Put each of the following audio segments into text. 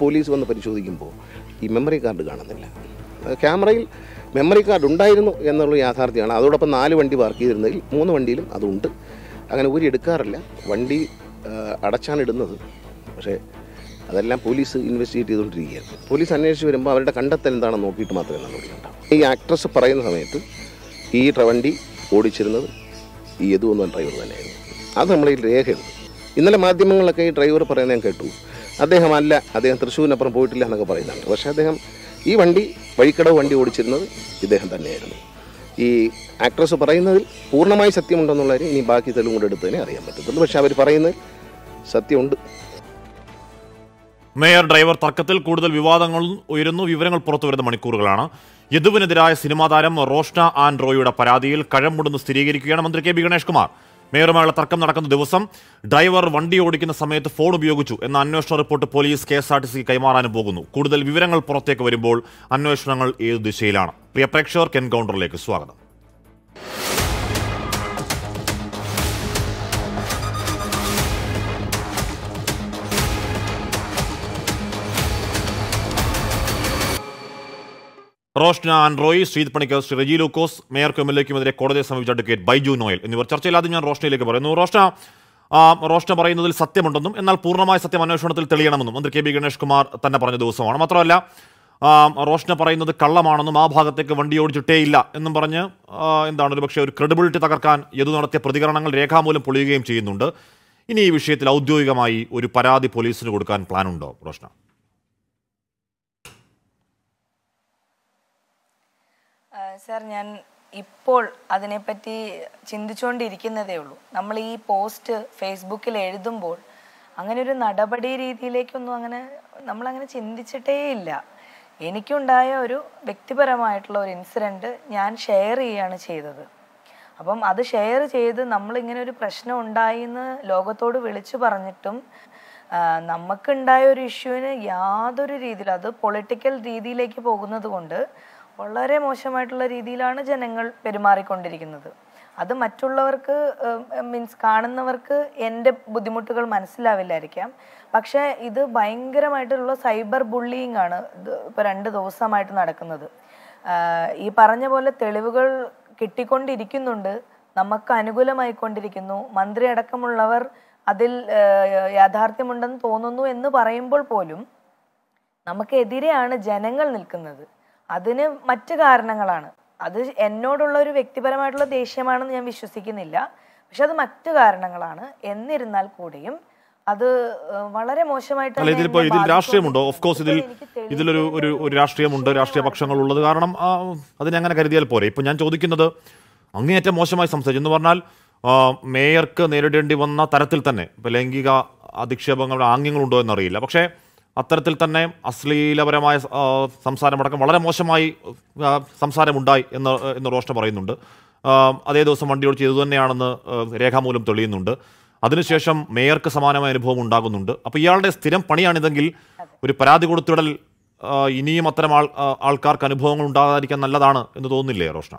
police വന്ന് പരിശോധിക്കുമ്പോൾ ഈ മെമ്മറി കാർഡ് കാണുന്നില്ല ക്യാമറയിൽ മെമ്മറി കാർഡ് ഉണ്ടായിരുന്നു എന്നുള്ള യാഥാർത്ഥ്യമാണ് അതോടൊപ്പം നാല് വണ്ടി പാർക്ക് ചെയ്തിരുന്നതിൽ മൂന്ന് വണ്ടിയിലും അതുണ്ട് അങ്ങനെ ഊരി എടുക്കാറില്ല വണ്ടി അടച്ചാണ് ഇടുന്നത് പക്ഷേ അതെല്ലാം പോലീസ് ഇൻവെസ്റ്റിഗേറ്റ് ചെയ്തുകൊണ്ടിരിക്കുകയാണ് പോലീസ് അന്വേഷിച്ച് വരുമ്പോൾ അവരുടെ കണ്ടെത്തൽ എന്താണെന്ന് നോക്കിയിട്ട് മാത്രമേ നടപടിയുണ്ടാവും ഈ ആക്ട്രസ് പറയുന്ന സമയത്ത് ഈ വണ്ടി ഓടിച്ചിരുന്നത് ഈ യദു എന്ന ഡ്രൈവർ തന്നെയായിരുന്നു അത് നമ്മളീ രേഖയുണ്ട് ഇന്നലെ മാധ്യമങ്ങളിലൊക്കെ ഈ ഡ്രൈവർ പറയുന്നത് ഞാൻ കേട്ടു അദ്ദേഹം അല്ല അദ്ദേഹം തൃശ്ശൂരിനപ്പുറം പോയിട്ടില്ല എന്നൊക്കെ പറയുന്നുണ്ട് പക്ഷേ അദ്ദേഹം ഈ വണ്ടി വഴിക്കടവ് വണ്ടി ഓടിച്ചിരുന്നത് ഇദ്ദേഹം തന്നെയായിരുന്നു ഈ ആക്ട്രസ് പറയുന്നതിൽ പൂർണ്ണമായി സത്യമുണ്ടെന്നുള്ള ഇനി ബാക്കി തെളിവും കൂടെ എടുത്തതിനെ അറിയാൻ പറ്റത്തുള്ളൂ പക്ഷേ അവർ പറയുന്നത് സത്യമുണ്ട് മേയർ ഡ്രൈവർ തർക്കത്തിൽ കൂടുതൽ വിവാദങ്ങൾ ഉയരുന്നു വിവരങ്ങൾ പുറത്തുവരുന്ന മണിക്കൂറുകളാണ് യദുവിനെതിരായ സിനിമാ താരം റോഷ്ന ആൻഡ് റോയുടെ പരാതിയിൽ കഴമ്പുടുന്ന് സ്ഥിരീകരിക്കുകയാണ് മന്ത്രി കെ ബി ഗണേഷ് കുമാർ മേയറുമായുള്ള തർക്കം നടക്കുന്ന ദിവസം ഡ്രൈവർ വണ്ടി ഓടിക്കുന്ന സമയത്ത് ഫോൺ ഉപയോഗിച്ചു എന്ന അന്വേഷണ report police K S R T സിക്ക് കൈമാറാനും പോകുന്നു കൂടുതൽ വിവരങ്ങൾ പുറത്തേക്ക് വരുമ്പോൾ അന്വേഷണങ്ങൾ ഏത് ദിശയിലാണ് പ്രിയ പ്രേക്ഷകർക്ക് എൻകൗണ്ടറിലേക്ക് സ്വാഗതം റോഷ്ന ആൻഡ്രോയ് ശ്രീത് പണിക്കർ ശ്രീ റജി ലൂക്കോസ് മേയർക്കും എം എൽ എക്കുമെതിരെ കോടതിയെ സമീപിച്ച അഡ്വക്കേറ്റ് ബൈജു നോയൽ എന്നിവർ ചർച്ചയില്ലാതെ ഞാൻ റോഷ്നയിലേക്ക് പറയുന്നു റോഷ്ന റോഷ്ന പറയുന്നതിൽ സത്യമുണ്ടെന്നും എന്നാൽ പൂർണ്ണമായ സത്യം അന്വേഷണത്തിൽ തെളിയണമെന്നും മന്ത്രി കെ ബി ഗണേഷ് കുമാർ തന്നെ പറഞ്ഞ ദിവസമാണ് മാത്രമല്ല റോഷ്ന പറയുന്നത് കള്ളമാണെന്നും ആ ഭാഗത്തേക്ക് വണ്ടി ഓടിച്ചിട്ടേയില്ല എന്നും പറഞ്ഞ് എന്താണ് ഒരു പക്ഷേ ഒരു ക്രെഡിബിലിറ്റി തകർക്കാൻ യദു നടത്തിയ പ്രതികരണങ്ങൾ രേഖാമൂലം പൊളിയുകയും ചെയ്യുന്നുണ്ട് ഇനി ഈ വിഷയത്തിൽ ഔദ്യോഗികമായി ഒരു പരാതി പോലീസിന് കൊടുക്കാൻ പ്ലാനുണ്ടോ റോഷ്ന സാർ ഞാൻ ഇപ്പോൾ അതിനെപ്പറ്റി ചിന്തിച്ചുകൊണ്ടിരിക്കുന്നതേ ഉള്ളൂ നമ്മൾ ഈ പോസ്റ്റ് ഫേസ്ബുക്കിൽ എഴുതുമ്പോൾ അങ്ങനെ ഒരു നടപടി രീതിയിലേക്കൊന്നും അങ്ങനെ നമ്മളങ്ങനെ ചിന്തിച്ചിട്ടേ ഇല്ല എനിക്കുണ്ടായ ഒരു വ്യക്തിപരമായിട്ടുള്ള ഒരു ഇൻസിഡൻറ്റ് ഞാൻ ഷെയർ ചെയ്യുകയാണ് ചെയ്തത് അപ്പം അത് ഷെയർ ചെയ്ത് നമ്മളിങ്ങനെ ഒരു പ്രശ്നം ഉണ്ടായി എന്ന് ലോകത്തോട് വിളിച്ചു പറഞ്ഞിട്ടും നമുക്കുണ്ടായ ഒരു ഇഷ്യൂവിന് യാതൊരു രീതിയിൽ അത് പൊളിറ്റിക്കൽ രീതിയിലേക്ക് പോകുന്നത് കൊണ്ട് വളരെ മോശമായിട്ടുള്ള രീതിയിലാണ് ജനങ്ങൾ പെരുമാറിക്കൊണ്ടിരിക്കുന്നത് അത് മറ്റുള്ളവർക്ക് മീൻസ് കാണുന്നവർക്ക് എൻ്റെ ബുദ്ധിമുട്ടുകൾ മനസ്സിലാവില്ലായിരിക്കാം പക്ഷേ ഇത് ഭയങ്കരമായിട്ടുള്ള സൈബർ ബുള്ളിയിങ് ആണ് ഇപ്പോൾ രണ്ട് ദിവസമായിട്ട് നടക്കുന്നത് ഈ പറഞ്ഞ പോലെ തെളിവുകൾ കിട്ടിക്കൊണ്ടിരിക്കുന്നുണ്ട് നമുക്ക് അനുകൂലമായിക്കൊണ്ടിരിക്കുന്നു മന്ത്രി അടക്കമുള്ളവർ അതിൽ യാഥാർത്ഥ്യമുണ്ടെന്ന് തോന്നുന്നു എന്ന് പറയുമ്പോൾ പോലും നമുക്കെതിരെയാണ് ജനങ്ങൾ നിൽക്കുന്നത് അതിന് മറ്റു കാരണങ്ങളാണ് അത് എന്നോടുള്ള ഒരു വ്യക്തിപരമായിട്ടുള്ള ദേഷ്യമാണെന്ന് ഞാൻ വിശ്വസിക്കുന്നില്ല പക്ഷെ അത് മറ്റു കാരണങ്ങളാണ് എന്നിരുന്നാൽ കൂടിയും അത് വളരെ മോശമായിട്ട് ഇതിൽ ഇതിൽ രാഷ്ട്രീയമുണ്ടോ ഓഫ് കോഴ്സ് ഇതിൽ ഇതിലൊരു ഒരു ഒരു രാഷ്ട്രീയമുണ്ട് രാഷ്ട്രീയ പക്ഷങ്ങൾ ഉള്ളത് കാരണം അങ്ങനെ കരുതിയാൽ പോരെ ഇപ്പൊ ഞാൻ ചോദിക്കുന്നത് അങ്ങേയറ്റം മോശമായി സംസാരിച്ചു എന്ന് പറഞ്ഞാൽ മേയർക്ക് നേരിടേണ്ടി വന്ന തരത്തിൽ തന്നെ ഇപ്പൊ ലൈംഗിക അധിക്ഷേപങ്ങളുടെ ആംഗ്യങ്ങളുണ്ടോ എന്നറിയില്ല പക്ഷേ അത്തരത്തിൽ തന്നെ അശ്ലീലപരമായ സംസാരമടക്കം വളരെ മോശമായി സംസാരമുണ്ടായി എന്ന് എന്ന് റോഷ്ട പറയുന്നുണ്ട് അതേ ദിവസം വണ്ടിയോട് ചെയ്തു തന്നെയാണെന്ന് രേഖാമൂലം തെളിയുന്നുണ്ട് അതിനുശേഷം മേയർക്ക് സമാനമായ അനുഭവം ഉണ്ടാകുന്നുണ്ട് അപ്പോൾ ഇയാളുടെ സ്ഥിരം പണിയാണിതെങ്കിൽ ഒരു പരാതി കൊടുത്തിടൽ ഇനിയും അത്തരം ആൾ ആൾക്കാർക്ക് അനുഭവങ്ങൾ ഉണ്ടാകാതിരിക്കാൻ നല്ലതാണ് എന്ന് തോന്നുന്നില്ലേ റോഷ്ണ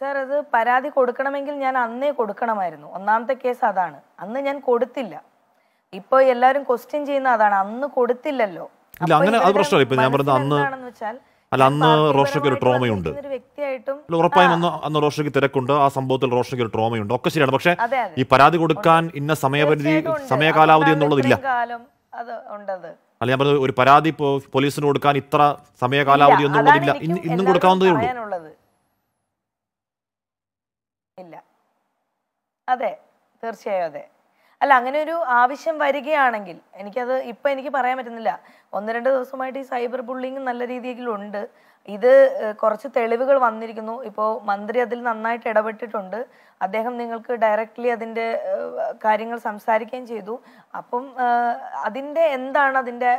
സാർ അത് പരാതി കൊടുക്കണമെങ്കിൽ ഞാൻ അന്നേ കൊടുക്കണമായിരുന്നു ഒന്നാമത്തെ കേസ് അതാണ് അന്ന് ഞാൻ കൊടുത്തില്ല ഇപ്പോ എല്ലാവരും ക്വസ്റ്റ്യൻ ചെയ്യുന്ന അതാണ് അന്ന് കൊടുത്തില്ലല്ലോ ഇല്ല അങ്ങനെ അത് പ്രശ്നമല്ല ഇപ്പൊ ഞാൻ പറഞ്ഞ അന്ന് അല്ല അന്ന് റോഷയ്ക്ക് ഒരു ട്രോമയുണ്ട് ഉറപ്പായും അന്ന് അന്ന് റോഷയ്ക്ക് തിരക്കുണ്ട് ആ സംഭവത്തിൽ റോഷയ്ക്ക് ഒരു ട്രോമയുണ്ട് ഒക്കെ ശരിയാണ് പക്ഷേ ഈ പരാതി കൊടുക്കാൻ ഇന്ന സമയപരിധി സമയകാലാവധി എന്നുള്ളതില്ല അല്ല ഞാൻ പറഞ്ഞത് ഒരു പരാതി പോലീസിന് കൊടുക്കാൻ ഇത്ര സമയകാലാവധി എന്നുള്ളതില്ല ഇന്നും കൊടുക്കാവുന്നതേ ഉള്ളൂ ഇല്ല അതെ തീർച്ചയായും അതെ അല്ല അങ്ങനെ ഒരു ആവശ്യം വരികയാണെങ്കിൽ എനിക്കത് ഇപ്പം എനിക്ക് പറയാൻ പറ്റുന്നില്ല ഒന്ന് രണ്ട് ദിവസമായിട്ട് ഈ സൈബർ ബുള്ളിങ് നല്ല രീതിയിലുണ്ട് ഇത് കുറച്ച് തെളിവുകൾ വന്നിരിക്കുന്നു ഇപ്പോൾ മന്ത്രി അതിൽ നന്നായിട്ട് ഇടപെട്ടിട്ടുണ്ട് അദ്ദേഹം നിങ്ങൾക്ക് ഡയറക്റ്റ്ലി അതിൻ്റെ കാര്യങ്ങൾ സംസാരിക്കുകയും ചെയ്തു അപ്പം അതിൻ്റെ എന്താണ് അതിൻ്റെ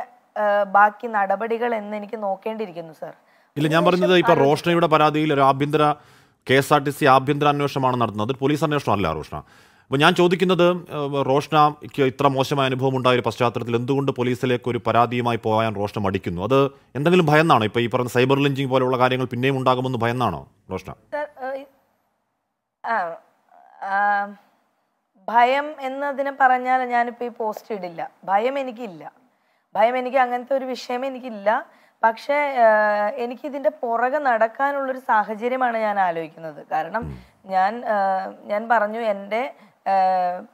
ബാക്കി നടപടികൾ എന്ന് എനിക്ക് നോക്കേണ്ടിയിരിക്കുന്നു സർ ഇല്ല ഞാൻ പറഞ്ഞത് ഇപ്പൊ റോഷ്നയുടെ പരാതിയിൽ ഒരു ആഭ്യന്തര K S R T C ആഭ്യന്തര അന്വേഷണമാണ് നടത്തുന്നത് പോലീസ് അല്ല റോഷ്ണ അപ്പോൾ ഞാൻ ചോദിക്കുന്നത് റോഷ്നയ്ക്ക് ഇത്ര മോശമായ അനുഭവം ഉണ്ടായ ഒരു പശ്ചാത്തലത്തിൽ എന്തുകൊണ്ട് പോലീസിലേക്ക് ഒരു പരാതിയുമായി പോകാൻ റോഷ്ണ മടിക്കുന്നു അത് എന്തെങ്കിലും ഭയന്നാണോ ഇപ്പോൾ ഈ പറഞ്ഞ സൈബർ ലിഞ്ചിങ് പോലെയുള്ള കാര്യങ്ങൾ പിന്നെയും ഉണ്ടാകുമെന്ന് ഭയന്നാണോ റോഷ്ണ ഭയം എന്നതിനെ പറഞ്ഞാൽ ഞാനിപ്പോൾ ഈ പോസ്റ്റ് ഇടില്ല ഭയം എനിക്കില്ല ഭയം എനിക്ക് അങ്ങനത്തെ ഒരു വിഷയം എനിക്കില്ല പക്ഷേ എനിക്ക് ഇതിൻ്റെ പുറകെ നടക്കാനുള്ളൊരു സാഹചര്യമാണ് ഞാൻ ആലോചിക്കുന്നത് കാരണം ഞാൻ ഞാൻ പറഞ്ഞു എൻ്റെ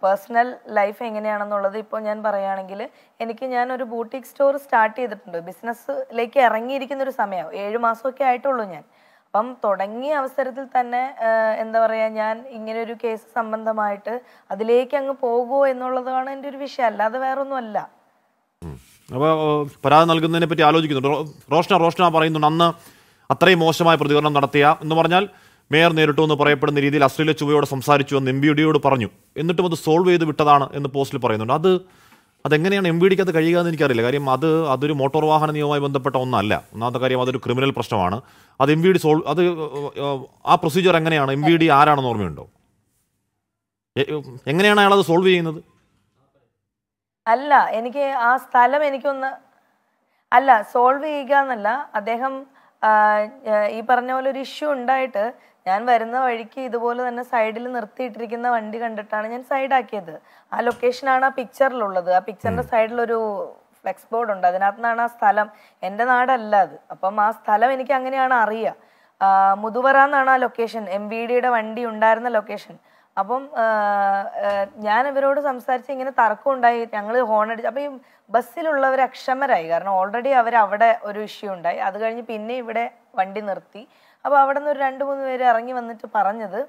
പേഴ്സണൽ ലൈഫ് എങ്ങനെയാണെന്നുള്ളത് ഇപ്പോൾ ഞാൻ പറയുകയാണെങ്കിൽ എനിക്ക് ഞാൻ ഒരു ബൂട്ടിക് സ്റ്റോർ സ്റ്റാർട്ട് ചെയ്തിട്ടുണ്ട് ബിസിനസ്സിലേക്ക് ഇറങ്ങിയിരിക്കുന്ന ഒരു സമയമാവും ഏഴ് മാസമൊക്കെ ആയിട്ടുള്ളൂ ഞാൻ അപ്പം തുടങ്ങിയ അവസരത്തിൽ തന്നെ എന്താ പറയുക ഞാൻ ഇങ്ങനെ ഒരു കേസ് സംബന്ധമായിട്ട് അതിലേക്ക് അങ്ങ് പോകുമോ എന്നുള്ളതാണ് എൻ്റെ ഒരു വിഷയം അല്ലാതെ വേറൊന്നുമല്ല അപ്പോൾ പരാതി നൽകുന്നതിനെ പറ്റി ആലോചിക്കുന്നുണ്ട് റോഷ്ന റോഷ്ന പറയുന്നുണ്ട് അന്ന് അത്രയും മോശമായ പ്രതികരണം നടത്തിയ എന്ന് പറഞ്ഞാൽ മേയർ നേരിട്ടു എന്ന് പറയപ്പെടുന്ന രീതിയിൽ അശ്ലീല ചുവയോട് സംസാരിച്ചു എന്ന് എം ബി ഡിയോട് പറഞ്ഞു എന്നിട്ടും അത് സോൾവ് ചെയ്ത് വിട്ടതാണ് എന്ന് പോസ്റ്റിൽ പറയുന്നുണ്ട് അത് അതെങ്ങനെയാണ് എം ബി ഡിക്ക് അത് കഴിയുക എന്ന് എനിക്കറിയില്ല കാര്യം അത് അതൊരു മോട്ടോർ വാഹന നിയമവുമായി ബന്ധപ്പെട്ട ഒന്നല്ല ഒന്നാമത്തെ കാര്യം അതൊരു ക്രിമിനൽ പ്രശ്നമാണ് അത് എം ബി ഡി സോൾവ് അത് ആ പ്രൊസീജിയർ എങ്ങനെയാണ് എം ബി ഡി ആരാണെന്ന് ഓർമ്മയുണ്ടോ എങ്ങനെയാണ് അയാൾ അത് സോൾവ് ചെയ്യുന്നത് അല്ല എനിക്ക് ആ സ്ഥലം എനിക്കൊന്ന് അല്ല സോൾവ് ചെയ്യുക എന്നല്ല അദ്ദേഹം ഈ പറഞ്ഞ പോലെ ഒരു ഇഷ്യൂ ഉണ്ടായിട്ട് ഞാൻ വരുന്ന വഴിക്ക് ഇതുപോലെ തന്നെ സൈഡിൽ നിർത്തിയിട്ടിരിക്കുന്ന വണ്ടി കണ്ടിട്ടാണ് ഞാൻ സൈഡാക്കിയത് ആ ലൊക്കേഷനാണ് ആ പിക്ചറിലുള്ളത് ആ പിക്ചറിന്റെ സൈഡിലൊരു ഫ്ലെക്സ് ബോർഡ് ഉണ്ട് അതിനകത്തുനിന്നാണ് ആ സ്ഥലം എൻ്റെ നാടല്ല അത് അപ്പം ആ സ്ഥലം എനിക്ക് അങ്ങനെയാണ് അറിയുക മുതുവറ എന്നാണ് ആ ലൊക്കേഷൻ എം വി ഡിയുടെ വണ്ടി ഉണ്ടായിരുന്ന ലൊക്കേഷൻ അപ്പം ഞാൻ ഇവരോട് സംസാരിച്ച് ഇങ്ങനെ തർക്കമുണ്ടായി ഞങ്ങൾ ഹോൺ അടിച്ച് അപ്പം ഈ ബസ്സിലുള്ളവർ അക്ഷമരായി കാരണം ഓൾറെഡി അവർ അവിടെ ഒരു ഇഷ്യൂ ഉണ്ടായി അത് കഴിഞ്ഞ് പിന്നെ ഇവിടെ വണ്ടി നിർത്തി അപ്പോൾ അവിടെ നിന്ന് ഒരു രണ്ട് മൂന്ന് പേര് ഇറങ്ങി വന്നിട്ട് പറഞ്ഞത്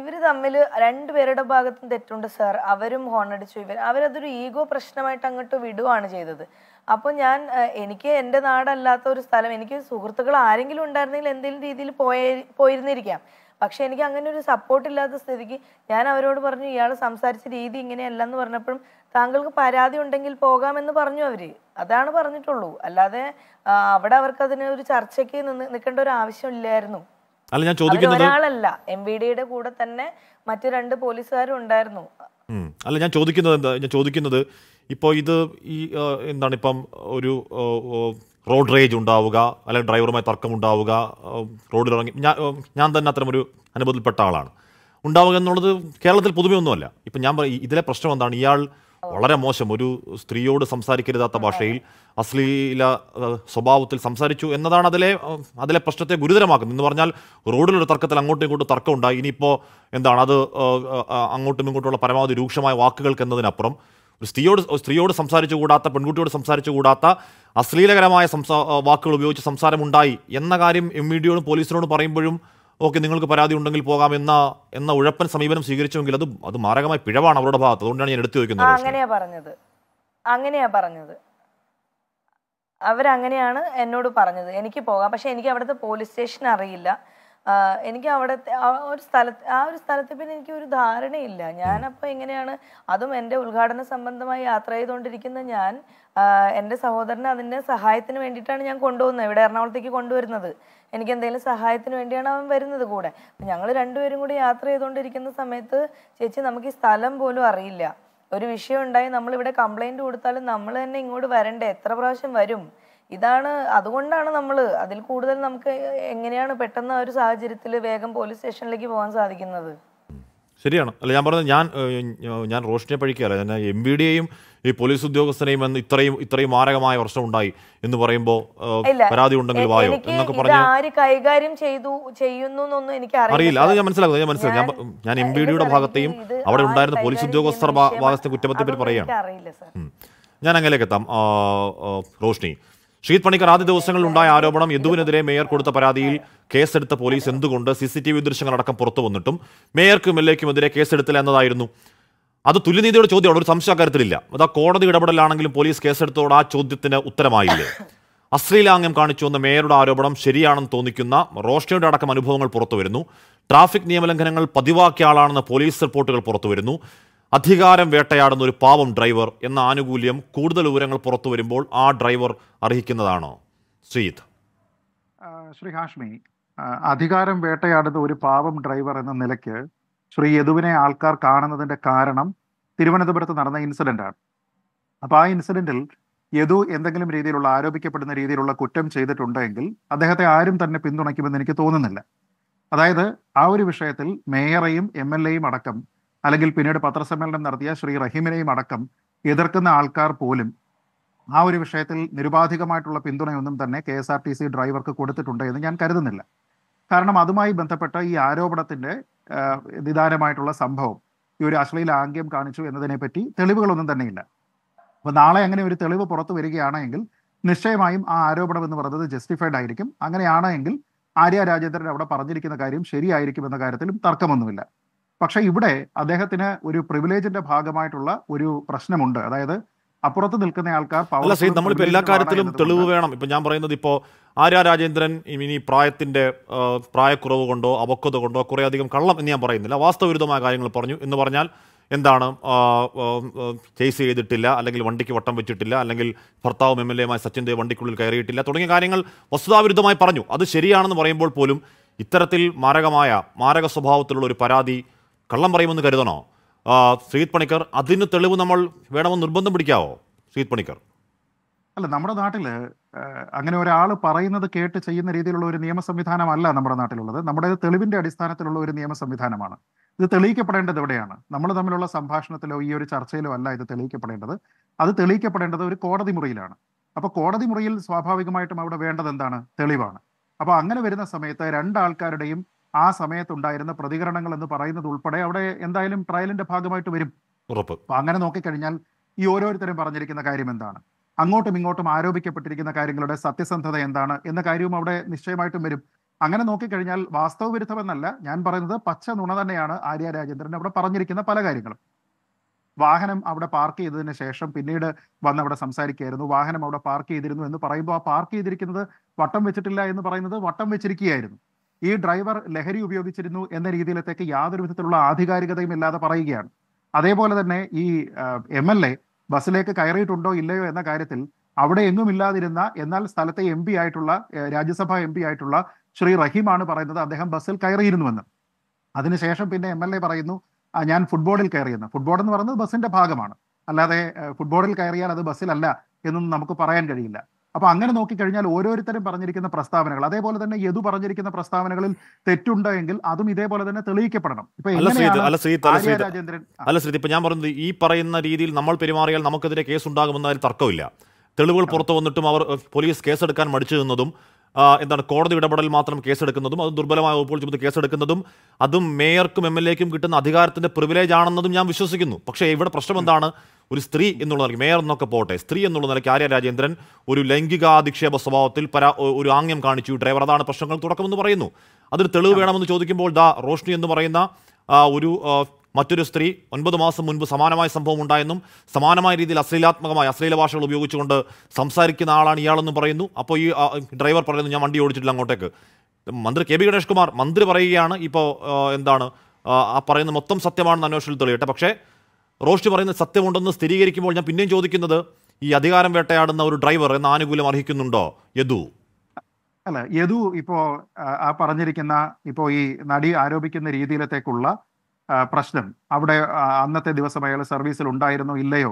ഇവർ തമ്മിൽ രണ്ടുപേരുടെ ഭാഗത്തും തെറ്റുണ്ട് സാർ അവരും ഹോൺ അടിച്ചു ഇവർ അവരതൊരു ഈഗോ പ്രശ്നമായിട്ട് അങ്ങോട്ട് വിടുവാണ് ചെയ്തത് അപ്പോൾ ഞാൻ എനിക്ക് എൻ്റെ നാടല്ലാത്ത ഒരു സ്ഥലം എനിക്ക് സുഹൃത്തുക്കൾ ആരെങ്കിലും ഉണ്ടായിരുന്നെങ്കിൽ എന്തെങ്കിലും രീതിയിൽ പോയി പോയിരുന്നിരിക്കാം പക്ഷെ എനിക്ക് അങ്ങനെ ഒരു സപ്പോർട്ട് ഇല്ലാത്ത സ്ഥിതിക്ക് ഞാൻ അവരോട് പറഞ്ഞു ഇയാൾ സംസാരിച്ച രീതി ഇങ്ങനെയല്ല എന്ന് പറഞ്ഞപ്പോഴും താങ്കൾക്ക് പരാതി ഉണ്ടെങ്കിൽ പോകാമെന്ന് പറഞ്ഞു അവര് അതാണ് പറഞ്ഞിട്ടുള്ളൂ അല്ലാതെ അവിടെ അവർക്ക് അതിന് ഒരു ചർച്ചയ്ക്ക് നിന്ന് നിൽക്കേണ്ട ഒരു ആവശ്യമില്ലായിരുന്നു അല്ല ഞാൻ ചോദിക്കുന്നത് ഒരാളല്ല എം വി ഡിയുടെ കൂടെ തന്നെ മറ്റു രണ്ട് പോലീസുകാരും ഉണ്ടായിരുന്നു അല്ല ഞാൻ ചോദിക്കുന്നത് എന്താ ഞാൻ ചോദിക്കുന്നത് ഇപ്പോൾ ഇത് ഈ എന്താണ് ഇപ്പം ഒരു റോഡ് റേജ് ഉണ്ടാവുക അല്ലെങ്കിൽ ഡ്രൈവറുമായി തർക്കം ഉണ്ടാവുക റോഡിലിറങ്ങി ഞാൻ ഞാൻ തന്നെ അത്തരമൊരു അനുഭവത്തിൽപ്പെട്ട ആളാണ് ഉണ്ടാവുക എന്നുള്ളത് കേരളത്തിൽ പുതുമയൊന്നുമല്ല ഒന്നുമല്ല ഇപ്പം ഞാൻ ഇതിലെ പ്രശ്നം എന്താണ് ഇയാൾ വളരെ മോശം ഒരു സ്ത്രീയോട് സംസാരിക്കരുതാത്ത ഭാഷയിൽ അശ്ലീല സ്വഭാവത്തിൽ സംസാരിച്ചു എന്നതാണ് അതിലെ അതിലെ പ്രശ്നത്തെ ഗുരുതരമാക്കുന്നത് എന്ന് പറഞ്ഞാൽ റോഡിലൊരു തർക്കത്തിൽ അങ്ങോട്ടും ഇങ്ങോട്ടും തർക്കം ഇനിയിപ്പോൾ എന്താണ് അത് അങ്ങോട്ടും ഇങ്ങോട്ടുമുള്ള പരമാവധി രൂക്ഷമായ വാക്കുകൾക്ക് എന്നതിനപ്പുറം ഒരു സ്ത്രീയോട് സ്ത്രീയോട് സംസാരിച്ചു കൂടാത്ത പെൺകുട്ടിയോട് സംസാരിച്ചു കൂടാത്ത അശ്ലീലകരമായ സംസാ വാക്കുകൾ ഉപയോഗിച്ച് സംസാരമുണ്ടായി എന്ന കാര്യം എം ഇ ഡിയോടും പോലീസിനോടും പറയുമ്പോഴും ഓക്കെ നിങ്ങൾക്ക് പരാതി ഉണ്ടെങ്കിൽ പോകാം എന്ന എന്ന ഉഴപ്പൻ സമീപനം സ്വീകരിച്ചുവെങ്കിൽ അത് അത് മാരകമായ പിഴവാണ് അവരുടെ ഭാഗത്ത് അതുകൊണ്ടാണ് ഞാൻ എടുത്തു ചോദിക്കുന്നത് അങ്ങനെയാ പറഞ്ഞത് അങ്ങനെയാ പറഞ്ഞത് അവരങ്ങനെയാണ് എന്നോട് പറഞ്ഞത് എനിക്ക് പോകാം പക്ഷെ എനിക്ക് അവിടുത്തെ പോലീസ് സ്റ്റേഷൻ അറിയില്ല എനിക്ക് അവിടെ ഒരു സ്ഥലത്ത് ആ ഒരു സ്ഥലത്തെ പിന്നെ എനിക്ക് ഒരു ധാരണയില്ല ഞാനപ്പോൾ എങ്ങനെയാണ് അതും എൻ്റെ ഉദ്ഘാടന സംബന്ധമായി യാത്ര ചെയ്തുകൊണ്ടിരിക്കുന്ന ഞാൻ എൻ്റെ സഹോദരനെ അതിൻ്റെ സഹായത്തിന് വേണ്ടിയിട്ടാണ് ഞാൻ കൊണ്ടുപോകുന്നത് ഇവിടെ എറണാകുളത്തേക്ക് കൊണ്ടുവരുന്നത് എനിക്ക് എന്തെങ്കിലും സഹായത്തിന് വേണ്ടിയാണ് അവൻ വരുന്നത് കൂടെ അപ്പം ഞങ്ങൾ രണ്ടുപേരും കൂടി യാത്ര ചെയ്തുകൊണ്ടിരിക്കുന്ന സമയത്ത് ചേച്ചി നമുക്ക് ഈ സ്ഥലം പോലും അറിയില്ല ഒരു വിഷയം ഉണ്ടായി നമ്മളിവിടെ കംപ്ലൈൻറ്റ് കൊടുത്താലും നമ്മൾ തന്നെ ഇങ്ങോട്ട് വരണ്ടേ എത്ര പ്രാവശ്യം വരും ഇതാണ് അതുകൊണ്ടാണ് നമ്മൾ അതിൽ കൂടുതൽ നമുക്ക് എങ്ങനെയാണ് പെട്ടെന്ന് ആ ഒരു സാഹചര്യത്തിൽ വേഗം പോലീസ് സ്റ്റേഷനിലേക്ക് പോകാൻ സാധിക്കുന്നത് ശരിയാണ് അല്ല ഞാൻ പറഞ്ഞത് ഞാൻ ഞാൻ റോഷനെ പഴിക്കുകയല്ല ഞാൻ എം ബി ഡിയെയും ഈ പോലീസ് ഉദ്യോഗസ്ഥനെയും എന്ന് ഇത്രയും ഇത്രയും മാരകമായ വർഷം ഉണ്ടായി എന്ന് പറയുമ്പോൾ പരാതി ഉണ്ടെങ്കിൽ വായോ എന്നൊക്കെ പറഞ്ഞു ആര് കൈകാര്യം ചെയ്തു ചെയ്യുന്നു എനിക്ക് അറിയില്ല അത് ഞാൻ മനസ്സിലാക്കുന്നത് ഞാൻ മനസ്സിലാക്കി ഞാൻ എം ബി ഡിയുടെ ഭാഗത്തെയും അവിടെ ഉണ്ടായിരുന്ന പോലീസ് ഉദ്യോഗസ്ഥർ ഭാഗത്തെ പറ്റി പറയുകയാണ് ഞാൻ അങ്ങനെയൊക്കെ എത്താം റോഷ്നി ഷീത് പണിക്കർ ആദ്യ ദിവസങ്ങളിൽ ഉണ്ടായ ആരോപണം യദുവിനെതിരെ മേയർ കൊടുത്ത പരാതിയിൽ കേസെടുത്ത പോലീസ് എന്തുകൊണ്ട് സി സി ടി വി ദൃശ്യങ്ങളടക്കം പുറത്തു വന്നിട്ടും മേയർക്കും എൽ എതിരെ കേസെടുത്തില്ല എന്നതായിരുന്നു അത് തുല്യനീതിയുടെ ചോദ്യമാണ് ഒരു സംശയക്കാരത്തിലില്ല അത് ആ കോടതി ഇടപെടലാണെങ്കിലും പോലീസ് കേസെടുത്തോട് ആ ചോദ്യത്തിന് ഉത്തരമായില്ലേ അശ്ലീലാംഗ്യം കാണിച്ചു വന്ന മേയറുടെ ആരോപണം ശരിയാണെന്ന് തോന്നിക്കുന്ന റോഷ്ടയുടെ അടക്കം അനുഭവങ്ങൾ പുറത്തുവരുന്നു ട്രാഫിക് നിയമലംഘനങ്ങൾ പതിവാക്കിയ ആളാണെന്ന് പോലീസ് റിപ്പോർട്ടുകൾ പുറത്തുവരുന്നു അധികാരം വേട്ടയാടുന്ന ഒരു പാവം ഡ്രൈവർ എന്ന ആനുകൂല്യം കൂടുതൽ വിവരങ്ങൾ പുറത്തു വരുമ്പോൾ ആ ഡ്രൈവർ അർഹിക്കുന്നതാണോ ശ്രീത് ശ്രീ ഹാഷ്മി അധികാരം വേട്ടയാടുന്ന ഒരു പാവം ഡ്രൈവർ എന്ന നിലയ്ക്ക് ശ്രീ യദുവിനെ ആൾക്കാർ കാണുന്നതിന്റെ കാരണം തിരുവനന്തപുരത്ത് നടന്ന ഇൻസിഡന്റ് ആണ് അപ്പോൾ ആ ഇൻസിഡന്റിൽ യദു എന്തെങ്കിലും രീതിയിലുള്ള ആരോപിക്കപ്പെടുന്ന രീതിയിലുള്ള കുറ്റം ചെയ്തിട്ടുണ്ടെങ്കിൽ അദ്ദേഹത്തെ ആരും തന്നെ പിന്തുണയ്ക്കുമെന്ന് എനിക്ക് തോന്നുന്നില്ല അതായത് ആ ഒരു വിഷയത്തിൽ മേയറേയും എം എൽ എയും അടക്കം അല്ലെങ്കിൽ പിന്നീട് പത്രസമ്മേളനം നടത്തിയ ശ്രീ റഹീമിനെയും അടക്കം എതിർക്കുന്ന ആൾക്കാർ പോലും ആ ഒരു വിഷയത്തിൽ നിരുപാധികമായിട്ടുള്ള പിന്തുണയൊന്നും തന്നെ K S R T C ഡ്രൈവർക്ക് കൊടുത്തിട്ടുണ്ട് എന്ന് ഞാൻ കരുതുന്നില്ല കാരണം അതുമായി ബന്ധപ്പെട്ട ഈ ആരോപണത്തിന്റെ നിദാനമായിട്ടുള്ള സംഭവം ഈ ഒരു അശ്ലീല ആംഗ്യം കാണിച്ചു എന്നതിനെപ്പറ്റി തെളിവുകളൊന്നും തന്നെയില്ല അപ്പോൾ നാളെ അങ്ങനെ ഒരു തെളിവ് പുറത്തു വരികയാണെങ്കിൽ നിശ്ചയമായും ആ ആരോപണം എന്ന് പറയുന്നത് ജസ്റ്റിഫൈഡ് ആയിരിക്കും അങ്ങനെയാണെങ്കിൽ ആര്യ രാജേന്ദ്രൻ അവിടെ പറഞ്ഞിരിക്കുന്ന കാര്യം ശരിയായിരിക്കും എന്ന കാര്യത്തിലും തർക്കമൊന്നുമില്ല പക്ഷെ ഇവിടെ അദ്ദേഹത്തിന് ഒരു പ്രിവിലേജിന്റെ ഭാഗമായിട്ടുള്ള ഒരു പ്രശ്നമുണ്ട് അതായത് അപ്പുറത്ത് നിൽക്കുന്ന ആൾക്കാർ നമ്മളിപ്പോ എല്ലാ കാര്യത്തിലും തെളിവ് വേണം ഇപ്പൊ ഞാൻ പറയുന്നത് ഇപ്പോ ആര്യ രാജേന്ദ്രൻ ഇനി പ്രായത്തിന്റെ പ്രായക്കുറവ് കൊണ്ടോ അപക്വത കൊണ്ടോ അധികം കള്ളം എന്ന് ഞാൻ പറയുന്നില്ല വാസ്തവവിരുദ്ധമായ കാര്യങ്ങൾ പറഞ്ഞു എന്ന് പറഞ്ഞാൽ എന്താണ് ചേസ് ചെയ്തിട്ടില്ല അല്ലെങ്കിൽ വണ്ടിക്ക് വട്ടം വെച്ചിട്ടില്ല അല്ലെങ്കിൽ ഭർത്താവും എം എൽ എമായ സച്ചിൻ ദേവ് വണ്ടിക്കുള്ളിൽ കയറിയിട്ടില്ല തുടങ്ങിയ കാര്യങ്ങൾ വസ്തുതാവിരുദ്ധമായി പറഞ്ഞു അത് ശരിയാണെന്ന് പറയുമ്പോൾ പോലും ഇത്തരത്തിൽ മാരകമായ മാരക സ്വഭാവത്തിലുള്ള ഒരു പരാതി കള്ളം പറയുമെന്ന് കരുതണോ ശ്രീത് പണിക്കർ അതിന് തെളിവ് നമ്മൾ വേണമെന്ന് നിർബന്ധം പിടിക്കാവോ ശ്രീത് പണിക്കർ അല്ല നമ്മുടെ നാട്ടില് അങ്ങനെ ഒരാൾ പറയുന്നത് കേട്ട് ചെയ്യുന്ന രീതിയിലുള്ള ഒരു നിയമ സംവിധാനമല്ല നമ്മുടെ നാട്ടിലുള്ളത് നമ്മുടെ തെളിവിന്റെ അടിസ്ഥാനത്തിലുള്ള ഒരു നിയമ സംവിധാനമാണ് ഇത് തെളിയിക്കപ്പെടേണ്ടത് എവിടെയാണ് നമ്മൾ തമ്മിലുള്ള സംഭാഷണത്തിലോ ഈ ഒരു ചർച്ചയിലോ അല്ല ഇത് തെളിയിക്കപ്പെടേണ്ടത് അത് തെളിയിക്കപ്പെടേണ്ടത് ഒരു കോടതി മുറിയിലാണ് അപ്പോൾ കോടതി മുറിയിൽ സ്വാഭാവികമായിട്ടും അവിടെ വേണ്ടത് എന്താണ് തെളിവാണ് അപ്പോൾ അങ്ങനെ വരുന്ന സമയത്ത് രണ്ടാൾക്കാരുടെയും ആ സമയത്തുണ്ടായിരുന്ന പ്രതികരണങ്ങൾ എന്ന് പറയുന്നത് ഉൾപ്പെടെ അവിടെ എന്തായാലും ട്രയലിന്റെ ഭാഗമായിട്ട് വരും ഉറപ്പ് അപ്പൊ അങ്ങനെ നോക്കിക്കഴിഞ്ഞാൽ ഈ ഓരോരുത്തരും പറഞ്ഞിരിക്കുന്ന കാര്യം എന്താണ് അങ്ങോട്ടും ഇങ്ങോട്ടും ആരോപിക്കപ്പെട്ടിരിക്കുന്ന കാര്യങ്ങളുടെ സത്യസന്ധത എന്താണ് എന്ന കാര്യവും അവിടെ നിശ്ചയമായിട്ടും വരും അങ്ങനെ നോക്കിക്കഴിഞ്ഞാൽ വാസ്തവ വിരുദ്ധമെന്നല്ല ഞാൻ പറയുന്നത് പച്ച നുണ തന്നെയാണ് ആര്യ രാജേന്ദ്രൻ അവിടെ പറഞ്ഞിരിക്കുന്ന പല കാര്യങ്ങളും വാഹനം അവിടെ പാർക്ക് ചെയ്തതിന് ശേഷം പിന്നീട് വന്ന് അവിടെ സംസാരിക്കുകയായിരുന്നു വാഹനം അവിടെ പാർക്ക് ചെയ്തിരുന്നു എന്ന് പറയുമ്പോൾ ആ പാർക്ക് ചെയ്തിരിക്കുന്നത് വട്ടം വെച്ചിട്ടില്ല എന്ന് പറയുന്നത് വട്ടം വെച്ചിരിക്കുകയായിരുന്നു ഈ ഡ്രൈവർ ലഹരി ഉപയോഗിച്ചിരുന്നു എന്ന രീതിയിലത്തേക്ക് യാതൊരു വിധത്തിലുള്ള ആധികാരികതയും ഇല്ലാതെ പറയുകയാണ് അതേപോലെ തന്നെ ഈ എം എൽ എ ബസ്സിലേക്ക് കയറിയിട്ടുണ്ടോ ഇല്ലയോ എന്ന കാര്യത്തിൽ അവിടെ എങ്ങുമില്ലാതിരുന്ന എന്നാൽ സ്ഥലത്തെ എം പി ആയിട്ടുള്ള രാജ്യസഭാ എം പി ആയിട്ടുള്ള ശ്രീ റഹീമാണ് പറയുന്നത് അദ്ദേഹം ബസ്സിൽ കയറിയിരുന്നുവെന്ന് അതിനുശേഷം പിന്നെ എം എൽ എ പറയുന്നു ഞാൻ ഫുട്ബോളിൽ കയറിയെന്ന് ഫുട്ബോൾ എന്ന് പറയുന്നത് ബസ്സിന്റെ ഭാഗമാണ് അല്ലാതെ ഫുട്ബോളിൽ കയറിയാൽ അത് ബസ്സിലല്ല എന്നൊന്നും നമുക്ക് പറയാൻ കഴിയില്ല അപ്പൊ അങ്ങനെ നോക്കിക്കഴിഞ്ഞാൽ ഓരോരുത്തരും പറഞ്ഞിരിക്കുന്ന പ്രസ്താവനകൾ അതേപോലെ തന്നെ യദു പറഞ്ഞിരിക്കുന്ന പ്രസ്താവനകളിൽ തെറ്റുണ്ടെങ്കിൽ അതും ഇതേപോലെ തന്നെ തെളിയിക്കപ്പെടണം ഇപ്പൊ അല്ല ശ്രീ ഇപ്പൊ ഞാൻ പറയുന്നത് ഈ പറയുന്ന രീതിയിൽ നമ്മൾ പെരുമാറിയാൽ നമുക്കെതിരെ കേസ് ഉണ്ടാകുമെന്ന തർക്കമില്ല തെളിവുകൾ പുറത്തു വന്നിട്ടും അവർ പോലീസ് കേസെടുക്കാൻ മടിച്ചു നിന്നതും എന്താണ് കോടതി ഇടപെടൽ മാത്രം കേസെടുക്കുന്നതും അത് ദുർബലമായ വകുപ്പുകൾ ചുമത്തി കേസെടുക്കുന്നതും അതും മേയർക്കും എം എൽ എക്കും കിട്ടുന്ന അധികാരത്തിന്റെ പ്രിവിലേജ് ആണെന്നതും ഞാൻ വിശ്വസിക്കുന്നു പക്ഷേ ഇവിടെ പ്രശ്നം എന്താണ് ഒരു സ്ത്രീ എന്നുള്ള നിലയ്ക്ക് മേയർ എന്നൊക്കെ പോട്ടെ സ്ത്രീ എന്നുള്ള നിലയ്ക്ക് ആര്യ രാജേന്ദ്രൻ ഒരു ലൈംഗികാധിക്ഷേപ സ്വഭാവത്തിൽ പരാ ഒരു ആംഗ്യം കാണിച്ചു ഡ്രൈവർ അതാണ് പ്രശ്നങ്ങൾ തുടക്കമെന്ന് പറയുന്നു അതൊരു തെളിവ് വേണമെന്ന് ചോദിക്കുമ്പോൾ ദാ റോഷ്നി എന്ന് പറയുന്ന ഒരു മറ്റൊരു സ്ത്രീ ഒൻപത് മാസം മുൻപ് സമാനമായ സംഭവം ഉണ്ടായെന്നും സമാനമായ രീതിയിൽ അശ്ലീലാത്മകമായ അശ്ലീല ഭാഷകൾ ഉപയോഗിച്ചുകൊണ്ട് സംസാരിക്കുന്ന ആളാണ് ഇയാളെന്നും പറയുന്നു അപ്പോൾ ഈ ഡ്രൈവർ പറയുന്നു ഞാൻ വണ്ടി ഓടിച്ചിട്ടില്ല അങ്ങോട്ടേക്ക് മന്ത്രി കെ ബി ഗണേഷ് കുമാർ മന്ത്രി പറയുകയാണ് ഇപ്പോൾ എന്താണ് ആ പറയുന്ന മൊത്തം സത്യമാണെന്ന് അന്വേഷണത്തിൽ തെളിയട്ടെ പക്ഷേ റോഷി പറയുന്ന സത്യമുണ്ടെന്ന് സ്ഥിരീകരിക്കുമ്പോൾ ഞാൻ പിന്നെയും ചോദിക്കുന്നത് ഈ അധികാരം വേട്ടയാടുന്ന ഒരു ഡ്രൈവർ എന്ന ആനുകൂല്യം അർഹിക്കുന്നുണ്ടോ യദു അല്ല യദു ഇപ്പോ ആ പറഞ്ഞിരിക്കുന്ന ഇപ്പോ ഈ നടി ആരോപിക്കുന്ന രീതിയിലത്തേക്കുള്ള പ്രശ്നം അവിടെ അന്നത്തെ ദിവസം അയാൾ സർവീസിൽ ഉണ്ടായിരുന്നോ ഇല്ലയോ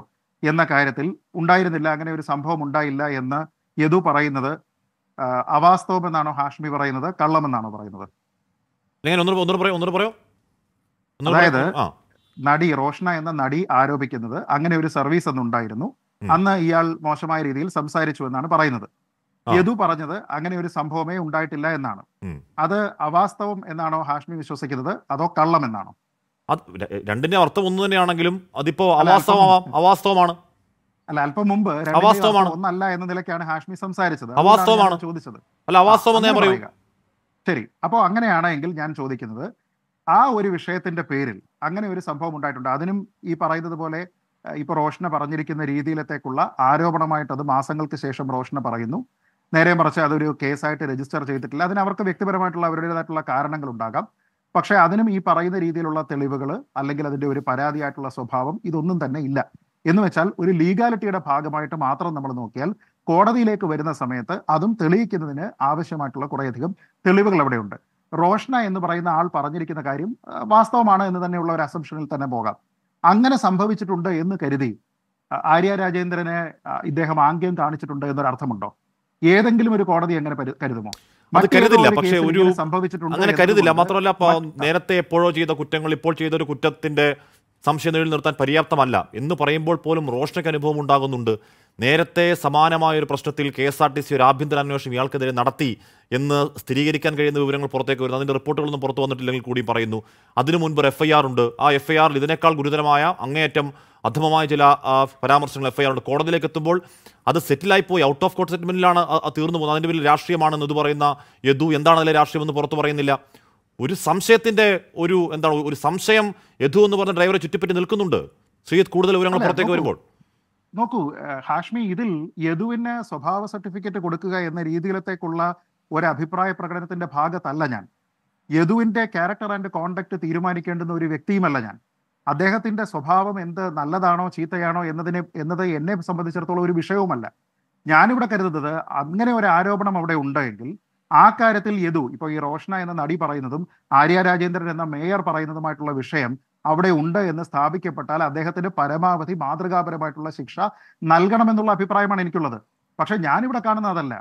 എന്ന കാര്യത്തിൽ ഉണ്ടായിരുന്നില്ല അങ്ങനെ ഒരു സംഭവം ഉണ്ടായില്ല എന്ന് യദു പറയുന്നത് അവാസ്തവം എന്നാണോ ഹാഷ്മി പറയുന്നത് കള്ളമെന്നാണോ പറയുന്നത് അതായത് നടി റോഷ്ന എന്ന നടി ആരോപിക്കുന്നത് അങ്ങനെ ഒരു സർവീസ് ഉണ്ടായിരുന്നു അന്ന് ഇയാൾ മോശമായ രീതിയിൽ സംസാരിച്ചു എന്നാണ് പറയുന്നത് യദു പറഞ്ഞത് അങ്ങനെ ഒരു സംഭവമേ ഉണ്ടായിട്ടില്ല എന്നാണ് അത് അവാസ്തവം എന്നാണോ ഹാഷ്മി വിശ്വസിക്കുന്നത് അതോ കള്ളം എന്നാണോ രണ്ടിന്റെ അർത്ഥം ഒന്ന് തന്നെയാണെങ്കിലും അതിപ്പോ അവാസ്തവമാവാം അവാസ്തവമാണ് അല്ല അല്പം മുമ്പ് അവാസ്തവമാണ് ഒന്നല്ല എന്ന നിലയ്ക്കാണ് ഹാഷ്മി സംസാരിച്ചത് അവാസ്തവമാണ് ചോദിച്ചത് അല്ല അവാസ്തവം ഞാൻ പറയുക ശരി അപ്പോ അങ്ങനെയാണെങ്കിൽ ഞാൻ ചോദിക്കുന്നത് ആ ഒരു വിഷയത്തിന്റെ പേരിൽ അങ്ങനെ ഒരു സംഭവം ഉണ്ടായിട്ടുണ്ട് അതിനും ഈ പറയുന്നത് പോലെ ഇപ്പൊ റോഷന പറഞ്ഞിരിക്കുന്ന രീതിയിലത്തേക്കുള്ള ആരോപണമായിട്ട് അത് മാസങ്ങൾക്ക് ശേഷം റോഷന പറയുന്നു നേരെ മറിച്ച് അതൊരു കേസായിട്ട് രജിസ്റ്റർ ചെയ്തിട്ടില്ല അതിന് അവർക്ക് വ്യക്തിപരമായിട്ടുള്ള അവരുടേതായിട്ടുള്ള കാരണങ്ങൾ ഉണ്ടാകാം പക്ഷേ അതിനും ഈ പറയുന്ന രീതിയിലുള്ള തെളിവുകൾ അല്ലെങ്കിൽ അതിൻ്റെ ഒരു പരാതിയായിട്ടുള്ള സ്വഭാവം ഇതൊന്നും തന്നെ ഇല്ല എന്ന് വെച്ചാൽ ഒരു ലീഗാലിറ്റിയുടെ ഭാഗമായിട്ട് മാത്രം നമ്മൾ നോക്കിയാൽ കോടതിയിലേക്ക് വരുന്ന സമയത്ത് അതും തെളിയിക്കുന്നതിന് ആവശ്യമായിട്ടുള്ള കുറേയധികം തെളിവുകൾ അവിടെയുണ്ട് റോഷ്ന എന്ന് പറയുന്ന ആൾ പറഞ്ഞിരിക്കുന്ന കാര്യം വാസ്തവമാണ് എന്ന് തന്നെയുള്ള ഒരു അസംഷനിൽ തന്നെ പോകാം അങ്ങനെ സംഭവിച്ചിട്ടുണ്ട് എന്ന് കരുതി ആര്യ രാജേന്ദ്രനെ ഇദ്ദേഹം ആംഗ്യം കാണിച്ചിട്ടുണ്ട് എന്നൊരു അർത്ഥമുണ്ടോ ഏതെങ്കിലും ഒരു കോടതി എങ്ങനെ കരുതുമോ അത് കരുതില്ല പക്ഷേ ഒരു അങ്ങനെ കരുതില്ല മാത്രമല്ല നേരത്തെ എപ്പോഴോ ചെയ്ത കുറ്റങ്ങൾ ഇപ്പോൾ ചെയ്ത ഒരു കുറ്റത്തിന്റെ സംശയം നിലയിൽ നിർത്താൻ പര്യാപ്തമല്ല എന്ന് പറയുമ്പോൾ പോലും റോഷനയ്ക്ക് അനുഭവം ഉണ്ടാകുന്നുണ്ട് നേരത്തെ സമാനമായ ഒരു പ്രശ്നത്തിൽ K S R T C ഒരു ആഭ്യന്തര അന്വേഷണം ഇയാൾക്കെതിരെ നടത്തി എന്ന് സ്ഥിരീകരിക്കാൻ കഴിയുന്ന വിവരങ്ങൾ പുറത്തേക്ക് വരുന്നു അതിൻ്റെ റിപ്പോർട്ടുകളൊന്നും പുറത്തു വന്നിട്ടില്ലെങ്കിൽ കൂടി പറയുന്നു അതിനു മുൻപ് ഒരു എഫ് ഐ ആർ ഉണ്ട് ആ എഫ് ഐ ആറിൽ ഇതിനേക്കാൾ ഗുരുതരമായ അങ്ങേയറ്റം അധമമായ ചില പരാമർശങ്ങൾ എഫ് ഐ ആർ ഉണ്ട് കോടതിയിലേക്ക് എത്തുമ്പോൾ അത് സെറ്റിലായി പോയി ഔട്ട് ഓഫ് കോർട്ട് സെറ്റിൽമെൻറ്റിലാണ് തീർന്നു പോകുന്നത് അതിൻ്റെ പേരിൽ രാഷ്ട്രീയമാണെന്ന് ഇത് പറയുന്ന യദു എന്താണ് അതിലെ രാഷ്ട്രീയമെന്ന് പുറത്തു പറയുന്നില്ല ഒരു സംശയത്തിൻ്റെ ഒരു എന്താണ് ഒരു സംശയം യഥു എന്ന് പറഞ്ഞ ഡ്രൈവറെ ചുറ്റിപ്പറ്റി നിൽക്കുന്നുണ്ട് സയ്യിദ് കൂടുതൽ വിവരങ്ങൾ പുറത്തേക്ക് വരുമ്പോൾ നോക്കൂ ഹാഷ്മി ഇതിൽ യദുവിന് സ്വഭാവ സർട്ടിഫിക്കറ്റ് കൊടുക്കുക എന്ന രീതിയിലത്തേക്കുള്ള ഒരു അഭിപ്രായ പ്രകടനത്തിന്റെ ഭാഗത്തല്ല ഞാൻ യദുവിന്റെ ക്യാരക്ടർ ആൻഡ് കോണ്ടക്ട് തീരുമാനിക്കേണ്ടുന്ന ഒരു വ്യക്തിയുമല്ല ഞാൻ അദ്ദേഹത്തിന്റെ സ്വഭാവം എന്ത് നല്ലതാണോ ചീത്തയാണോ എന്നതിനെ എന്നത് എന്നെ സംബന്ധിച്ചിടത്തോളം ഒരു വിഷയവുമല്ല ഞാനിവിടെ കരുതുന്നത് അങ്ങനെ ഒരു ആരോപണം അവിടെ ഉണ്ടെങ്കിൽ ആ കാര്യത്തിൽ യദു ഇപ്പോൾ ഈ റോഷന എന്ന നടി പറയുന്നതും ആര്യ രാജേന്ദ്രൻ എന്ന മേയർ പറയുന്നതുമായിട്ടുള്ള വിഷയം അവിടെ ഉണ്ട് എന്ന് സ്ഥാപിക്കപ്പെട്ടാൽ അദ്ദേഹത്തിന് പരമാവധി മാതൃകാപരമായിട്ടുള്ള ശിക്ഷ നൽകണമെന്നുള്ള അഭിപ്രായമാണ് എനിക്കുള്ളത് പക്ഷെ ഞാനിവിടെ കാണുന്ന അതല്ല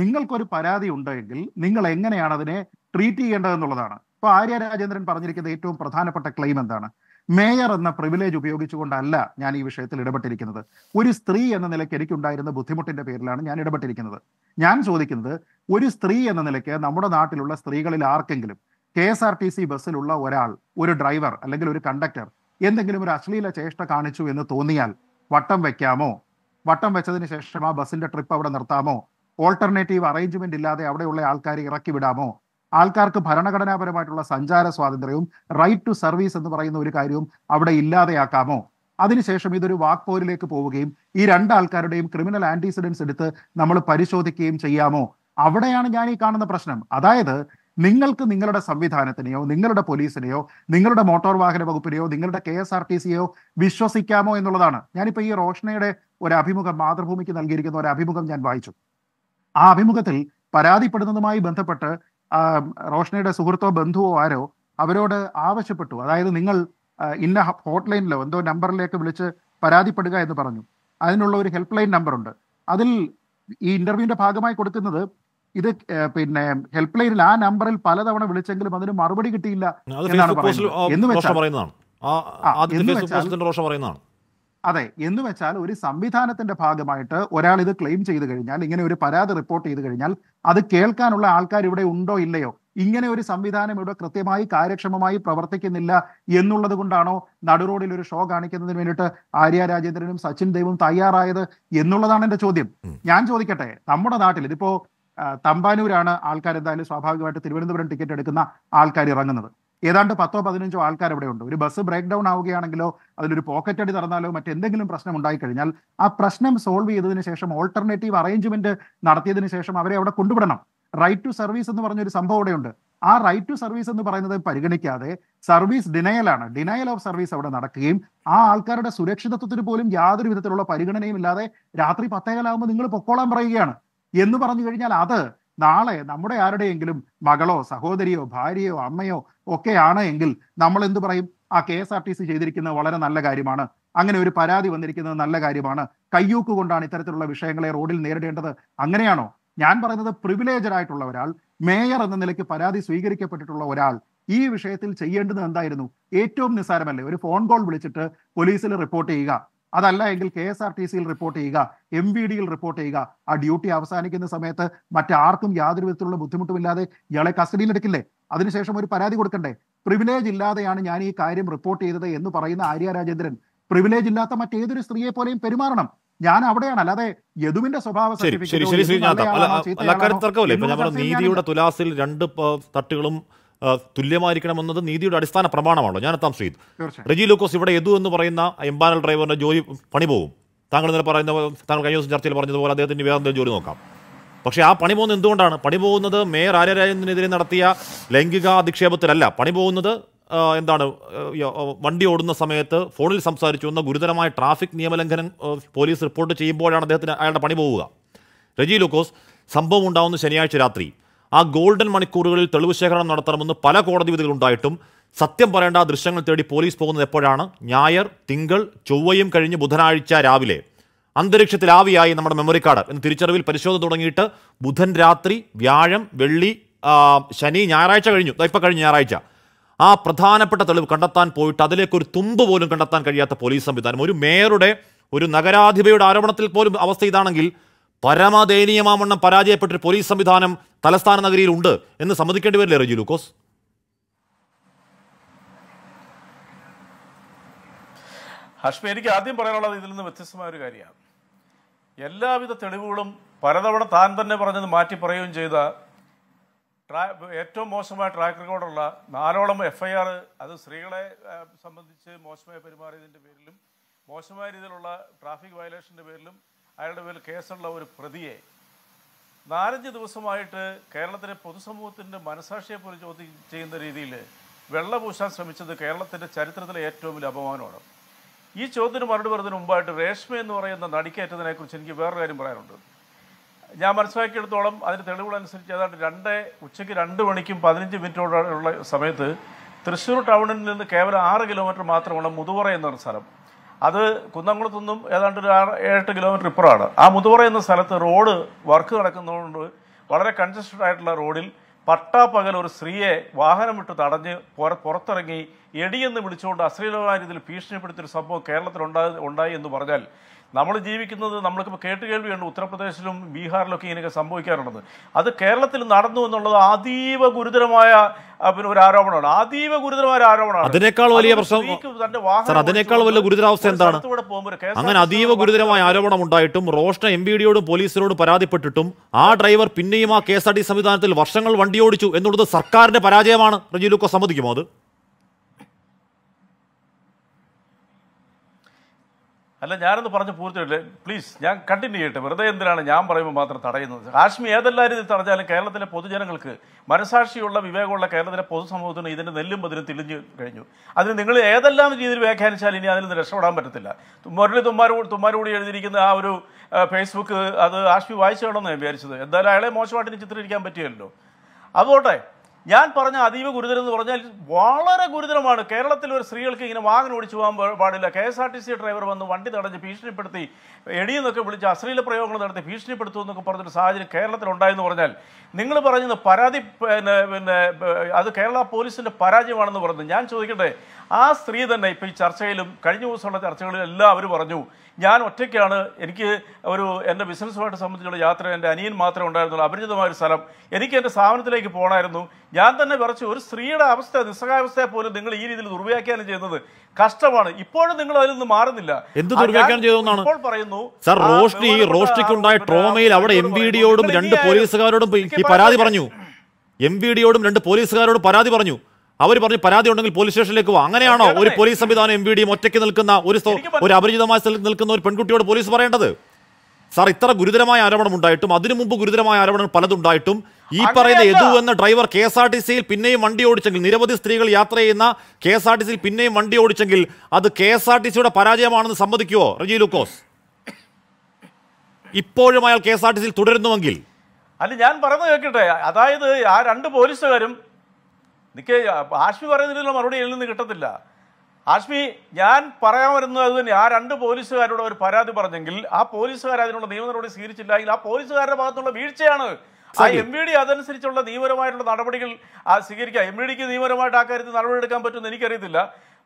നിങ്ങൾക്കൊരു പരാതി ഉണ്ടെങ്കിൽ നിങ്ങൾ എങ്ങനെയാണ് അതിനെ ട്രീറ്റ് ചെയ്യേണ്ടതെന്നുള്ളതാണ് ഇപ്പോൾ ആര്യ രാജേന്ദ്രൻ പറഞ്ഞിരിക്കുന്ന ഏറ്റവും പ്രധാനപ്പെട്ട ക്ലെയിം എന്താണ് മേയർ എന്ന പ്രിവിലേജ് ഉപയോഗിച്ചുകൊണ്ടല്ല ഞാൻ ഈ വിഷയത്തിൽ ഇടപെട്ടിരിക്കുന്നത് ഒരു സ്ത്രീ എന്ന നിലയ്ക്ക് എനിക്കുണ്ടായിരുന്ന ബുദ്ധിമുട്ടിന്റെ പേരിലാണ് ഞാൻ ഇടപെട്ടിരിക്കുന്നത് ഞാൻ ചോദിക്കുന്നത് ഒരു സ്ത്രീ എന്ന നിലയ്ക്ക് നമ്മുടെ നാട്ടിലുള്ള സ്ത്രീകളിൽ ആർക്കെങ്കിലും K S R T C ബസ്സിലുള്ള ഒരാൾ ഒരു ഡ്രൈവർ അല്ലെങ്കിൽ ഒരു കണ്ടക്ടർ എന്തെങ്കിലും ഒരു അശ്ലീല ചേഷ്ട കാണിച്ചു എന്ന് തോന്നിയാൽ വട്ടം വെക്കാമോ വട്ടം വെച്ചതിന് ശേഷം ആ ബസ്സിന്റെ ട്രിപ്പ് അവിടെ നിർത്താമോ ഓൾട്ടർനേറ്റീവ് അറേഞ്ച്മെന്റ് ഇല്ലാതെ അവിടെയുള്ള ആൾക്കാരെ ഇറക്കി വിടാമോ ആൾക്കാർക്ക് ഭരണഘടനാപരമായിട്ടുള്ള സഞ്ചാര സ്വാതന്ത്ര്യവും റൈറ്റ് ടു സർവീസ് എന്ന് പറയുന്ന ഒരു കാര്യവും അവിടെ ഇല്ലാതെയാക്കാമോ അതിനുശേഷം ഇതൊരു വാക്പോരിലേക്ക് പോവുകയും ഈ രണ്ടാൾക്കാരുടെയും ക്രിമിനൽ ആന്റിസിഡൻസ് എടുത്ത് നമ്മൾ പരിശോധിക്കുകയും ചെയ്യാമോ അവിടെയാണ് ഞാൻ ഈ കാണുന്ന പ്രശ്നം അതായത് നിങ്ങൾക്ക് നിങ്ങളുടെ സംവിധാനത്തിനെയോ നിങ്ങളുടെ പോലീസിനെയോ നിങ്ങളുടെ മോട്ടോർ വാഹന വകുപ്പിനെയോ നിങ്ങളുടെ കെ എസ് ആർ ടി സിയോ വിശ്വസിക്കാമോ എന്നുള്ളതാണ് ഞാനിപ്പോൾ ഈ റോഷ്നയുടെ ഒരു അഭിമുഖം മാതൃഭൂമിക്ക് നൽകിയിരിക്കുന്ന ഒരു അഭിമുഖം ഞാൻ വായിച്ചു ആ അഭിമുഖത്തിൽ പരാതിപ്പെടുന്നതുമായി ബന്ധപ്പെട്ട് റോഷനയുടെ സുഹൃത്തോ ബന്ധുവോ ആരോ അവരോട് ആവശ്യപ്പെട്ടു അതായത് നിങ്ങൾ ഇന്ന ഹോട്ട്ലൈനിലോ എന്തോ നമ്പറിലേക്ക് വിളിച്ച് പരാതിപ്പെടുക എന്ന് പറഞ്ഞു അതിനുള്ള ഒരു ഹെൽപ്പ് ലൈൻ നമ്പറുണ്ട് അതിൽ ഈ ഇന്റർവ്യൂവിന്റെ ഭാഗമായി കൊടുക്കുന്നത് ഇത് പിന്നെ ഹെൽപ്പ് ലൈനിൽ ആ നമ്പറിൽ പലതവണ വിളിച്ചെങ്കിലും അതിന് മറുപടി കിട്ടിയില്ല എന്നാണ് പറയുന്നത് എന്ന് വെച്ചാൽ അതെ എന്ന് വെച്ചാൽ ഒരു സംവിധാനത്തിന്റെ ഭാഗമായിട്ട് ഒരാൾ ഇത് ക്ലെയിം ചെയ്ത് കഴിഞ്ഞാൽ ഇങ്ങനെ ഒരു പരാതി റിപ്പോർട്ട് ചെയ്ത് കഴിഞ്ഞാൽ അത് കേൾക്കാനുള്ള ആൾക്കാർ ഇവിടെ ഉണ്ടോ ഇല്ലയോ ഇങ്ങനെ ഒരു സംവിധാനം ഇവിടെ കൃത്യമായി കാര്യക്ഷമമായി പ്രവർത്തിക്കുന്നില്ല എന്നുള്ളത് കൊണ്ടാണോ നടുറോഡിൽ ഒരു ഷോ കാണിക്കുന്നതിന് വേണ്ടിയിട്ട് ആര്യ രാജേന്ദ്രനും സച്ചിൻ ദേവും തയ്യാറായത് എന്നുള്ളതാണ് എന്റെ ചോദ്യം ഞാൻ ചോദിക്കട്ടെ നമ്മുടെ നാട്ടിൽ ഇതിപ്പോ തമ്പാനൂരാണ് ആൾക്കാർ എന്തായാലും സ്വാഭാവികമായിട്ട് തിരുവനന്തപുരം ടിക്കറ്റ് എടുക്കുന്ന ആൾക്കാർ ഇറങ്ങുന്നത് ഏതാണ്ട് പത്തോ പതിനഞ്ചോ ആൾക്കാർ അവിടെ ഉണ്ട് ഒരു ബസ് ബ്രേക്ക് ഡൗൺ ആവുകയാണെങ്കിലോ അതിലൊരു പോക്കറ്റ് അടി നടന്നാലോ മറ്റെന്തെങ്കിലും പ്രശ്നം ഉണ്ടായി കഴിഞ്ഞാൽ ആ പ്രശ്നം സോൾവ് ചെയ്തതിന് ശേഷം ഓൾട്ടർനേറ്റീവ് അറേഞ്ച്മെന്റ് നടത്തിയതിനു ശേഷം അവരെ അവിടെ കൊണ്ടുവിടണം റൈറ്റ് ടു സർവീസ് എന്ന് പറഞ്ഞൊരു സംഭവം അവിടെയുണ്ട് ആ റൈറ്റ് ടു സർവീസ് എന്ന് പറയുന്നത് പരിഗണിക്കാതെ സർവീസ് ഡിനയലാണ് ഡിനയൽ ഓഫ് സർവീസ് അവിടെ നടക്കുകയും ആ ആൾക്കാരുടെ സുരക്ഷിതത്വത്തിന് പോലും യാതൊരു വിധത്തിലുള്ള പരിഗണനയും ഇല്ലാതെ രാത്രി പത്തേകാലാകുമ്പോൾ നിങ്ങൾ പൊക്കോളാൻ പറയുകയാണ് എന്ന് പറഞ്ഞു കഴിഞ്ഞാൽ അത് നാളെ നമ്മുടെ ആരുടെയെങ്കിലും മകളോ സഹോദരിയോ ഭാര്യയോ അമ്മയോ ഒക്കെയാണ് എങ്കിൽ നമ്മൾ എന്ത് പറയും ആ K S R T C ചെയ്തിരിക്കുന്നത് വളരെ നല്ല കാര്യമാണ് അങ്ങനെ ഒരു പരാതി വന്നിരിക്കുന്നത് നല്ല കാര്യമാണ് കയ്യൂക്ക് കൊണ്ടാണ് ഇത്തരത്തിലുള്ള വിഷയങ്ങളെ റോഡിൽ നേരിടേണ്ടത് അങ്ങനെയാണോ ഞാൻ പറയുന്നത് പ്രിവിലേജഡ് ആയിട്ടുള്ള ഒരാൾ മേയർ എന്ന നിലയ്ക്ക് പരാതി സ്വീകരിക്കപ്പെട്ടിട്ടുള്ള ഒരാൾ ഈ വിഷയത്തിൽ ചെയ്യേണ്ടത് എന്തായിരുന്നു ഏറ്റവും നിസ്സാരമല്ലേ ഒരു ഫോൺ കോൾ വിളിച്ചിട്ട് പോലീസിൽ റിപ്പോർട്ട് ചെയ്യുക അതല്ല എങ്കിൽ കെ എസ് ആർ ടി സിയിൽ റിപ്പോർട്ട് ചെയ്യുക എം വി ഡിയിൽ റിപ്പോർട്ട് ചെയ്യുക ആ ഡ്യൂട്ടി അവസാനിക്കുന്ന സമയത്ത് മറ്റാർക്കും യാതൊരു വിധത്തിലുള്ള ബുദ്ധിമുട്ടുമില്ലാതെ ഇയാളെ കസ്റ്റഡിയിൽ എടുക്കില്ലേ അതിനുശേഷം ഒരു പരാതി കൊടുക്കണ്ടേ പ്രിവിലേജ് ഇല്ലാതെയാണ് ഞാൻ ഈ കാര്യം റിപ്പോർട്ട് ചെയ്തത് എന്ന് പറയുന്ന ആര്യ രാജേന്ദ്രൻ പ്രിവിലേജ് ഇല്ലാത്ത മറ്റേതൊരു സ്ത്രീയെ പോലെയും പെരുമാറണം ഞാൻ അവിടെയാണ് അല്ലാതെ യദുവിന്റെ സ്വഭാവ നീതിയുടെ തുലാസിൽ രണ്ട് തട്ടുകളും തുല്യമായിരിക്കണമെന്നത് നീതിയുടെ അടിസ്ഥാന പ്രമാണമാണല്ലോ ഞാൻ എത്താം ശ്രീത് റെജി ലൂക്കോസ് ഇവിടെ എതു എന്ന് പറയുന്ന എംബാനൽ ഡ്രൈവറിന്റെ ജോലി പണി പോകും താങ്കൾ ഇന്നലെ പറയുന്ന താങ്കൾ കഴിഞ്ഞ ദിവസം ചർച്ചയിൽ പറഞ്ഞതുപോലെ അദ്ദേഹത്തിന് വേറെ എന്തെങ്കിലും ജോലി നോക്കാം പക്ഷേ ആ പണി പോകുന്നത് എന്തുകൊണ്ടാണ് പണി പോകുന്നത് മേയർ ആര്യരാജനെതിരെ നടത്തിയ ലൈംഗിക അധിക്ഷേപത്തിലല്ല പണി പോകുന്നത് എന്താണ് വണ്ടി ഓടുന്ന സമയത്ത് ഫോണിൽ സംസാരിച്ചു എന്ന ഗുരുതരമായ ട്രാഫിക് നിയമലംഘനം പോലീസ് റിപ്പോർട്ട് ചെയ്യുമ്പോഴാണ് അദ്ദേഹത്തിന് അയാളുടെ പണി പോവുക റെജി ലൂക്കോസ് സംഭവം ഉണ്ടാവുന്ന ശനിയാഴ്ച രാത്രി ആ ഗോൾഡൻ മണിക്കൂറുകളിൽ തെളിവ് ശേഖരണം നടത്തണമെന്ന് പല കോടതി വിധികളുണ്ടായിട്ടും സത്യം പറയേണ്ട ദൃശ്യങ്ങൾ തേടി പോലീസ് പോകുന്നത് എപ്പോഴാണ് ഞായർ തിങ്കൾ ചൊവ്വയും കഴിഞ്ഞ് ബുധനാഴ്ച രാവിലെ അന്തരീക്ഷത്തിൽ ആവിയായി നമ്മുടെ മെമ്മറി കാർഡ് എന്ന് തിരിച്ചറിവിൽ പരിശോധന തുടങ്ങിയിട്ട് ബുധൻ രാത്രി വ്യാഴം വെള്ളി ശനി ഞായറാഴ്ച കഴിഞ്ഞു ഇപ്പം കഴിഞ്ഞ ഞായറാഴ്ച ആ പ്രധാനപ്പെട്ട തെളിവ് കണ്ടെത്താൻ പോയിട്ട് അതിലേക്ക് ഒരു തുമ്പ് പോലും കണ്ടെത്താൻ കഴിയാത്ത പോലീസ് സംവിധാനം ഒരു മേയറുടെ ഒരു നഗരാധിപയുടെ ആരോപണത്തിൽ പോലും അവസ്ഥ ഇതാണെങ്കിൽ പരമദയനീയമാവണ്ണം പരാജയപ്പെട്ടൊരു പോലീസ് സംവിധാനം തലസ്ഥാന നഗരിയിൽ ഉണ്ട് എന്ന് സമ്മതിക്കേണ്ടി വരില്ലേ റജി ലൂക്കോസ് ഹഷ്മി എനിക്ക് ആദ്യം പറയാനുള്ളത് ഇതിൽ നിന്ന് വ്യത്യസ്തമായ ഒരു കാര്യമാണ് എല്ലാവിധ തെളിവുകളും പലതവണ താൻ തന്നെ പറഞ്ഞത് മാറ്റി പറയുകയും ചെയ്ത ട്രാ ഏറ്റവും മോശമായ ട്രാക്ക് റെക്കോർഡുള്ള നാലോളം എഫ് ഐ ആർ അത് സ്ത്രീകളെ സംബന്ധിച്ച് മോശമായി പെരുമാറിയതിൻ്റെ പേരിലും മോശമായ രീതിയിലുള്ള ട്രാഫിക് വയലേഷൻ്റെ പേരിലും അയാളുടെ പേരിൽ കേസുള്ള ഒരു പ്രതിയെ നാലഞ്ച് ദിവസമായിട്ട് കേരളത്തിലെ പൊതുസമൂഹത്തിൻ്റെ മനസാക്ഷിയെ പോലും ചോദ്യം ചെയ്യുന്ന രീതിയിൽ വെള്ളപൂശാൻ ശ്രമിച്ചത് കേരളത്തിൻ്റെ ചരിത്രത്തിലെ ഏറ്റവും വലിയ അപമാനമാണ് ഈ ചോദ്യത്തിന് മറുപടി പറഞ്ഞതിന് മുമ്പായിട്ട് രേഷ്മ എന്ന് പറയുന്ന നടിക്കേറ്റതിനെക്കുറിച്ച് എനിക്ക് വേറൊരു കാര്യം പറയാനുണ്ട് ഞാൻ മനസ്സിലാക്കിയെടുത്തോളം അതിന് തെളിവുകളനുസരിച്ച് ഏതാണ്ട് രണ്ട് ഉച്ചയ്ക്ക് രണ്ട് മണിക്കും പതിനഞ്ച് മിനിറ്റോടുള്ള സമയത്ത് തൃശ്ശൂർ ടൗണിൽ നിന്ന് കേവലം ആറ് കിലോമീറ്റർ മാത്രമുള്ള മുതുവറ എന്നൊരു സ്ഥലം അത് നിന്നും ഏതാണ്ട് ഒരു ആറ് ഏഴെട്ട് കിലോമീറ്റർ ഇപ്പുറമാണ് ആ മുതുപുറ എന്ന സ്ഥലത്ത് റോഡ് വർക്ക് നടക്കുന്നതുകൊണ്ട് വളരെ കൺജസ്റ്റഡ് ആയിട്ടുള്ള റോഡിൽ പട്ടാപ്പകൽ ഒരു സ്ത്രീയെ വാഹനം വിട്ട് തടഞ്ഞ് പുറത്തിറങ്ങി എടിയെന്ന് വിളിച്ചുകൊണ്ട് അശ്ലീലമായ രീതിയിൽ ഭീഷണിപ്പെടുത്തിയൊരു സംഭവം കേരളത്തിൽ ഉണ്ടായി എന്ന് പറഞ്ഞാൽ നമ്മൾ ജീവിക്കുന്നത് നമ്മളിപ്പോൾ കേട്ട് കേൾവിയുണ്ട് ഉത്തർപ്രദേശിലും ബീഹാറിലൊക്കെ ഇങ്ങനെയൊക്കെ സംഭവിക്കാറുണ്ടെന്ന് അത് കേരളത്തിൽ നടന്നു എന്നുള്ളത് അതീവ ഗുരുതരമായ പിന്നെ ഒരു ആരോപണമാണ് അതീവ ഗുരുതരമായ ആരോപണമാണ് അതിനേക്കാൾ വലിയ പ്രശ്നം സർ അതിനേക്കാൾ വലിയ ഗുരുതരാവസ്ഥ എന്താണ് അങ്ങനെ അതീവ ഗുരുതരമായ ആരോപണം ഉണ്ടായിട്ടും റോഷ്ന എം ബി ഡിയോടും പോലീസിനോടും പരാതിപ്പെട്ടിട്ടും ആ ഡ്രൈവർ പിന്നെയും ആ കെ എസ് ആർ ടി സംവിധാനത്തിൽ വർഷങ്ങൾ വണ്ടി ഓടിച്ചു എന്നുള്ളത് സർക്കാരിന്റെ പരാജയമാണ് റജി സമ്മതിക്കുമോ അത് അല്ല ഞാനൊന്ന് പറഞ്ഞ് പൂർത്തിയല്ലേ പ്ലീസ് ഞാൻ കണ്ടിന്യൂ ചെയ്യട്ടെ വെറുതെ എന്തിനാണ് ഞാൻ പറയുമ്പോൾ മാത്രം തടയുന്നത് കാശ്മീർ ഏതെല്ലാം രീതിയിൽ തടഞ്ഞാലും കേരളത്തിലെ പൊതുജനങ്ങൾക്ക് മനസാക്ഷിയുള്ള വിവേകമുള്ള കേരളത്തിലെ പൊതുസമൂഹത്തിന് ഇതിൻ്റെ നെല്ലും പതിനും തെളിഞ്ഞു കഴിഞ്ഞു അതിന് നിങ്ങൾ ഏതെല്ലാം രീതിയിൽ വ്യാഖ്യാനിച്ചാൽ ഇനി അതിൽ നിന്ന് രക്ഷപ്പെടാൻ പറ്റത്തില്ല മുരളി തുമ്മാരൂ തുമ്മാരുകൂടി എഴുതിയിരിക്കുന്ന ആ ഒരു ഫേസ്ബുക്ക് അത് ആഷ്മി വായിച്ചു കാണുമെന്നാണ് വിചാരിച്ചത് എന്തായാലും അയാളെ മോശമായിട്ട് ചിത്രീകരിക്കാൻ പറ്റിയല്ലോ അതുകൊണ്ടേ ഞാൻ പറഞ്ഞ അതീവ ഗുരുതരം എന്ന് പറഞ്ഞാൽ വളരെ ഗുരുതരമാണ് കേരളത്തിൽ ഒരു സ്ത്രീകൾക്ക് ഇങ്ങനെ വാഹനം ഓടിച്ചു പോകാൻ പാടില്ല K S R T C driver വന്ന് വണ്ടി തടഞ്ഞ് ഭീഷണിപ്പെടുത്തി എടിയെന്നൊക്കെ വിളിച്ച് അശ്ലീല പ്രയോഗങ്ങൾ നടത്തി ഭീഷണിപ്പെടുത്തു എന്നൊക്കെ പറഞ്ഞൊരു സാഹചര്യം കേരളത്തിൽ ഉണ്ടായെന്ന് പറഞ്ഞാൽ നിങ്ങൾ പറയുന്നത് പരാതി പിന്നെ പിന്നെ അത് കേരള പോലീസിൻ്റെ പരാജയമാണെന്ന് പറഞ്ഞു ഞാൻ ചോദിക്കട്ടെ ആ സ്ത്രീ തന്നെ ഇപ്പോൾ ഈ ചർച്ചയിലും കഴിഞ്ഞ ദിവസമുള്ള ചർച്ചകളിലെല്ലാം അവർ പറഞ്ഞു ഞാൻ ഒറ്റയ്ക്കാണ് എനിക്ക് ഒരു എൻ്റെ ബിസിനസ്സുമായിട്ട് സംബന്ധിച്ചുള്ള യാത്ര എൻ്റെ അനിയൻ മാത്രമേ ഉണ്ടായിരുന്നുള്ളൂ അപരിചിതമായ ഒരു സ്ഥലം എനിക്ക് എൻ്റെ സ്ഥാപനത്തിലേക്ക് പോകണമായിരുന്നു ഞാൻ തന്നെ വിറച്ച് ഒരു സ്ത്രീയുടെ അവസ്ഥ നിസ്സഹായാവസ്ഥയെ പോലും നിങ്ങൾ ഈ രീതിയിൽ ദുർവ്യാഖ്യാനം ചെയ്യുന്നത് കഷ്ടമാണ് ഇപ്പോഴും നിങ്ങൾ അതിൽ നിന്ന് മാറുന്നില്ല എന്ത് ദുർവ്യാഖ്യാനം ചെയ്തെന്നാണ് ഇപ്പോൾ പറയുന്നു സർ റോഷ്നി റോഷ്ടിക്കുണ്ടായ ട്രോമയിൽ അവിടെ എം ബി ഡിയോടും രണ്ട് പോലീസുകാരോടും ഈ പരാതി പറഞ്ഞു എം ബി ഡിയോടും രണ്ട് പോലീസുകാരോടും പരാതി പറഞ്ഞു അവർ പറഞ്ഞു പരാതി ഉണ്ടെങ്കിൽ പോലീസ് സ്റ്റേഷനിലേക്ക് പോവാം അങ്ങനെയാണോ ഒരു പോലീസ് സംവിധാനം എം വി ഡിയും ഒറ്റയ്ക്ക് നിൽക്കുന്ന ഒരു ഒരു അപരിചിതമായ സ്ഥലത്ത് നിൽക്കുന്ന ഒരു പെൺകുട്ടിയോട് പോലീസ് പറയേണ്ടത് സാർ ഇത്ര ഗുരുതരമായ ആരോപണം ഉണ്ടായിട്ടും അതിനു മുമ്പ് ഗുരുതരമായ ആരോപണം പലതുണ്ടായിട്ടും ഈ പറയുന്ന യദു എന്ന driver K S R T സിയിൽ പിന്നെയും വണ്ടി ഓടിച്ചെങ്കിൽ നിരവധി സ്ത്രീകൾ യാത്ര ചെയ്യുന്ന കെ എസ് ആർ ടി സിയിൽ പിന്നെയും വണ്ടി ഓടിച്ചെങ്കിൽ അത് കെ എസ് ആർ ടി സിയുടെ പരാജയമാണെന്ന് സമ്മതിക്കുമോ റജി ലൂക്കോസ് ഇപ്പോഴും അയാൾ കെ എസ് ആർ ടി സിയിൽ തുടരുന്നുവെങ്കിൽ അല്ല ഞാൻ പറഞ്ഞു കേൾക്കട്ടെ അതായത് ആ രണ്ട് പോലീസുകാരും നിക്ക് ആഷ്മി പറയുന്നതിനുള്ള മറുപടി എഴുതി കിട്ടത്തില്ല ആഷ്മി ഞാൻ പറയാൻ വരുന്നത് അത് തന്നെ ആ രണ്ട് പോലീസുകാരോട് അവർ പരാതി പറഞ്ഞെങ്കിൽ ആ പോലീസുകാർ അതിനുള്ള നിയമ നടപടി സ്വീകരിച്ചില്ലെങ്കിൽ ആ പോലീസുകാരുടെ ഭാഗത്തുള്ള വീഴ്ചയാണ് ആ എം വി ഡി അതനുസരിച്ചുള്ള നിയമപരമായിട്ടുള്ള നടപടികൾ സ്വീകരിക്കുക എം വി ഡിക്ക് നിയമപരമായിട്ട് ആ കാര്യത്തിൽ നടപടി എടുക്കാൻ പറ്റുമെന്ന് എനിക്കറിയത്തില്ല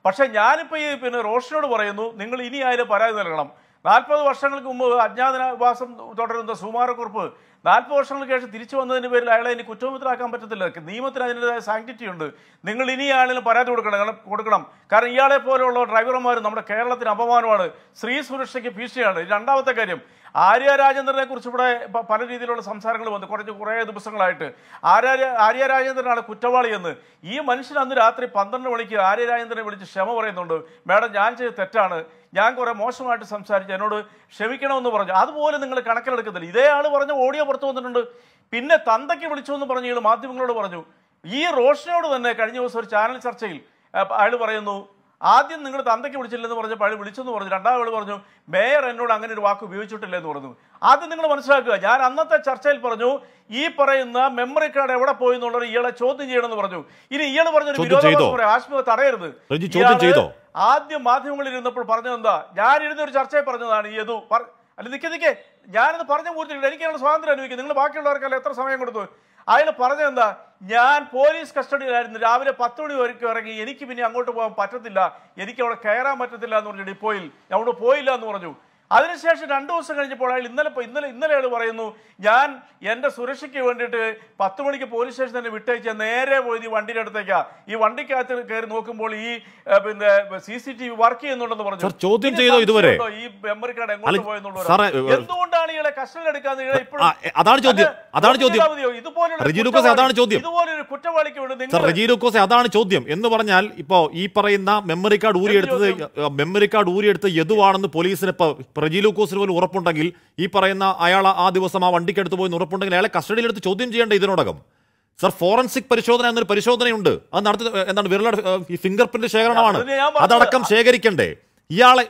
പക്ഷേ ഞാനിപ്പോൾ ഈ പിന്നെ റോഷനോട് പറയുന്നു നിങ്ങൾ ഇനി അതിന് പരാതി നൽകണം നാൽപ്പത് വർഷങ്ങൾക്ക് മുമ്പ് അജ്ഞാതവാസം തുടരുന്ന സുമാരക്കുറിപ്പ് നാൽപ്പത് വർഷങ്ങൾക്ക് ശേഷം തിരിച്ചു വന്നതിന് പേരിൽ അയാളെ ഇനി കുറ്റവിമുക്തരാക്കാൻ പറ്റത്തില്ല നിയമത്തിന് അതിൻ്റെതായ സാങ്ക്ടിറ്റി ഉണ്ട് നിങ്ങൾ ഇനിയാണെങ്കിലും പരാതി കൊടുക്കണം കൊടുക്കണം കാരണം ഇയാളെ പോലെയുള്ള ഡ്രൈവർമാർ നമ്മുടെ കേരളത്തിന് അപമാനമാണ് സ്ത്രീ സുരക്ഷയ്ക്ക് ഭീഷണിയാണ് രണ്ടാമത്തെ കാര്യം ആര്യ രാജേന്ദ്രനെ കുറിച്ച് ഇവിടെ പല രീതിയിലുള്ള സംസാരങ്ങൾ വന്നു കുറച്ച് കുറേ ദിവസങ്ങളായിട്ട് ആര്യ ആര്യ രാജേന്ദ്രനാണ് കുറ്റവാളി എന്ന് ഈ മനുഷ്യൻ അന്ന് രാത്രി പന്ത്രണ്ട് മണിക്ക് ആര്യ രാജേന്ദ്രനെ വിളിച്ച് ക്ഷമ പറയുന്നുണ്ട് മേഡം ഞാൻ ചെയ്ത് തെറ്റാണ് ഞാൻ കുറേ മോശമായിട്ട് സംസാരിച്ചു എന്നോട് ക്ഷമിക്കണമെന്ന് പറഞ്ഞു അതുപോലെ നിങ്ങൾ കണക്കിലെടുക്കത്തില്ല ഇതേ ആൾ പറഞ്ഞ ഓഡിയോ പുറത്തു വന്നിട്ടുണ്ട് പിന്നെ തന്തയ്ക്ക് വിളിച്ചു എന്ന് പറഞ്ഞ് ഇയാൾ മാധ്യമങ്ങളോട് പറഞ്ഞു ഈ റോഷനോട് തന്നെ കഴിഞ്ഞ ദിവസം ഒരു ചാനൽ ചർച്ചയിൽ അയാൾ പറയുന്നു ആദ്യം നിങ്ങൾ തന്തയ്ക്ക് വിളിച്ചില്ലെന്ന് പറഞ്ഞപ്പോൾ അയാൾ വിളിച്ചെന്ന് പറഞ്ഞു രണ്ടാമത് ആൾ പറഞ്ഞു മേയർ എന്നോട് അങ്ങനെ ഒരു വാക്ക് ഉപയോഗിച്ചിട്ടില്ല എന്ന് പറഞ്ഞു ആദ്യം നിങ്ങൾ മനസ്സിലാക്കുക ഞാൻ അന്നത്തെ ചർച്ചയിൽ പറഞ്ഞു ഈ പറയുന്ന മെമ്മറി കാർഡ് എവിടെ പോയി എന്നുള്ളത് ഇയാളെ ചോദ്യം ചെയ്യണമെന്ന് പറഞ്ഞു ഇനി ഇയാൾ പറഞ്ഞൊരു വിരോധം ആശ്മ തടയരുത് ആദ്യം മാധ്യമങ്ങളിൽ ഇരുന്നപ്പോൾ പറഞ്ഞത് എന്താ ഞാൻ ഇരുന്ന ഒരു ചർച്ചയെ പറഞ്ഞതാണ് ഈ യദു അല്ല നിൽക്കെ നിൽക്കെ ഞാനിത് പറഞ്ഞു പൂർത്തിയിട്ടുണ്ട് എനിക്കാണ് സ്വാതന്ത്ര്യം അനുഭവിക്കുന്നത് നിങ്ങൾ ബാക്കിയുള്ളവർക്കല്ല എത്ര സമയം കൊടുത്തു അയാൾ പറഞ്ഞത് എന്താ ഞാൻ പോലീസ് കസ്റ്റഡിയിലായിരുന്നു രാവിലെ പത്ത് മണി വരയ്ക്ക് ഇറങ്ങി എനിക്ക് പിന്നെ അങ്ങോട്ട് പോകാൻ പറ്റത്തില്ല എനിക്ക് അവിടെ കയറാൻ പറ്റത്തില്ല എന്ന് പറഞ്ഞു ഡിപ്പോയിൽ അവിടെ പോയില്ല എന്ന് പറഞ്ഞു അതിനുശേഷം രണ്ടു ദിവസം കഴിഞ്ഞപ്പോൾ അയാൾ ഇന്നലെ ഇന്നലെ ഇന്നലെ അയാൾ പറയുന്നു ഞാൻ എൻ്റെ സുരക്ഷയ്ക്ക് വേണ്ടിയിട്ട് പത്ത് മണിക്ക് പോലീസ് സ്റ്റേഷൻ തന്നെ വിട്ടയച്ച് നേരെ പോയി ഈ വണ്ടിയുടെ അടുത്തേക്കാ ഈ വണ്ടിക്കകത്ത് കയറി നോക്കുമ്പോൾ ഈ പിന്നെ C C T V work ചെയ്യുന്നുണ്ടെന്ന് പറഞ്ഞു ചോദ്യം ചെയ്തോ ഇതുവരെ ഈ മെമ്മറി കാർഡ് എങ്ങോട്ട് പോയെന്നുള്ളത് എന്തുകൊണ്ടാണ് ഇയാളെ കസ്റ്റഡിയിൽ എടുക്കാന്ന് ഇയാളെ അതാണ് ചോദ്യം അതാണ് ചോദ്യം അതാണ് ചോദ്യം ഇതുപോലൊരു കുറ്റവാളിക്ക് വേണ്ടി അതാണ് ചോദ്യം എന്ന് പറഞ്ഞാൽ ഇപ്പോ ഈ പറയുന്ന മെമ്മറി കാർഡ് ഊരിയെടുത്തത് മെമ്മറി കാർഡ് ഊരിയെടുത്ത് എതുവാണെന്ന് പോലീസിന് ഇപ്പൊ റെജി ലൂക്കോസിന് പോലും ഉറപ്പുണ്ടെങ്കിൽ ഈ പറയുന്ന അയാൾ ആ ദിവസം ആ എടുത്തു പോയി ഉറപ്പുണ്ടെങ്കിൽ അയാളെ കസ്റ്റഡിയിലെടുത്ത് ചോദ്യം ചെയ്യേണ്ട ഇതിനോടകം സർ ഫോറൻസിക് പരിശോധന എന്നൊരു പരിശോധനയുണ്ട് അത് നടത്തി എന്താണ് വിരല ഫിംഗർ പ്രിന്റ് ശേഖരണമാണ് അതടക്കം ശേഖരിക്കണ്ടേ ഇയാളെ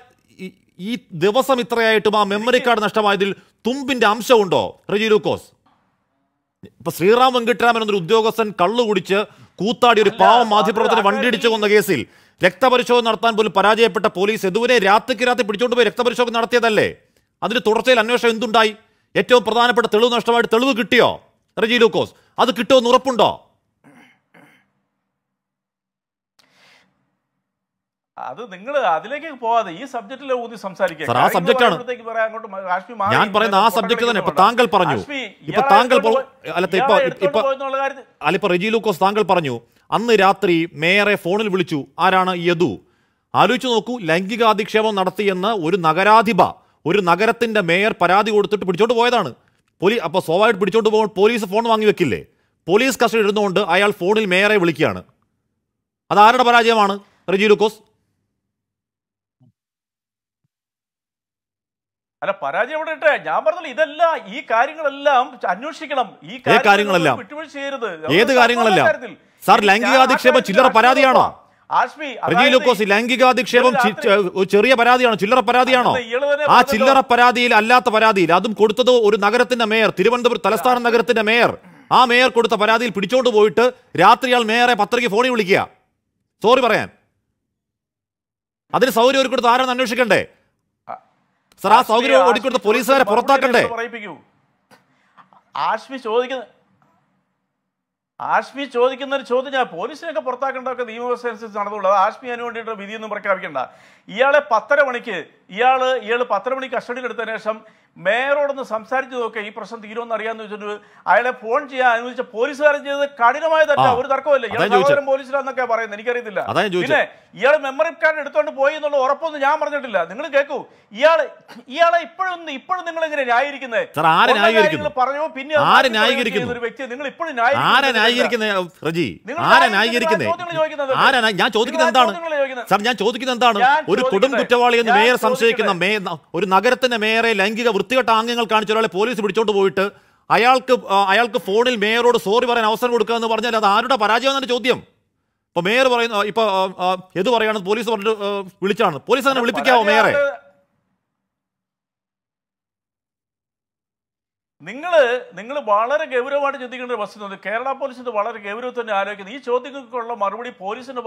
ഈ ദിവസം ഇത്രയായിട്ടും ആ മെമ്മറി കാർഡ് നഷ്ടമായതിൽ തുമ്പിന്റെ അംശമുണ്ടോ റെജി ലൂക്കോസ് ഇപ്പൊ ശ്രീറാം വെങ്കിട്ടരാമൻ എന്നൊരു ഉദ്യോഗസ്ഥൻ കള്ളു കുടിച്ച് കൂത്താടി ഒരു പാവം മാധ്യമപ്രവർത്തകനെ വണ്ടിയിടിച്ചു കൊന്ന കേസിൽ രക്തപരിശോധന നടത്താൻ പോലും പരാജയപ്പെട്ട പോലീസ് എതുവരെ രാത്രിക്ക് രാത്രി പിടിച്ചോണ്ട് പോയി രക്തപരിശോധന നടത്തിയതല്ലേ അതിന് തുടർച്ചയിൽ അന്വേഷണം എന്തുണ്ടായി ഏറ്റവും പ്രധാനപ്പെട്ട തെളിവ് നഷ്ടമായിട്ട് തെളിവ് കിട്ടിയോ റജി ലൂക്കോസ് അത് കിട്ടുമെന്ന് ഉറപ്പുണ്ടോ അത് നിങ്ങൾ അതിലേക്ക് പോവാതെ ഈ സബ്ജക്റ്റിലെ ഊന്നി സംസാരിക്കുക ആ ഞാൻ പറയുന്ന ആ സബ്ജക്ട് തന്നെ താങ്കൾ പറഞ്ഞു ഇപ്പൊ താങ്കൾ അല്ല ഇപ്പൊ അല്ല ഇപ്പൊ റെജി ലൂക്കോസ് താങ്കൾ പറഞ്ഞു അന്ന് രാത്രി മേയറെ ഫോണിൽ വിളിച്ചു ആരാണ് യദു ആലോചിച്ചു നോക്കൂ ലൈംഗികാധിക്ഷേപം നടത്തിയെന്ന് ഒരു നഗരാധിപ ഒരു നഗരത്തിൻ്റെ മേയർ പരാതി കൊടുത്തിട്ട് പിടിച്ചോണ്ട് പോയതാണ് പോലീസ് അപ്പോൾ സ്വാഭാവികമായിട്ട് പിടിച്ചോണ്ട് പോകുമ്പോൾ പോലീസ് ഫോൺ വാങ്ങി വെക്കില്ലേ പോലീസ് കസ്റ്റഡി ഇടുന്നുകൊണ്ട് അയാൾ ഫോണിൽ മേയറെ വിളിക്കുകയാണ് അത് ആരുടെ പരാജയമാണ് റിജി ലൂക്കോസ് അല്ല പരാജയപ്പെടട്ടെ ഞാൻ പറഞ്ഞില്ല ഇതെല്ലാം ഈ കാര്യങ്ങളെല്ലാം അന്വേഷിക്കണം ഈ കാര്യങ്ങളെല്ലാം വിട്ടുവീഴ്ച ചെയ്യരുത് ഏത് കാര്യങ്ങളെല്ലാം സാർ ലൈംഗികാധിക്ഷേപം ചില്ലറ പരാതിയാണോ ലൈംഗികാധിക്ഷേപം ചെറിയ പരാതിയാണോ ചില്ലറ പരാതിയാണോ ആ ചില്ലറ പരാതിയിൽ അല്ലാത്ത പരാതിയിൽ അതും കൊടുത്തത് ഒരു നഗരത്തിന്റെ മേയർ തിരുവനന്തപുരം തലസ്ഥാന നഗരത്തിന്റെ മേയർ ആ മേയർ കൊടുത്ത പരാതിയിൽ പിടിച്ചോണ്ട് പോയിട്ട് രാത്രി ആൾ മേയറെ പത്രയ്ക്ക് ഫോണിൽ വിളിക്കുക സോറി പറയാൻ അതിന് സൗകര്യം ഒരു കൊടുത്ത് ആരാണെന്ന് അന്വേഷിക്കണ്ടേ സാർ ആ സൗകര്യം ഒരുക്കൊടുത്ത് പോലീസുകാരെ പുറത്താക്കണ്ടേ ആശ്മി ചോദിക്കുന്നത് ആഷ്മി ചോദിക്കുന്ന ഒരു ചോദ്യം ഞാൻ പോലീസിനൊക്കെ പുറത്താക്കേണ്ടതൊക്കെ നിയമവ്യവസ്ഥ അനുസരിച്ച് അത് ആഷ്മി അതിന് വേണ്ടിയിട്ടുള്ള വിധിയൊന്നും പ്രഖ്യാപിക്കേണ്ട ഇയാളെ പത്തര മണിക്ക് ഇയാൾ ഇയാൾ പത്തര മണിക്ക് കസ്റ്റഡിയിൽ എടുത്തതിന് ശേഷം മേയറോടൊന്ന് സംസാരിച്ചു നോക്കിയാൽ ഈ പ്രശ്നം തീരുമെന്ന് അറിയാന്ന് വെച്ചിട്ടുണ്ട് അയാളെ ഫോൺ ചെയ്യാൻ അനുവദിച്ച പോലീസുകാരൻ ചെയ്തത് കഠിനമായ തെറ്റാ ഒരു തർക്കമല്ല ഇയാൾ പോലീസിലാന്നൊക്കെ പറയുന്നത് എനിക്കറിയത്തില്ല പിന്നെ ഇയാൾ മെമ്മറി കാർഡ് എടുത്തോണ്ട് പോയി എന്നുള്ള ഉറപ്പൊന്നും ഞാൻ പറഞ്ഞിട്ടില്ല നിങ്ങൾ കേൾക്കൂ ഇയാൾ ഇയാളെ ഇപ്പോഴും ഇപ്പോഴും നിങ്ങൾ എങ്ങനെ ന്യായീകരിക്കുന്നത് പറഞ്ഞു പിന്നെ ഒരു വ്യക്തി നിങ്ങൾ ഇപ്പോഴും ഞാൻ ചോദിക്കുന്നത് എന്താണ് ഞാൻ എന്താണ് ഒരു കൊടും കുറ്റവാളി എന്ന് മേയർ സംശയിക്കുന്ന ഒരു നഗരത്തിന്റെ മേയറെ ലൈംഗിക വൃത്തികെട്ട ആംഗ്യങ്ങൾ കാണിച്ച ഒരാളെ പോലീസ് പിടിച്ചോണ്ട് പോയിട്ട് അയാൾക്ക് അയാൾക്ക് ഫോണിൽ മേയറോട് സോറി പറയാൻ അവസരം കൊടുക്കുക എന്ന് പറഞ്ഞാൽ അത് ആരുടെ പരാജയം ചോദ്യം ഇപ്പൊ മേയർ പറയുന്നു ഇപ്പൊ എത് പറയുകയാണ് പോലീസ് പറഞ്ഞിട്ട് വിളിച്ചാണ് പോലീസ് അങ്ങനെ വിളിപ്പിക്കാവോ മേയറെ നിങ്ങൾ നിങ്ങൾ വളരെ ഗൗരവമായിട്ട് ചിന്തിക്കേണ്ട ഒരു വസ്തുത കേരള പോലീസിന്റെ വളരെ ഗൗരവത്തിൽ തന്നെ ആലോചിക്കുന്നത് ഈ ചോദ്യങ്ങൾക്കുള്ള മറുപടി പോലീസിന്റെ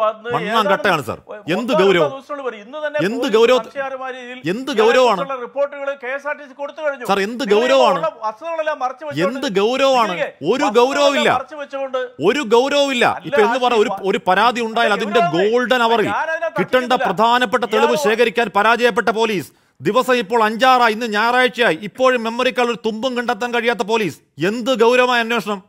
നിന്ന് റിപ്പോർട്ടുകൾ K S R T C കൊടുത്തു കഴിഞ്ഞു ഗൗരവമാണ് വസ്തുതകളെല്ലാം മറച്ചു എന്ത് ഗൗരവമാണ് ഒരു ഗൗരവമില്ല ഒരു ഗൗരവമില്ല ഇപ്പൊ എന്ന് പറഞ്ഞ ഒരു ഒരു പരാതി ഉണ്ടായാൽ അതിന്റെ ഗോൾഡൻ അവറിൽ കിട്ടേണ്ട പ്രധാനപ്പെട്ട തെളിവ് ശേഖരിക്കാൻ പരാജയപ്പെട്ട പോലീസ് ദിവസം ഇപ്പോൾ അഞ്ചാറായി ഇന്ന് ഞായറാഴ്ചയായി ഇപ്പോഴും മെമ്മറി ഒരു തുമ്പും കണ്ടെത്താൻ കഴിയാത്ത പോലീസ് എന്ത് ഗൗരവമായ അന്വേഷണം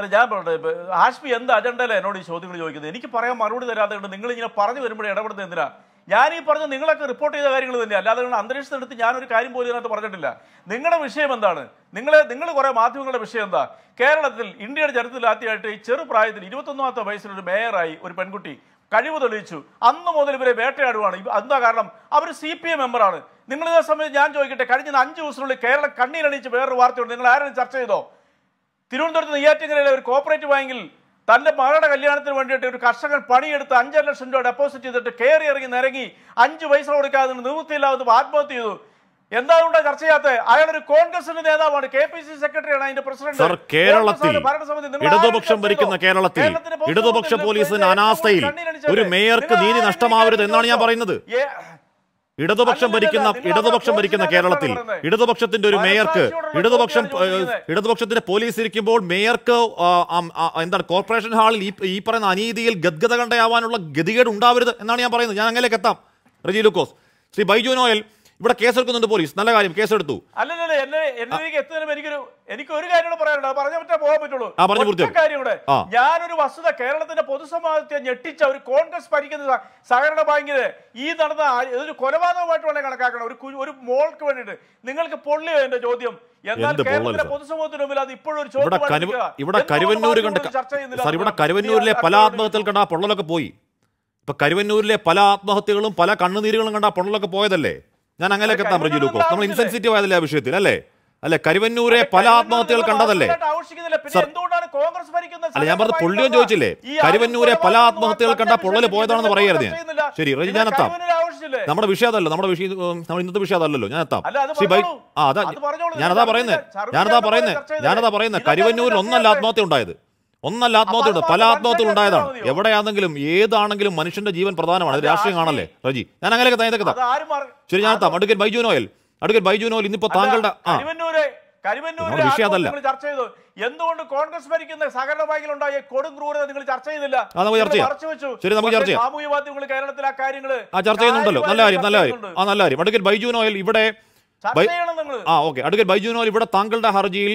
അല്ല ഞാൻ പറഞ്ഞത് ഹാഷ്മി എന്ത് അജണ്ടല്ല എന്നോട് ഈ ചോദ്യങ്ങൾ ചോദിക്കുന്നത് എനിക്ക് പറയാൻ മറുപടി തരാതെ കൊണ്ട് നിങ്ങൾ ഇങ്ങനെ പറഞ്ഞു വരുമ്പോൾ ഇടപെടുന്നത് എന്തിനാ ഞാൻ ഈ പറഞ്ഞ നിങ്ങളൊക്കെ റിപ്പോർട്ട് ചെയ്ത കാര്യങ്ങൾ തന്നെയാണ് അല്ലാതെ അന്തരീക്ഷത്തിനടുത്ത് ഞാനൊരു കാര്യം പോലും ഇതിനകത്ത് പറഞ്ഞിട്ടില്ല നിങ്ങളുടെ വിഷയം എന്താണ് നിങ്ങളെ നിങ്ങൾ കുറേ മാധ്യമങ്ങളുടെ വിഷയം എന്താ കേരളത്തിൽ ഇന്ത്യയുടെ ചരിത്രത്തിൽ ആദ്യമായിട്ട് ചെറുപ്രായത്തിൽ ഇരുപത്തൊന്നാമത്തെ വയസ്സിൽ ഒരു മേയറായി ഒരു പെൺകുട്ടി കഴിവ് തെളിയിച്ചു അന്ന് മുതൽ ഇവരെ വേട്ടയാടുവാണ് എന്താ കാരണം അവർ സി പി എം മെമ്പറാണ് നിങ്ങൾ ഇതേ സമയത്ത് ഞാൻ ചോദിക്കട്ടെ കഴിഞ്ഞ അഞ്ച് ദിവസത്തിനുള്ളിൽ കേരളം കണ്ണീരണിയിച്ച് വേറൊരു വാർത്തയുണ്ട് നിങ്ങൾ ആരെങ്കിലും ചർച്ച ചെയ്തോ തിരുവനന്തപുരത്ത് നെയ്യാറ്റിങ്ങനെ ഒരു കോപ്പറേറ്റീവ് ബാങ്കിൽ തന്റെ മകളുടെ കല്യാണത്തിന് വേണ്ടിയിട്ട് ഒരു കർഷകൻ പണിയെടുത്ത് അഞ്ചര ലക്ഷം രൂപ ഡെപ്പോസിറ്റ് ചെയ്തിട്ട് കയറി ഇറങ്ങി നിരങ്ങി അഞ്ച് പൈസ കൊടുക്കാതെ നിവൃത്തിയില്ലാതെ ആത്മഹത്യ ചെയ്തു എന്താണ് ചർച്ച ചെയ്യാത്ത അയാൾ ഒരു കോൺഗ്രസിന്റെ നേതാവാണ് കെ പി സി സെക്രട്ടറിയാണ് അതിന്റെ പ്രസിഡന്റ് കേരളത്തിൽ ഇടതുപക്ഷം ഭരിക്കുന്ന കേരളത്തിൽ ഇടതുപക്ഷ പോലീസിന്റെ അനാസ്ഥയിൽ ഒരു മേയർക്ക് നീതി നഷ്ടമാവരുത് എന്നാണ് ഞാൻ പറയുന്നത് ഇടതുപക്ഷം ഭരിക്കുന്ന ഇടതുപക്ഷം ഭരിക്കുന്ന കേരളത്തിൽ ഇടതുപക്ഷത്തിന്റെ ഒരു മേയർക്ക് ഇടതുപക്ഷം ഇടതുപക്ഷത്തിന്റെ പോലീസ് ഇരിക്കുമ്പോൾ മേയർക്ക് എന്താണ് കോർപ്പറേഷൻ ഹാളിൽ ഈ പറയുന്ന അനീതിയിൽ ഗദ്ഗത കണ്ടയാവാനുള്ള ഗതികേട് ഉണ്ടാവരുത് എന്നാണ് ഞാൻ പറയുന്നത് ഞാൻ അങ്ങനെയൊക്കെ എത്താം റജി ലുക്കോസ് ശ്രീ ബൈജു നോയൽ ഇവിടെ കേസെടുക്കുന്നുണ്ട് പോലീസ് നല്ല കാര്യം കേസെടുത്തു എനിക്ക് ഒരു കാര്യം പറയാനുണ്ട് പറഞ്ഞ പറ്റാൻ പോകാൻ പറ്റുള്ളൂ കാര്യം കൂടെ ഞാനൊരു വസ്തുത കേരളത്തിന്റെ പൊതുസമൂഹത്തെ ഞെട്ടിച്ച ഒരു കോൺഗ്രസ് ഭരിക്കുന്ന സഹകരണ ബാങ്കിന് ഈ നടന്ന ഇതൊരു കൊലപാതകമായിട്ട് വേണേ കണക്കാക്കണം ഒരു ഒരു മോൾക്ക് വേണ്ടിയിട്ട് നിങ്ങൾക്ക് പൊള്ളിയോ എന്റെ ചോദ്യം ഇവിടെ കരുവന്നൂര് കണ്ട സാർ ഇവിടെ കരുവന്നൂരിലെ പല ആത്മഹത്യകൾ കണ്ട പൊള്ളലൊക്കെ പോയി ഇപ്പൊ കരുവന്നൂരിലെ പല ആത്മഹത്യകളും പല കണ്ണുനീരുകളും കണ്ട പൊള്ളലൊക്കെ പോയതല്ലേ ഞാൻ അങ്ങനെയൊക്കെ എത്താം റജു ലൂക്കോസ് നമ്മൾ ഇൻസെൻസിറ്റീവ് ആയതല്ലേ ആ വിഷയത്തിൽ അല്ലേ അല്ലെ കരുവന്നൂരെ പല ആത്മഹത്യകൾ കണ്ടതല്ലേ അല്ല ഞാൻ പറഞ്ഞത് പൊള്ളിയോ ചോദിച്ചില്ലേ കരുവന്നൂരെ പല ആത്മഹത്യകൾ കണ്ട പൊള്ളല് പോയതാണെന്ന് പറയരുത് ഞാൻ ശരി റജി ഞാൻ എത്താം നമ്മുടെ വിഷയം അതല്ലോ നമ്മുടെ വിഷയം നമ്മുടെ ഇന്നത്തെ വിഷയം അതല്ലല്ലോ ഞാൻ എത്താം അതാ ഞാനതാ പറയുന്നത് ഞാനതാ പറയുന്നത് ഞാനതാ പറയുന്നത് കരുവന്നൂരിൽ ഒന്നല്ല ആത്മഹത്യ ഉണ്ടായത് ഒന്നല്ല ആത്മഹത്യയുണ്ട് പല ആത്മഹത്യകൾ ഉണ്ടായതാണ് എവിടെയാണെങ്കിലും ഏതാണെങ്കിലും മനുഷ്യന്റെ ജീവൻ പ്രധാനമാണ് അത് രാഷ്ട്രീയം കാണല്ലേ റജി ഞാൻ അങ്ങനെയൊക്കെ തയ്യാറ ശരി ഞാൻ എത്താം എന്തുകൊണ്ട് കോൺഗ്രസ് ഭരിക്കുന്ന സഹകരണ ബാങ്കിൽ നിങ്ങൾ ചർച്ച ചർച്ച ശരി നമുക്ക് ചർച്ച ചെയ്യാം ആ ആ ചർച്ച ചെയ്യുന്നുണ്ടല്ലോ നല്ല നല്ല ആ നല്ല അടുക്കൽ ബൈജു നോയൽ ആ അടുക്കൽ ബൈജു നോയൽ ഇവിടെ താങ്കളുടെ ഹർജിയിൽ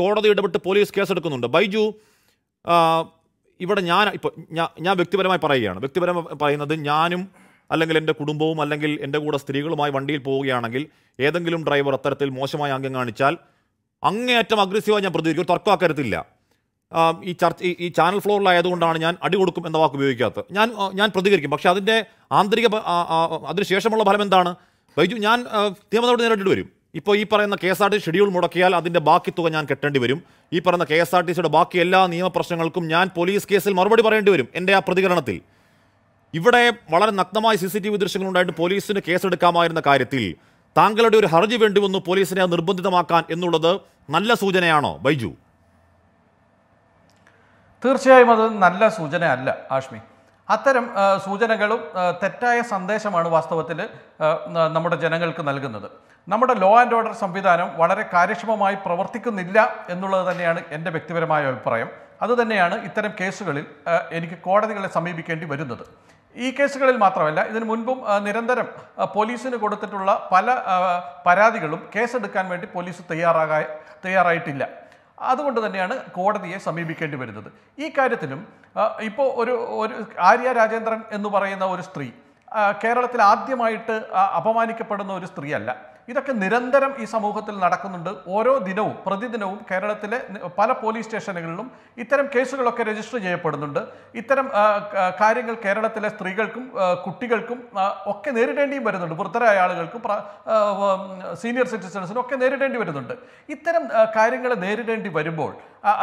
കോടതി ഇടപെട്ട് പോലീസ് കേസെടുക്കുന്നുണ്ട് ബൈജു ഇവിടെ ഞാൻ ഇപ്പോൾ ഞാൻ വ്യക്തിപരമായി പറയുകയാണ് വ്യക്തിപരമായി പറയുന്നത് ഞാനും അല്ലെങ്കിൽ എൻ്റെ കുടുംബവും അല്ലെങ്കിൽ എൻ്റെ കൂടെ സ്ത്രീകളുമായി വണ്ടിയിൽ പോവുകയാണെങ്കിൽ ഏതെങ്കിലും ഡ്രൈവർ അത്തരത്തിൽ മോശമായ അംഗം കാണിച്ചാൽ അങ്ങേയറ്റം അഗ്രസീവായി ഞാൻ പ്രതികരിക്കും ഒരു തർക്കം അക്കരത്തില്ല ഈ ചർച്ച ഈ ചാനൽ ഫ്ലോറിലായതുകൊണ്ടാണ് ഞാൻ അടി കൊടുക്കും എന്ന വാക്ക് ഉപയോഗിക്കാത്തത് ഞാൻ ഞാൻ പ്രതികരിക്കും പക്ഷേ അതിൻ്റെ ആന്തരിക അതിനുശേഷമുള്ള ഫലം എന്താണ് വൈജു ഞാൻ നിയമത്തോട് നടപടി നേരിട്ട് വരും ഇപ്പോൾ ഈ പറയുന്ന K S R T schedule മുടക്കിയാൽ അതിൻ്റെ ബാക്കി തുക ഞാൻ കെട്ടേണ്ടി വരും ഈ പറയുന്ന കെ എസ് ആർ ടി സിയുടെ ബാക്കി എല്ലാ നിയമപ്രശ്നങ്ങൾക്കും ഞാൻ പോലീസ് കേസിൽ മറുപടി പറയേണ്ടി വരും എൻ്റെ ആ പ്രതികരണത്തിൽ ഇവിടെ വളരെ നഗ്നമായ സി സി ടി വി ദൃശ്യങ്ങളുണ്ടായിട്ട് പോലീസിന് കേസെടുക്കാമായിരുന്ന കാര്യത്തിൽ താങ്കളുടെ ഒരു ഹർജി വേണ്ടിവന്നു പോലീസിനെ നിർബന്ധിതമാക്കാൻ എന്നുള്ളത് നല്ല സൂചനയാണോ ബൈജു തീർച്ചയായും അത് നല്ല സൂചനയല്ല ആഷ്മി അത്തരം സൂചനകളും തെറ്റായ സന്ദേശമാണ് വാസ്തവത്തിൽ നമ്മുടെ ജനങ്ങൾക്ക് നൽകുന്നത് നമ്മുടെ ലോ ആൻഡ് ഓർഡർ സംവിധാനം വളരെ കാര്യക്ഷമമായി പ്രവർത്തിക്കുന്നില്ല എന്നുള്ളത് തന്നെയാണ് എൻ്റെ വ്യക്തിപരമായ അഭിപ്രായം അതുതന്നെയാണ് ഇത്തരം കേസുകളിൽ എനിക്ക് കോടതികളെ സമീപിക്കേണ്ടി വരുന്നത് ഈ കേസുകളിൽ മാത്രമല്ല ഇതിനു മുൻപും നിരന്തരം പോലീസിന് കൊടുത്തിട്ടുള്ള പല പരാതികളും കേസെടുക്കാൻ വേണ്ടി പോലീസ് തയ്യാറാകാ തയ്യാറായിട്ടില്ല അതുകൊണ്ട് തന്നെയാണ് കോടതിയെ സമീപിക്കേണ്ടി വരുന്നത് ഈ കാര്യത്തിലും ഇപ്പോൾ ഒരു ഒരു ആര്യ രാജേന്ദ്രൻ എന്ന് പറയുന്ന ഒരു സ്ത്രീ കേരളത്തിൽ ആദ്യമായിട്ട് അപമാനിക്കപ്പെടുന്ന ഒരു സ്ത്രീയല്ല ഇതൊക്കെ നിരന്തരം ഈ സമൂഹത്തിൽ നടക്കുന്നുണ്ട് ഓരോ ദിനവും പ്രതിദിനവും കേരളത്തിലെ പല പോലീസ് സ്റ്റേഷനുകളിലും ഇത്തരം കേസുകളൊക്കെ രജിസ്റ്റർ ചെയ്യപ്പെടുന്നുണ്ട് ഇത്തരം കാര്യങ്ങൾ കേരളത്തിലെ സ്ത്രീകൾക്കും കുട്ടികൾക്കും ഒക്കെ നേരിടേണ്ടിയും വരുന്നുണ്ട് വൃദ്ധരായ ആളുകൾക്കും സീനിയർ സിറ്റിസൺസിനും ഒക്കെ നേരിടേണ്ടി വരുന്നുണ്ട് ഇത്തരം കാര്യങ്ങൾ നേരിടേണ്ടി വരുമ്പോൾ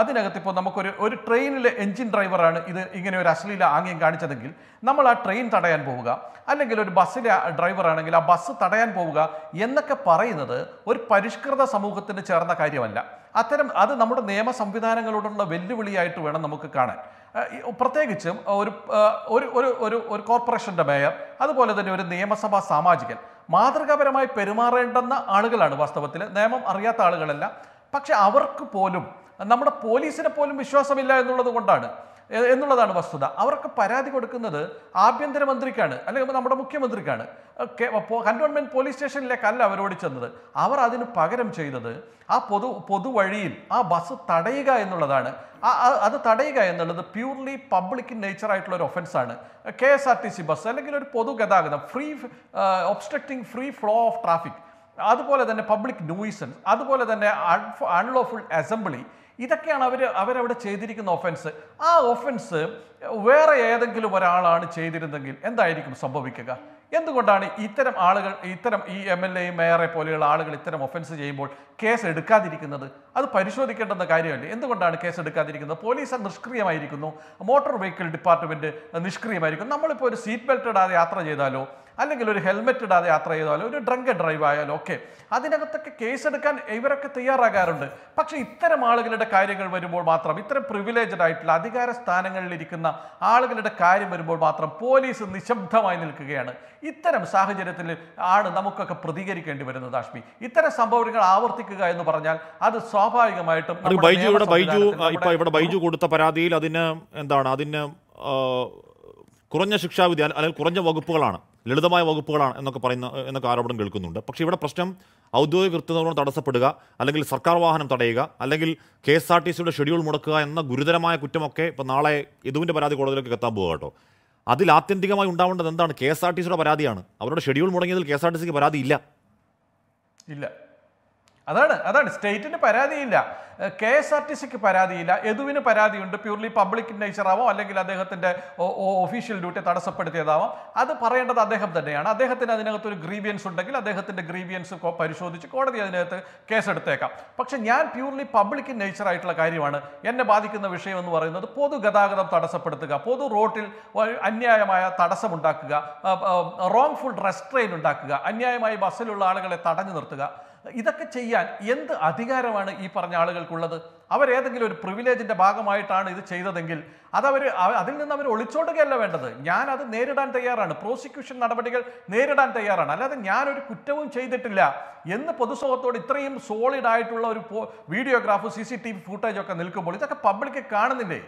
അതിനകത്ത് ഇപ്പോൾ നമുക്കൊരു ഒരു ട്രെയിനിലെ എൻജിൻ ഡ്രൈവറാണ് ഇത് ഇങ്ങനെ ഒരു അശ്ലീല ആംഗ്യം കാണിച്ചതെങ്കിൽ നമ്മൾ ആ ട്രെയിൻ തടയാൻ പോവുക അല്ലെങ്കിൽ ഒരു ബസ്സിലെ ഡ്രൈവറാണെങ്കിൽ ആ ബസ് തടയാൻ പോവുക എന്നൊക്കെ പറയുന്നത് ഒരു പരിഷ്കൃത സമൂഹത്തിന് ചേർന്ന കാര്യമല്ല അത്തരം അത് നമ്മുടെ നിയമ സംവിധാനങ്ങളോടുള്ള വെല്ലുവിളിയായിട്ട് വേണം നമുക്ക് കാണാൻ പ്രത്യേകിച്ചും ഒരു ഒരു ഒരു ഒരു കോർപ്പറേഷൻ്റെ മേയർ അതുപോലെ തന്നെ ഒരു നിയമസഭാ സാമാജികൻ മാതൃകാപരമായി പെരുമാറേണ്ടെന്ന ആളുകളാണ് വാസ്തവത്തിൽ നിയമം അറിയാത്ത ആളുകളല്ല പക്ഷെ അവർക്ക് പോലും നമ്മുടെ പോലീസിനെ പോലും വിശ്വാസമില്ല എന്നുള്ളത് കൊണ്ടാണ് എന്നുള്ളതാണ് വസ്തുത അവർക്ക് പരാതി കൊടുക്കുന്നത് ആഭ്യന്തരമന്ത്രിക്കാണ് അല്ലെങ്കിൽ നമ്മുടെ മുഖ്യമന്ത്രിക്കാണ് കന്റോൺമെന്റ് പോലീസ് സ്റ്റേഷനിലേക്കല്ല അവരോട് ചെന്നത് അവർ അതിന് പകരം ചെയ്തത് ആ പൊതു പൊതുവഴിയിൽ ആ ബസ് തടയുക എന്നുള്ളതാണ് അത് തടയുക എന്നുള്ളത് പ്യൂർലി പബ്ലിക് നേച്ചർ ആയിട്ടുള്ള ഒരു ഒഫൻസാണ് K S R T C bus അല്ലെങ്കിൽ ഒരു പൊതുഗതാഗതം free obstructing free flow of traffic അതുപോലെ തന്നെ പബ്ലിക് ന്യൂയിസൻസ് അതുപോലെ തന്നെ അൺലോഫുൾ അസംബ്ലി ഇതൊക്കെയാണ് അവർ അവരവിടെ ചെയ്തിരിക്കുന്ന ഒഫൻസ് ആ ഒഫൻസ് വേറെ ഏതെങ്കിലും ഒരാളാണ് ചെയ്തിരുന്നെങ്കിൽ എന്തായിരിക്കും സംഭവിക്കുക എന്തുകൊണ്ടാണ് ഇത്തരം ആളുകൾ ഇത്തരം ഈ എം എൽ എയും മേയറെ പോലെയുള്ള ആളുകൾ ഇത്തരം ഒഫൻസ് ചെയ്യുമ്പോൾ കേസ് എടുക്കാതിരിക്കുന്നത് അത് പരിശോധിക്കേണ്ടെന്ന കാര്യമല്ലേ എന്തുകൊണ്ടാണ് കേസ് എടുക്കാതിരിക്കുന്നത് പോലീസ് നിഷ്ക്രിയമായിരിക്കുന്നു മോട്ടോർ വെഹിക്കിൾ ഡിപ്പാർട്ട്മെൻറ്റ് നിഷ്ക്രിയമായിരിക്കുന്നു നമ്മളിപ്പോൾ ഒരു സീറ്റ് ബെൽറ്റ് ഇടാതെ യാത്ര ചെയ്താലോ അല്ലെങ്കിൽ ഒരു ഹെൽമെറ്റ് ഇടാതെ യാത്ര ചെയ്താലോ ഒരു ഡ്രങ്ക് ഡ്രൈവ് ആയാലോ ഒക്കെ അതിനകത്തൊക്കെ കേസെടുക്കാൻ ഇവരൊക്കെ തയ്യാറാകാറുണ്ട് പക്ഷേ ഇത്തരം ആളുകളുടെ കാര്യങ്ങൾ വരുമ്പോൾ മാത്രം ഇത്തരം പ്രിവിലേജഡ് ആയിട്ടുള്ള അധികാര സ്ഥാനങ്ങളിലിരിക്കുന്ന ആളുകളുടെ കാര്യം വരുമ്പോൾ മാത്രം പോലീസ് നിശബ്ദമായി നിൽക്കുകയാണ് ഇത്തരം സാഹചര്യത്തിൽ ആണ് നമുക്കൊക്കെ പ്രതികരിക്കേണ്ടി വരുന്നത് ആഷ്മി ഇത്തരം സംഭവങ്ങൾ ആവർത്തിക്കുക എന്ന് പറഞ്ഞാൽ അത് സ്വാഭാവികമായിട്ടും ബൈജു ഇവിടെ ബൈജു ഇപ്പൊ ഇവിടെ ബൈജു കൊടുത്ത പരാതിയിൽ അതിന് എന്താണ് അതിന് കുറഞ്ഞ ശിക്ഷാവിധി അല്ലെങ്കിൽ കുറഞ്ഞ വകുപ്പുകളാണ് ലളിതമായ വകുപ്പുകളാണ് എന്നൊക്കെ പറയുന്ന എന്നൊക്കെ ആരോപണം കേൾക്കുന്നുണ്ട് പക്ഷേ ഇവിടെ പ്രശ്നം ഔദ്യോഗിക കൃത്യതയോട് തടസ്സപ്പെടുക അല്ലെങ്കിൽ സർക്കാർ വാഹനം തടയുക അല്ലെങ്കിൽ കെ എസ് ആർ ടി സിയുടെ ഷെഡ്യൂൾ മുടക്കുക എന്ന ഗുരുതരമായ കുറ്റമൊക്കെ ഇപ്പോൾ നാളെ ഇതുവിൻ്റെ പരാതി കോടതിയിലേക്ക് എത്താൻ പോകുക കേട്ടോ അതിൽ ആത്യന്തികമായി ഉണ്ടാവേണ്ടത് എന്താണ് കെ എസ് ആർ ടി സിയുടെ പരാതിയാണ് അവരുടെ ഷെഡ്യൂൾ മുടങ്ങിയതിൽ കെ എസ് ആർ ടി സിക്ക് പരാതി ഇല്ല ഇല്ല അതാണ് അതാണ് സ്റ്റേറ്റിന് പരാതിയില്ല കെ എസ് ആർ ടി സിക്ക് പരാതിയില്ല എതുവിന് പരാതിയുണ്ട് പ്യൂർലി പബ്ലിക് നേച്ചറാവോ അല്ലെങ്കിൽ അദ്ദേഹത്തിൻ്റെ ഒഫീഷ്യൽ ഡ്യൂട്ടി തടസ്സപ്പെടുത്തിയതാവാം അത് പറയേണ്ടത് അദ്ദേഹം തന്നെയാണ് അദ്ദേഹത്തിന് അതിനകത്ത് ഒരു ഗ്രീവിയൻസ് ഉണ്ടെങ്കിൽ അദ്ദേഹത്തിൻ്റെ ഗ്രീവിയൻസ് പരിശോധിച്ച് കോടതി അതിനകത്ത് കേസെടുത്തേക്കാം പക്ഷെ ഞാൻ പ്യൂർലി പബ്ലിക് നേച്ചറായിട്ടുള്ള കാര്യമാണ് എന്നെ ബാധിക്കുന്ന വിഷയം എന്ന് പറയുന്നത് പൊതുഗതാഗതം തടസ്സപ്പെടുത്തുക പൊതു റോട്ടിൽ അന്യായമായ തടസ്സമുണ്ടാക്കുക റോങ് ഫുൾ റെസ്ട്രെയിൻ ഉണ്ടാക്കുക അന്യായമായി ബസ്സിലുള്ള ആളുകളെ തടഞ്ഞു നിർത്തുക ഇതൊക്കെ ചെയ്യാൻ എന്ത് അധികാരമാണ് ഈ പറഞ്ഞ ആളുകൾക്കുള്ളത് അവരേതെങ്കിലും ഒരു പ്രിവിലേജിന്റെ ഭാഗമായിട്ടാണ് ഇത് ചെയ്തതെങ്കിൽ അതവർ അതിൽ നിന്ന് അവർ ഒളിച്ചോടുകയല്ല വേണ്ടത് ഞാൻ അത് നേരിടാൻ തയ്യാറാണ് പ്രോസിക്യൂഷൻ നടപടികൾ നേരിടാൻ തയ്യാറാണ് അല്ലാതെ ഞാനൊരു കുറ്റവും ചെയ്തിട്ടില്ല എന്ന് പൊതുസമൂഹത്തോട് ഇത്രയും സോളിഡ് ആയിട്ടുള്ള ഒരു videograph C C T V ഫുട്ടേജൊക്കെ ഒക്കെ നിൽക്കുമ്പോൾ ഇതൊക്കെ പബ്ലിക് കാണുന്നില്ലേ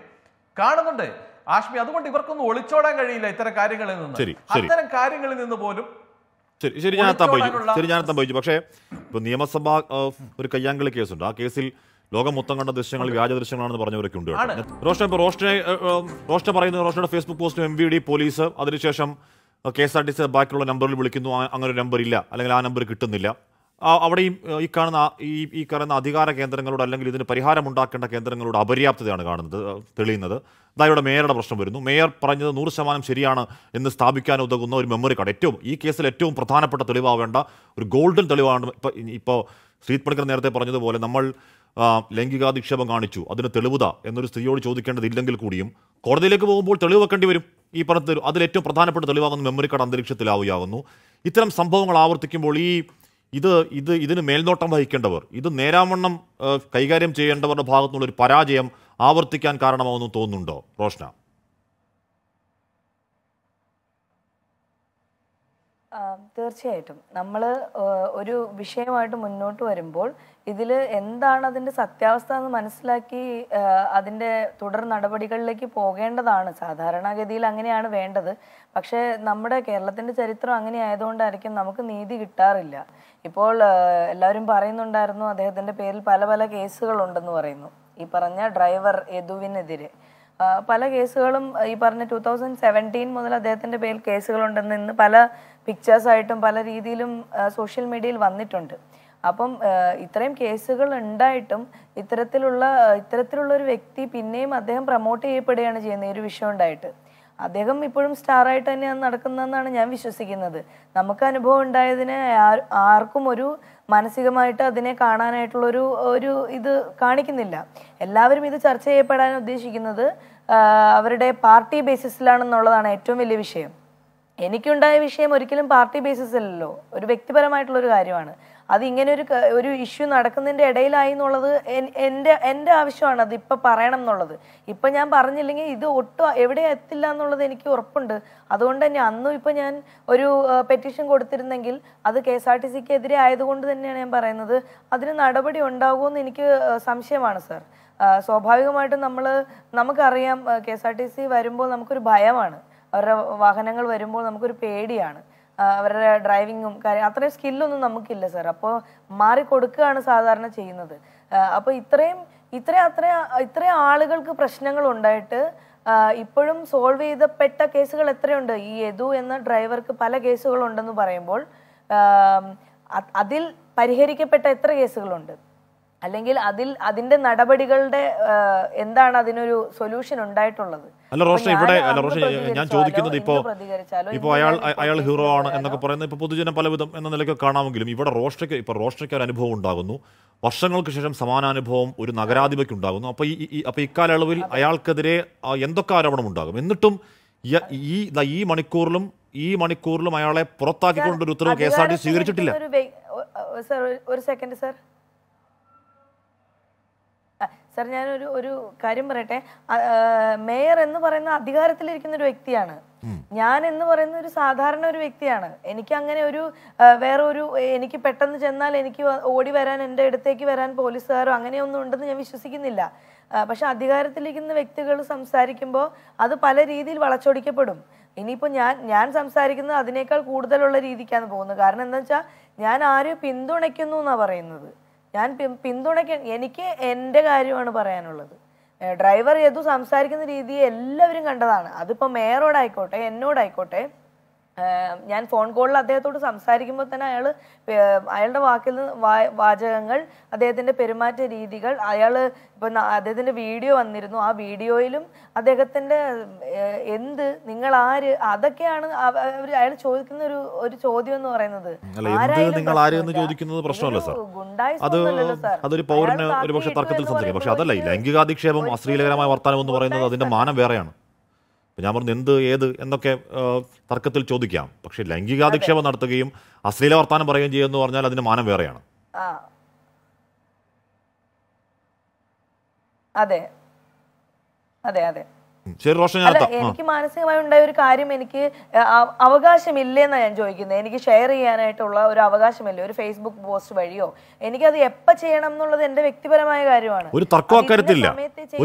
കാണുന്നുണ്ട് ആഷ്മി അതുകൊണ്ട് ഇവർക്കൊന്നും ഒളിച്ചോടാൻ കഴിയില്ല ഇത്തരം കാര്യങ്ങളിൽ നിന്ന് അത്തരം കാര്യങ്ങളിൽ നിന്ന് പോലും ശരി ശരി ഞാൻ സംഭവിച്ചു ശരി ഞാൻ എത്താൻ പോയിച്ചു പക്ഷേ ഇപ്പൊ നിയമസഭ ഒരു കയ്യാങ്കളി കേസുണ്ട് ആ കേസിൽ ലോകം മൊത്തം കണ്ട ദൃശ്യങ്ങൾ വ്യാജ ദൃശ്യങ്ങളാണെന്ന് പറഞ്ഞവരൊക്കെ ഉണ്ട് റോഷൻ ഇപ്പൊ റോഷനെ റോഷനെ പറയുന്നത് റോഷയുടെ ഫേസ്ബുക്ക് പോസ്റ്റും എം വി ഡി പോലീസ് അതിനുശേഷം K S R T C ബാക്കിയുള്ള നമ്പറിൽ വിളിക്കുന്നു അങ്ങനെ ഒരു നമ്പർ ഇല്ല അല്ലെങ്കിൽ ആ നമ്പർ കിട്ടുന്നില്ല അവിടെയും ഈ കാണുന്ന ഈ ഈ കാണുന്ന അധികാര കേന്ദ്രങ്ങളോട് അല്ലെങ്കിൽ ഇതിന് പരിഹാരം ഉണ്ടാക്കേണ്ട കേന്ദ്രങ്ങളോട് അപര്യാപ്തതയാണ് കാണുന്നത് തെളിയുന്നത് ഇവിടെ മേയറുടെ പ്രശ്നം വരുന്നു മേയർ പറഞ്ഞത് നൂറ് ശതമാനം ശരിയാണ് എന്ന് സ്ഥാപിക്കാൻ ഉതകുന്ന ഒരു മെമ്മറി കാർഡ് ഏറ്റവും ഈ കേസിൽ ഏറ്റവും പ്രധാനപ്പെട്ട തെളിവാവേണ്ട ഒരു ഗോൾഡൻ തെളിവാണ് ഇപ്പോൾ ഇപ്പോൾ ശ്രീത് പണിക്കർ നേരത്തെ പറഞ്ഞതുപോലെ നമ്മൾ ലൈംഗികാധിക്ഷേപം കാണിച്ചു അതിന് തെളിവുത എന്നൊരു സ്ത്രീയോട് ചോദിക്കേണ്ടതില്ലെങ്കിൽ കൂടിയും കോടതിയിലേക്ക് പോകുമ്പോൾ തെളിവ് വെക്കേണ്ടി വരും ഈ പറഞ്ഞ അതിൽ ഏറ്റവും പ്രധാനപ്പെട്ട തെളിവാകുന്ന മെമ്മറി കാർഡ് അന്തരീക്ഷത്തിലാവുകയാകുന്നു ഇത്തരം സംഭവങ്ങൾ ആവർത്തിക്കുമ്പോൾ ഈ ഇത് ഇത് ഇതിന് മേൽനോട്ടം വഹിക്കേണ്ടവർ ഇത് നേരാവണ്ണം കൈകാര്യം ചെയ്യേണ്ടവരുടെ ഭാഗത്തുനിന്നുള്ളൊരു പരാജയം ആവർത്തിക്കാൻ കാരണമാവുമെന്ന് തോന്നുന്നുണ്ടോ റോഷ്ന തീർച്ചയായിട്ടും നമ്മൾ ഒരു വിഷയമായിട്ട് മുന്നോട്ട് വരുമ്പോൾ ഇതിൽ എന്താണ് അതിൻ്റെ സത്യാവസ്ഥ എന്ന് മനസ്സിലാക്കി അതിൻ്റെ തുടർ നടപടികളിലേക്ക് പോകേണ്ടതാണ് സാധാരണഗതിയിൽ അങ്ങനെയാണ് വേണ്ടത് പക്ഷേ നമ്മുടെ കേരളത്തിൻ്റെ ചരിത്രം അങ്ങനെ ആയതുകൊണ്ടായിരിക്കും നമുക്ക് നീതി കിട്ടാറില്ല ഇപ്പോൾ എല്ലാവരും പറയുന്നുണ്ടായിരുന്നു അദ്ദേഹത്തിൻ്റെ പേരിൽ പല പല കേസുകളുണ്ടെന്ന് പറയുന്നു ഈ പറഞ്ഞ ഡ്രൈവർ യദുവിനെതിരെ പല കേസുകളും ഈ പറഞ്ഞ ടു തൗസൻഡ് സെവൻറ്റീൻ മുതൽ അദ്ദേഹത്തിൻ്റെ പേരിൽ കേസുകളുണ്ടെന്ന് ഇന്ന് പല പിക്ചേഴ്സായിട്ടും പല രീതിയിലും സോഷ്യൽ മീഡിയയിൽ വന്നിട്ടുണ്ട് അപ്പം ഇത്രയും കേസുകൾ ഉണ്ടായിട്ടും ഇത്തരത്തിലുള്ള ഇത്തരത്തിലുള്ള ഒരു വ്യക്തി പിന്നെയും അദ്ദേഹം പ്രൊമോട്ട് ചെയ്യപ്പെടുകയാണ് ചെയ്യുന്നത് ഈ ഒരു വിഷയം ഉണ്ടായിട്ട് അദ്ദേഹം ഇപ്പോഴും സ്റ്റാറായിട്ട് തന്നെയാണ് നടക്കുന്നതെന്നാണ് ഞാൻ വിശ്വസിക്കുന്നത് നമുക്ക് അനുഭവം ഉണ്ടായതിന് ആർക്കും ഒരു മാനസികമായിട്ട് അതിനെ കാണാനായിട്ടുള്ളൊരു ഒരു ഇത് കാണിക്കുന്നില്ല എല്ലാവരും ഇത് ചർച്ച ചെയ്യപ്പെടാൻ ഉദ്ദേശിക്കുന്നത് അവരുടെ പാർട്ടി ബേസിസിലാണെന്നുള്ളതാണ് ഏറ്റവും വലിയ വിഷയം എനിക്കുണ്ടായ വിഷയം ഒരിക്കലും പാർട്ടി ബേസിസ് അല്ലല്ലോ ഒരു വ്യക്തിപരമായിട്ടുള്ള ഒരു കാര്യമാണ് അത് ഇങ്ങനെ ഒരു ഒരു ഇഷ്യൂ നടക്കുന്നതിൻ്റെ ഇടയിലായി എന്നുള്ളത് എൻ്റെ എൻ്റെ ആവശ്യമാണ് അത് ഇപ്പം പറയണം എന്നുള്ളത് ഇപ്പം ഞാൻ പറഞ്ഞില്ലെങ്കിൽ ഇത് ഒട്ടും എവിടെ എത്തില്ല എന്നുള്ളത് എനിക്ക് ഉറപ്പുണ്ട് അതുകൊണ്ട് തന്നെ അന്നും ഇപ്പം ഞാൻ ഒരു പെറ്റീഷൻ കൊടുത്തിരുന്നെങ്കിൽ അത് കെ എസ് ആർ ടി സിക്ക് എതിരെ ആയതുകൊണ്ട് തന്നെയാണ് ഞാൻ പറയുന്നത് അതിന് നടപടി ഉണ്ടാകുമെന്ന് എനിക്ക് സംശയമാണ് സർ സ്വാഭാവികമായിട്ടും നമ്മൾ നമുക്കറിയാം K S R T C വരുമ്പോൾ നമുക്കൊരു ഭയമാണ് അവരുടെ വാഹനങ്ങൾ വരുമ്പോൾ നമുക്കൊരു പേടിയാണ് അവരുടെ ഡ്രൈവിങ്ങും കാര്യം അത്രയും സ്കില്ലൊന്നും നമുക്കില്ല സാർ അപ്പോൾ മാറിക്കൊടുക്കുകയാണ് സാധാരണ ചെയ്യുന്നത് അപ്പോൾ ഇത്രയും ഇത്രയും അത്രയും ഇത്രയും ആളുകൾക്ക് പ്രശ്നങ്ങൾ ഉണ്ടായിട്ട് ഇപ്പോഴും സോൾവ് ചെയ്തപ്പെട്ട കേസുകൾ എത്രയുണ്ട് ഈ യദു എന്ന ഡ്രൈവർക്ക് പല കേസുകളുണ്ടെന്ന് പറയുമ്പോൾ അതിൽ പരിഹരിക്കപ്പെട്ട എത്ര കേസുകളുണ്ട് അല്ലെങ്കിൽ അതിൽ അതിൻ്റെ നടപടികളുടെ എന്താണ് അതിനൊരു സൊല്യൂഷൻ ഉണ്ടായിട്ടുള്ളത് അല്ല റോഷൻ ഇവിടെ അല്ല റോഷൻ ഞാൻ ചോദിക്കുന്നത് ഇപ്പോൾ ഇപ്പോൾ അയാൾ അയാൾ ഹീറോ ആണ് എന്നൊക്കെ പറയുന്നത് ഇപ്പോൾ പൊതുജനം പലവിധം എന്ന നിലയ്ക്ക് കാണാമെങ്കിലും ഇവിടെ റോഷയ്ക്ക് ഇപ്പോൾ റോഷയ്ക്ക് ഒരു അനുഭവം ഉണ്ടാകുന്നു വർഷങ്ങൾക്ക് ശേഷം സമാനാനുഭവം ഒരു നഗരാധിപയ്ക്ക് ഉണ്ടാകുന്നു അപ്പോൾ ഈ അപ്പോൾ ഇക്കാലയളവിൽ അയാൾക്കെതിരെ എന്തൊക്കെ ആരോപണം ഉണ്ടാകും എന്നിട്ടും ഈ ഈ മണിക്കൂറിലും ഈ മണിക്കൂറിലും അയാളെ പുറത്താക്കിക്കൊണ്ടൊരു ഉത്തരവ് കെ എസ് ആർ ടി സ്വീകരിച്ചിട്ടില്ല ഒരു സെക്കൻഡ് സാർ സാർ ഞാനൊരു ഒരു കാര്യം പറയട്ടെ മേയർ എന്ന് പറയുന്ന അധികാരത്തിലിരിക്കുന്ന ഒരു വ്യക്തിയാണ് ഞാൻ എന്ന് പറയുന്ന ഒരു സാധാരണ ഒരു വ്യക്തിയാണ് എനിക്ക് അങ്ങനെ ഒരു വേറെ ഒരു എനിക്ക് പെട്ടെന്ന് ചെന്നാൽ എനിക്ക് ഓടി വരാൻ എൻ്റെ അടുത്തേക്ക് വരാൻ പോലീസുകാരോ അങ്ങനെയൊന്നും ഉണ്ടെന്ന് ഞാൻ വിശ്വസിക്കുന്നില്ല പക്ഷെ അധികാരത്തിലിരിക്കുന്ന വ്യക്തികൾ സംസാരിക്കുമ്പോൾ അത് പല രീതിയിൽ വളച്ചൊടിക്കപ്പെടും ഇനിയിപ്പോൾ ഞാൻ ഞാൻ സംസാരിക്കുന്നത് അതിനേക്കാൾ കൂടുതലുള്ള രീതിക്കാണ് പോകുന്നത് കാരണം എന്താ വെച്ചാൽ ഞാൻ ആരെയും പിന്തുണയ്ക്കുന്നു എന്നാണ് പറയുന്നത് ഞാൻ പിന്തുണയ്ക്ക എനിക്ക് എൻ്റെ കാര്യമാണ് പറയാനുള്ളത് ഡ്രൈവർ ഏതു സംസാരിക്കുന്ന രീതി എല്ലാവരും കണ്ടതാണ് അതിപ്പോൾ മേയറോടായിക്കോട്ടെ എന്നോടായിക്കോട്ടെ ഞാൻ ഫോൺ കോളിൽ അദ്ദേഹത്തോട് സംസാരിക്കുമ്പോൾ തന്നെ അയാൾ അയാളുടെ വാക്കിൽ നിന്ന് വാചകങ്ങൾ അദ്ദേഹത്തിൻ്റെ പെരുമാറ്റ രീതികൾ അയാൾ ഇപ്പം അദ്ദേഹത്തിൻ്റെ വീഡിയോ വന്നിരുന്നു ആ വീഡിയോയിലും അദ്ദേഹത്തിൻ്റെ എന്ത് നിങ്ങൾ ആര് അതൊക്കെയാണ് അയാൾ ചോദിക്കുന്ന ഒരു ഒരു ചോദ്യം എന്ന് പറയുന്നത് നിങ്ങൾ ആര് എന്ന് ചോദിക്കുന്നത് പ്രശ്നമല്ല സാർ അതൊരു പൗരന് ഒരു പക്ഷേ തർക്കത്തിൽ സംസാരിക്കാം പക്ഷെ അതല്ല ലൈംഗികാധിക്ഷേപം അശ്ലീലകരമായ വർത്തമാനം എന്ന് പറയുന്നത് അതിന്റെ മാനം വേറെയാണ് ഞാൻ പറഞ്ഞു എന്ത് ഏത് എന്നൊക്കെ തർക്കത്തിൽ ചോദിക്കാം പക്ഷെ ലൈംഗികാധിക്ഷേപം നടത്തുകയും അശ്ലീല വർത്താനം പറയുകയും ചെയ്യുമെന്ന് പറഞ്ഞാൽ അതിന് മാനം വേറെയാണ് അതെ അതെ അതെ ശരി റോഷൻ എനിക്ക് മാനസികമായി ഉണ്ടായ ഒരു കാര്യം എനിക്ക് അവകാശമില്ലെന്നാണ് ഞാൻ ചോദിക്കുന്നത് എനിക്ക് ഷെയർ ചെയ്യാനായിട്ടുള്ള ഒരു അവകാശമില്ല ഒരു ഫേസ്ബുക്ക് പോസ്റ്റ് വഴിയോ എനിക്കത് എപ്പ ചെയ്യണം എന്നുള്ളത് എന്റെ വ്യക്തിപരമായ കാര്യമാണ് ഒരു തർക്കം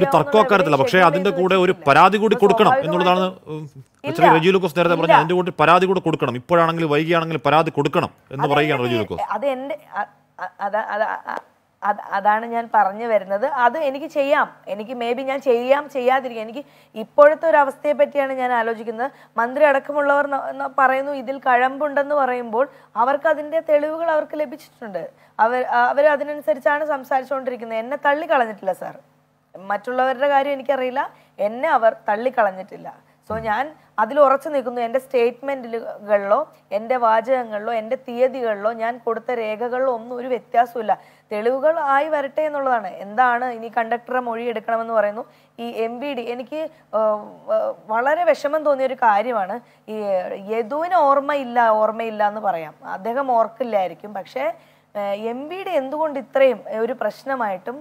ഒരു തർക്കം അക്കാര്യത്തില്ല പക്ഷേ അതിന്റെ കൂടെ ഒരു പരാതി കൂടി കൊടുക്കണം എന്നുള്ളതാണ് റജി ലൂക്കോസ് നേരത്തെ പറഞ്ഞു അതിന്റെ കൂടി പരാതി കൂടെ കൊടുക്കണം ഇപ്പോഴാണെങ്കിലും വൈകിയാണെങ്കിലും പരാതി കൊടുക്കണം എന്ന് പറയുകയാണ് റജി അത് എന്റെ അതാണ് ഞാൻ പറഞ്ഞു വരുന്നത് അത് എനിക്ക് ചെയ്യാം എനിക്ക് മേ ബി ഞാൻ ചെയ്യാം ചെയ്യാതിരിക്കാം എനിക്ക് ഇപ്പോഴത്തെ ഒരു അവസ്ഥയെ പറ്റിയാണ് ഞാൻ ആലോചിക്കുന്നത് മന്ത്രി അടക്കമുള്ളവർ പറയുന്നു ഇതിൽ കഴമ്പുണ്ടെന്ന് പറയുമ്പോൾ അവർക്ക് അതിൻ്റെ തെളിവുകൾ അവർക്ക് ലഭിച്ചിട്ടുണ്ട് അവർ അവർ അതിനനുസരിച്ചാണ് സംസാരിച്ചുകൊണ്ടിരിക്കുന്നത് എന്നെ തള്ളിക്കളഞ്ഞിട്ടില്ല സാർ മറ്റുള്ളവരുടെ കാര്യം എനിക്കറിയില്ല എന്നെ അവർ തള്ളിക്കളഞ്ഞിട്ടില്ല സോ ഞാൻ അതിൽ ഉറച്ചു നിൽക്കുന്നു എൻ്റെ സ്റ്റേറ്റ്മെൻറ്റുകളിലോ എൻ്റെ വാചകങ്ങളിലോ എൻ്റെ തീയതികളിലോ ഞാൻ കൊടുത്ത രേഖകളിലോ ഒന്നും ഒരു വ്യത്യാസമില്ല തെളിവുകൾ ആയി വരട്ടെ എന്നുള്ളതാണ് എന്താണ് ഇനി കണ്ടക്ടറെ മൊഴി എടുക്കണമെന്ന് പറയുന്നു ഈ എം ബി ഡി എനിക്ക് വളരെ വിഷമം തോന്നിയ ഒരു കാര്യമാണ് ഈ യദുവിന് ഓർമ്മയില്ല ഓർമ്മയില്ല എന്ന് പറയാം അദ്ദേഹം ഓർക്കില്ലായിരിക്കും പക്ഷേ എം ബി ഡി എന്തുകൊണ്ട് ഇത്രയും ഒരു പ്രശ്നമായിട്ടും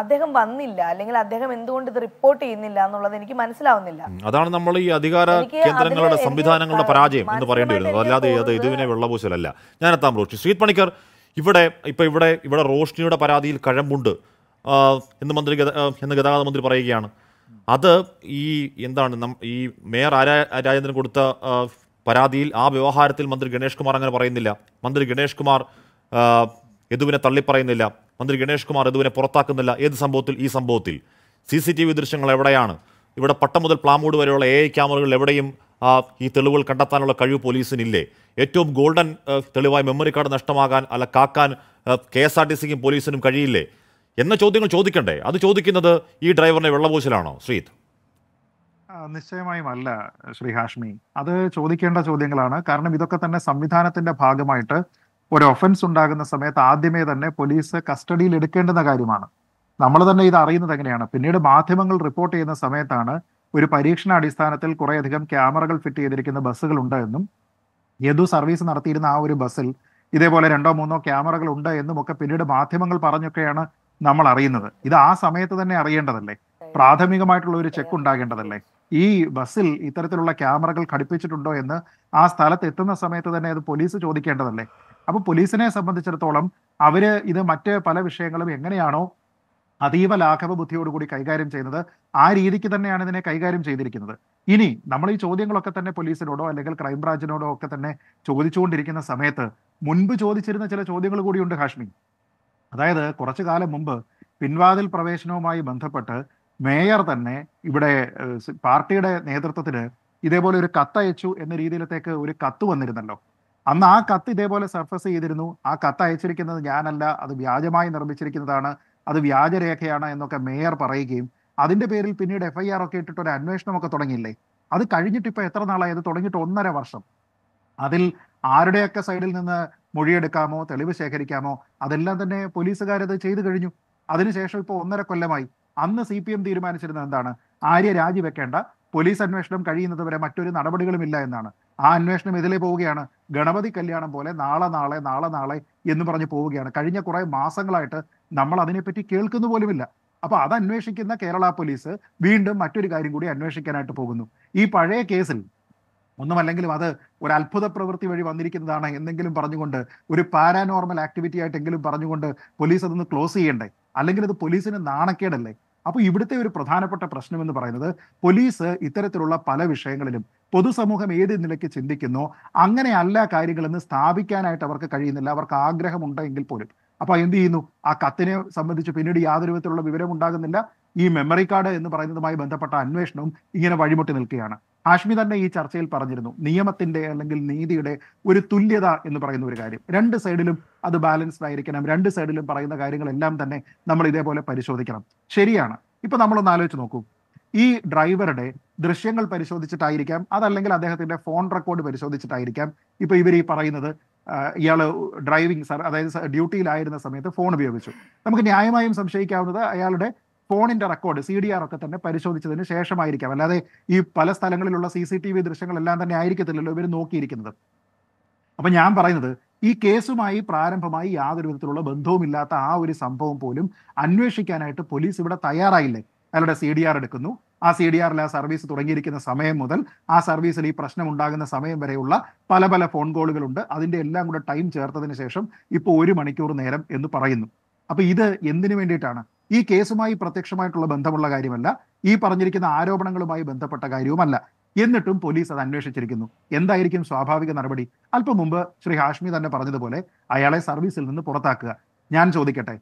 അദ്ദേഹം വന്നില്ല അല്ലെങ്കിൽ അദ്ദേഹം എന്തുകൊണ്ട് ഇത് റിപ്പോർട്ട് ചെയ്യുന്നില്ല എന്നുള്ളത് എനിക്ക് മനസ്സിലാവുന്നില്ല അതാണ് നമ്മൾ ഈ അധികാര കേന്ദ്രങ്ങളുടെ സംവിധാനങ്ങളുടെ പരാജയം എന്ന് പറയേണ്ടി വരുന്നത് അല്ലാതെ ഇതുവിനെ വെള്ളപൂശലല്ല ഞാൻ എത്താൻ റോഷി ശ്രീത് പണിക്കർ ഇവിടെ ഇപ്പോൾ ഇവിടെ ഇവിടെ റോഷ്നിയുടെ പരാതിയിൽ കഴമ്പുണ്ട് എന്ന് മന്ത്രി എന്ന് ഗതാഗത മന്ത്രി പറയുകയാണ് അത് ഈ എന്താണ് നം ഈ മേയർ ആരാ രാജേന്ദ്രൻ കൊടുത്ത പരാതിയിൽ ആ വ്യവഹാരത്തിൽ മന്ത്രി ഗണേഷ് കുമാർ അങ്ങനെ പറയുന്നില്ല മന്ത്രി ഗണേഷ് കുമാർ യദുവിനെ തള്ളിപ്പറയുന്നില്ല മന്ത്രി ഗണേഷ് കുമാർ യദുവിനെ പുറത്താക്കുന്നില്ല ഏത് സംഭവത്തിൽ ഈ സംഭവത്തിൽ സി സി ടി വി ദൃശ്യങ്ങൾ എവിടെയാണ് ഇവിടെ പട്ടം മുതൽ പ്ലാമൂട് വരെയുള്ള എ ഐ ക്യാമറകൾ എവിടെയും ഈ തെളിവുകൾ കണ്ടെത്താനുള്ള കഴിവ് പോലീസിനില്ലേ ഏറ്റവും ഗോൾഡൻ തെളിവായ മെമ്മറി കാർഡ് നഷ്ടമാകാൻ അല്ല കാക്കാൻ കെ എസ് ആർ ടി സിക്കും പോലീസിനും കഴിയില്ലേ എന്ന ചോദ്യങ്ങൾ ചോദിക്കണ്ടേ അത് ചോദിക്കുന്നത് ഈ ഡ്രൈവറിനെ വെള്ളപൂശലാണോ ശ്രീത് നിശ്ചയമായും അല്ല ശ്രീ ഹാഷ്മി അത് ചോദിക്കേണ്ട ചോദ്യങ്ങളാണ് കാരണം ഇതൊക്കെ തന്നെ സംവിധാനത്തിന്റെ ഭാഗമായിട്ട് ഒരു ഒഫൻസ് ഉണ്ടാകുന്ന സമയത്ത് ആദ്യമേ തന്നെ പോലീസ് കസ്റ്റഡിയിൽ എടുക്കേണ്ടുന്ന കാര്യമാണ് നമ്മൾ തന്നെ ഇത് അറിയുന്നത് എങ്ങനെയാണ് പിന്നീട് മാധ്യമങ്ങൾ റിപ്പോർട്ട് ചെയ്യുന്ന സമയത്താണ് ഒരു പരീക്ഷണാടിസ്ഥാനത്തിൽ കുറേയധികം ക്യാമറകൾ ഫിറ്റ് ചെയ്തിരിക്കുന്ന ബസ്സുകളുണ്ട് എന്നും യദു സർവീസ് നടത്തിയിരുന്ന ആ ഒരു ബസ്സിൽ ഇതേപോലെ രണ്ടോ മൂന്നോ ക്യാമറകൾ ഉണ്ട് എന്നും ഒക്കെ പിന്നീട് മാധ്യമങ്ങൾ പറഞ്ഞൊക്കെയാണ് നമ്മൾ അറിയുന്നത് ഇത് ആ സമയത്ത് തന്നെ അറിയേണ്ടതല്ലേ പ്രാഥമികമായിട്ടുള്ള ഒരു ചെക്ക് ഉണ്ടാകേണ്ടതല്ലേ ഈ ബസ്സിൽ ഇത്തരത്തിലുള്ള ക്യാമറകൾ ഘടിപ്പിച്ചിട്ടുണ്ടോ എന്ന് ആ സ്ഥലത്ത് എത്തുന്ന സമയത്ത് തന്നെ അത് പോലീസ് ചോദിക്കേണ്ടതല്ലേ അപ്പോൾ പോലീസിനെ സംബന്ധിച്ചിടത്തോളം അവര് ഇത് മറ്റ് പല വിഷയങ്ങളും എങ്ങനെയാണോ അതീവ ലാഘവ ബുദ്ധിയോടുകൂടി കൈകാര്യം ചെയ്യുന്നത് ആ രീതിക്ക് തന്നെയാണ് ഇതിനെ കൈകാര്യം ചെയ്തിരിക്കുന്നത് ഇനി നമ്മൾ ഈ ചോദ്യങ്ങളൊക്കെ തന്നെ പോലീസിനോടോ അല്ലെങ്കിൽ ക്രൈംബ്രാഞ്ചിനോടോ ഒക്കെ തന്നെ ചോദിച്ചുകൊണ്ടിരിക്കുന്ന സമയത്ത് മുൻപ് ചോദിച്ചിരുന്ന ചില ചോദ്യങ്ങൾ കൂടിയുണ്ട് ഹാഷ്മി അതായത് കുറച്ചു കാലം മുമ്പ് പിൻവാതിൽ പ്രവേശനവുമായി ബന്ധപ്പെട്ട് മേയർ തന്നെ ഇവിടെ പാർട്ടിയുടെ നേതൃത്വത്തിന് ഇതേപോലെ ഒരു കത്തയച്ചു എന്ന രീതിയിലത്തേക്ക് ഒരു കത്ത് വന്നിരുന്നല്ലോ അന്ന് ആ കത്ത് ഇതേപോലെ സർഫസ് ചെയ്തിരുന്നു ആ കത്ത് അയച്ചിരിക്കുന്നത് ഞാനല്ല അത് വ്യാജമായി നിർമ്മിച്ചിരിക്കുന്നതാണ് അത് വ്യാജരേഖയാണ് എന്നൊക്കെ മേയർ പറയുകയും അതിന്റെ പേരിൽ പിന്നീട് എഫ്ഐആർ ഒക്കെ ഇട്ടിട്ട് ഒരു അന്വേഷണമൊക്കെ തുടങ്ങിയില്ലേ അത് കഴിഞ്ഞിട്ട് ഇപ്പൊ എത്ര നാളായത് തുടങ്ങിയിട്ട് ഒന്നര വർഷം അതിൽ ആരുടെയൊക്കെ സൈഡിൽ നിന്ന് മൊഴിയെടുക്കാമോ തെളിവ് ശേഖരിക്കാമോ അതെല്ലാം തന്നെ പോലീസുകാരത് ചെയ്തു കഴിഞ്ഞു അതിനുശേഷം ഇപ്പോൾ ഒന്നര കൊല്ലമായി അന്ന് സി പി എം തീരുമാനിച്ചിരുന്നത് എന്താണ് ആര്യ രാജിവെക്കേണ്ട പോലീസ് അന്വേഷണം കഴിയുന്നത് വരെ മറ്റൊരു നടപടികളുമില്ല എന്നാണ് ആ അന്വേഷണം ഇതിലേ പോവുകയാണ് ഗണപതി കല്യാണം പോലെ നാളെ നാളെ നാളെ നാളെ എന്ന് പറഞ്ഞ് പോവുകയാണ് കഴിഞ്ഞ കുറേ മാസങ്ങളായിട്ട് നമ്മൾ അതിനെപ്പറ്റി കേൾക്കുന്നു പോലുമില്ല അപ്പോൾ അത് അന്വേഷിക്കുന്ന കേരള പോലീസ് വീണ്ടും മറ്റൊരു കാര്യം കൂടി അന്വേഷിക്കാനായിട്ട് പോകുന്നു ഈ പഴയ കേസിൽ ഒന്നുമല്ലെങ്കിലും അത് ഒരു അത്ഭുത പ്രവൃത്തി വഴി വന്നിരിക്കുന്നതാണ് എന്തെങ്കിലും പറഞ്ഞുകൊണ്ട് ഒരു പാരാനോർമൽ ആക്ടിവിറ്റി ആയിട്ടെങ്കിലും പറഞ്ഞുകൊണ്ട് പോലീസ് അതൊന്ന് ക്ലോസ് ചെയ്യണ്ടേ അല്ലെങ്കിൽ അത് പോലീസിന് നാണക്കേടല്ലേ അപ്പോൾ ഇവിടുത്തെ ഒരു പ്രധാനപ്പെട്ട പ്രശ്നം എന്ന് പറയുന്നത് പോലീസ് ഇത്തരത്തിലുള്ള പല വിഷയങ്ങളിലും പൊതുസമൂഹം ഏത് നിലയ്ക്ക് ചിന്തിക്കുന്നോ അങ്ങനെയല്ല കാര്യങ്ങളെന്ന് സ്ഥാപിക്കാനായിട്ട് അവർക്ക് കഴിയുന്നില്ല അവർക്ക് ആഗ്രഹമുണ്ടെങ്കിൽ പോലും അപ്പോൾ എന്ത് ചെയ്യുന്നു ആ കത്തിനെ സംബന്ധിച്ച് പിന്നീട് യാതൊരു വിധത്തിലുള്ള വിവരം ഉണ്ടാകുന്നില്ല ഈ മെമ്മറി കാർഡ് എന്ന് പറയുന്നതുമായി ബന്ധപ്പെട്ട അന്വേഷണവും ഇങ്ങനെ വഴിമുട്ടി നിൽക്കുകയാണ് ഹാഷ്മി തന്നെ ഈ ചർച്ചയിൽ പറഞ്ഞിരുന്നു നിയമത്തിന്റെ അല്ലെങ്കിൽ നീതിയുടെ ഒരു തുല്യത എന്ന് പറയുന്ന ഒരു കാര്യം രണ്ട് സൈഡിലും അത് ബാലൻസ്ഡ് ആയിരിക്കണം രണ്ട് സൈഡിലും പറയുന്ന കാര്യങ്ങളെല്ലാം തന്നെ നമ്മൾ ഇതേപോലെ പരിശോധിക്കണം ശരിയാണ് ഇപ്പൊ നമ്മളൊന്ന് ആലോചിച്ച് നോക്കൂ ഈ ഡ്രൈവറുടെ ദൃശ്യങ്ങൾ പരിശോധിച്ചിട്ടായിരിക്കാം അതല്ലെങ്കിൽ അദ്ദേഹത്തിന്റെ ഫോൺ റെക്കോർഡ് പരിശോധിച്ചിട്ടായിരിക്കാം ഇപ്പൊ ഇവർ ഈ പറയുന്നത് ഇയാൾ ഡ്രൈവിംഗ് സർ അതായത് ഡ്യൂട്ടിയിലായിരുന്ന സമയത്ത് ഫോൺ ഉപയോഗിച്ചു നമുക്ക് ന്യായമായും സംശയിക്കാവുന്നത് അയാളുടെ ഫോണിന്റെ റെക്കോർഡ് സി ഡി ആർ ഒക്കെ തന്നെ പരിശോധിച്ചതിന് ശേഷമായിരിക്കാം അല്ലാതെ ഈ പല സ്ഥലങ്ങളിലുള്ള സി സി ടി വി ദൃശ്യങ്ങളെല്ലാം തന്നെ ആയിരിക്കത്തില്ലല്ലോ ഇവർ നോക്കിയിരിക്കുന്നത് അപ്പൊ ഞാൻ പറയുന്നത് ഈ കേസുമായി പ്രാരംഭമായി യാതൊരു വിധത്തിലുള്ള ബന്ധവുമില്ലാത്ത ആ ഒരു സംഭവം പോലും അന്വേഷിക്കാനായിട്ട് പോലീസ് ഇവിടെ തയ്യാറായില്ലേ അയാളുടെ സി ഡി ആർ എടുക്കുന്നു ആ സി ഡി ആറിൽ ആ സർവീസ് തുടങ്ങിയിരിക്കുന്ന സമയം മുതൽ ആ സർവീസിൽ ഈ പ്രശ്നം ഉണ്ടാകുന്ന സമയം വരെയുള്ള പല പല ഫോൺ കോളുകളുണ്ട് അതിൻ്റെ എല്ലാം കൂടെ ടൈം ചേർത്തതിന് ശേഷം ഇപ്പോൾ ഒരു മണിക്കൂർ നേരം എന്ന് പറയുന്നു അപ്പോൾ ഇത് എന്തിനു വേണ്ടിയിട്ടാണ് ഈ കേസുമായി പ്രത്യക്ഷമായിട്ടുള്ള ബന്ധമുള്ള കാര്യമല്ല ഈ പറഞ്ഞിരിക്കുന്ന ആരോപണങ്ങളുമായി ബന്ധപ്പെട്ട കാര്യവുമല്ല എന്നിട്ടും പോലീസ് അത് അന്വേഷിച്ചിരിക്കുന്നു എന്തായിരിക്കും സ്വാഭാവിക നടപടി അല്പം മുമ്പ് ശ്രീ ഹാഷ്മി തന്നെ പറഞ്ഞതുപോലെ അയാളെ സർവീസിൽ നിന്ന് പുറത്താക്കുക ഞാൻ ചോദിക്കട്ടെ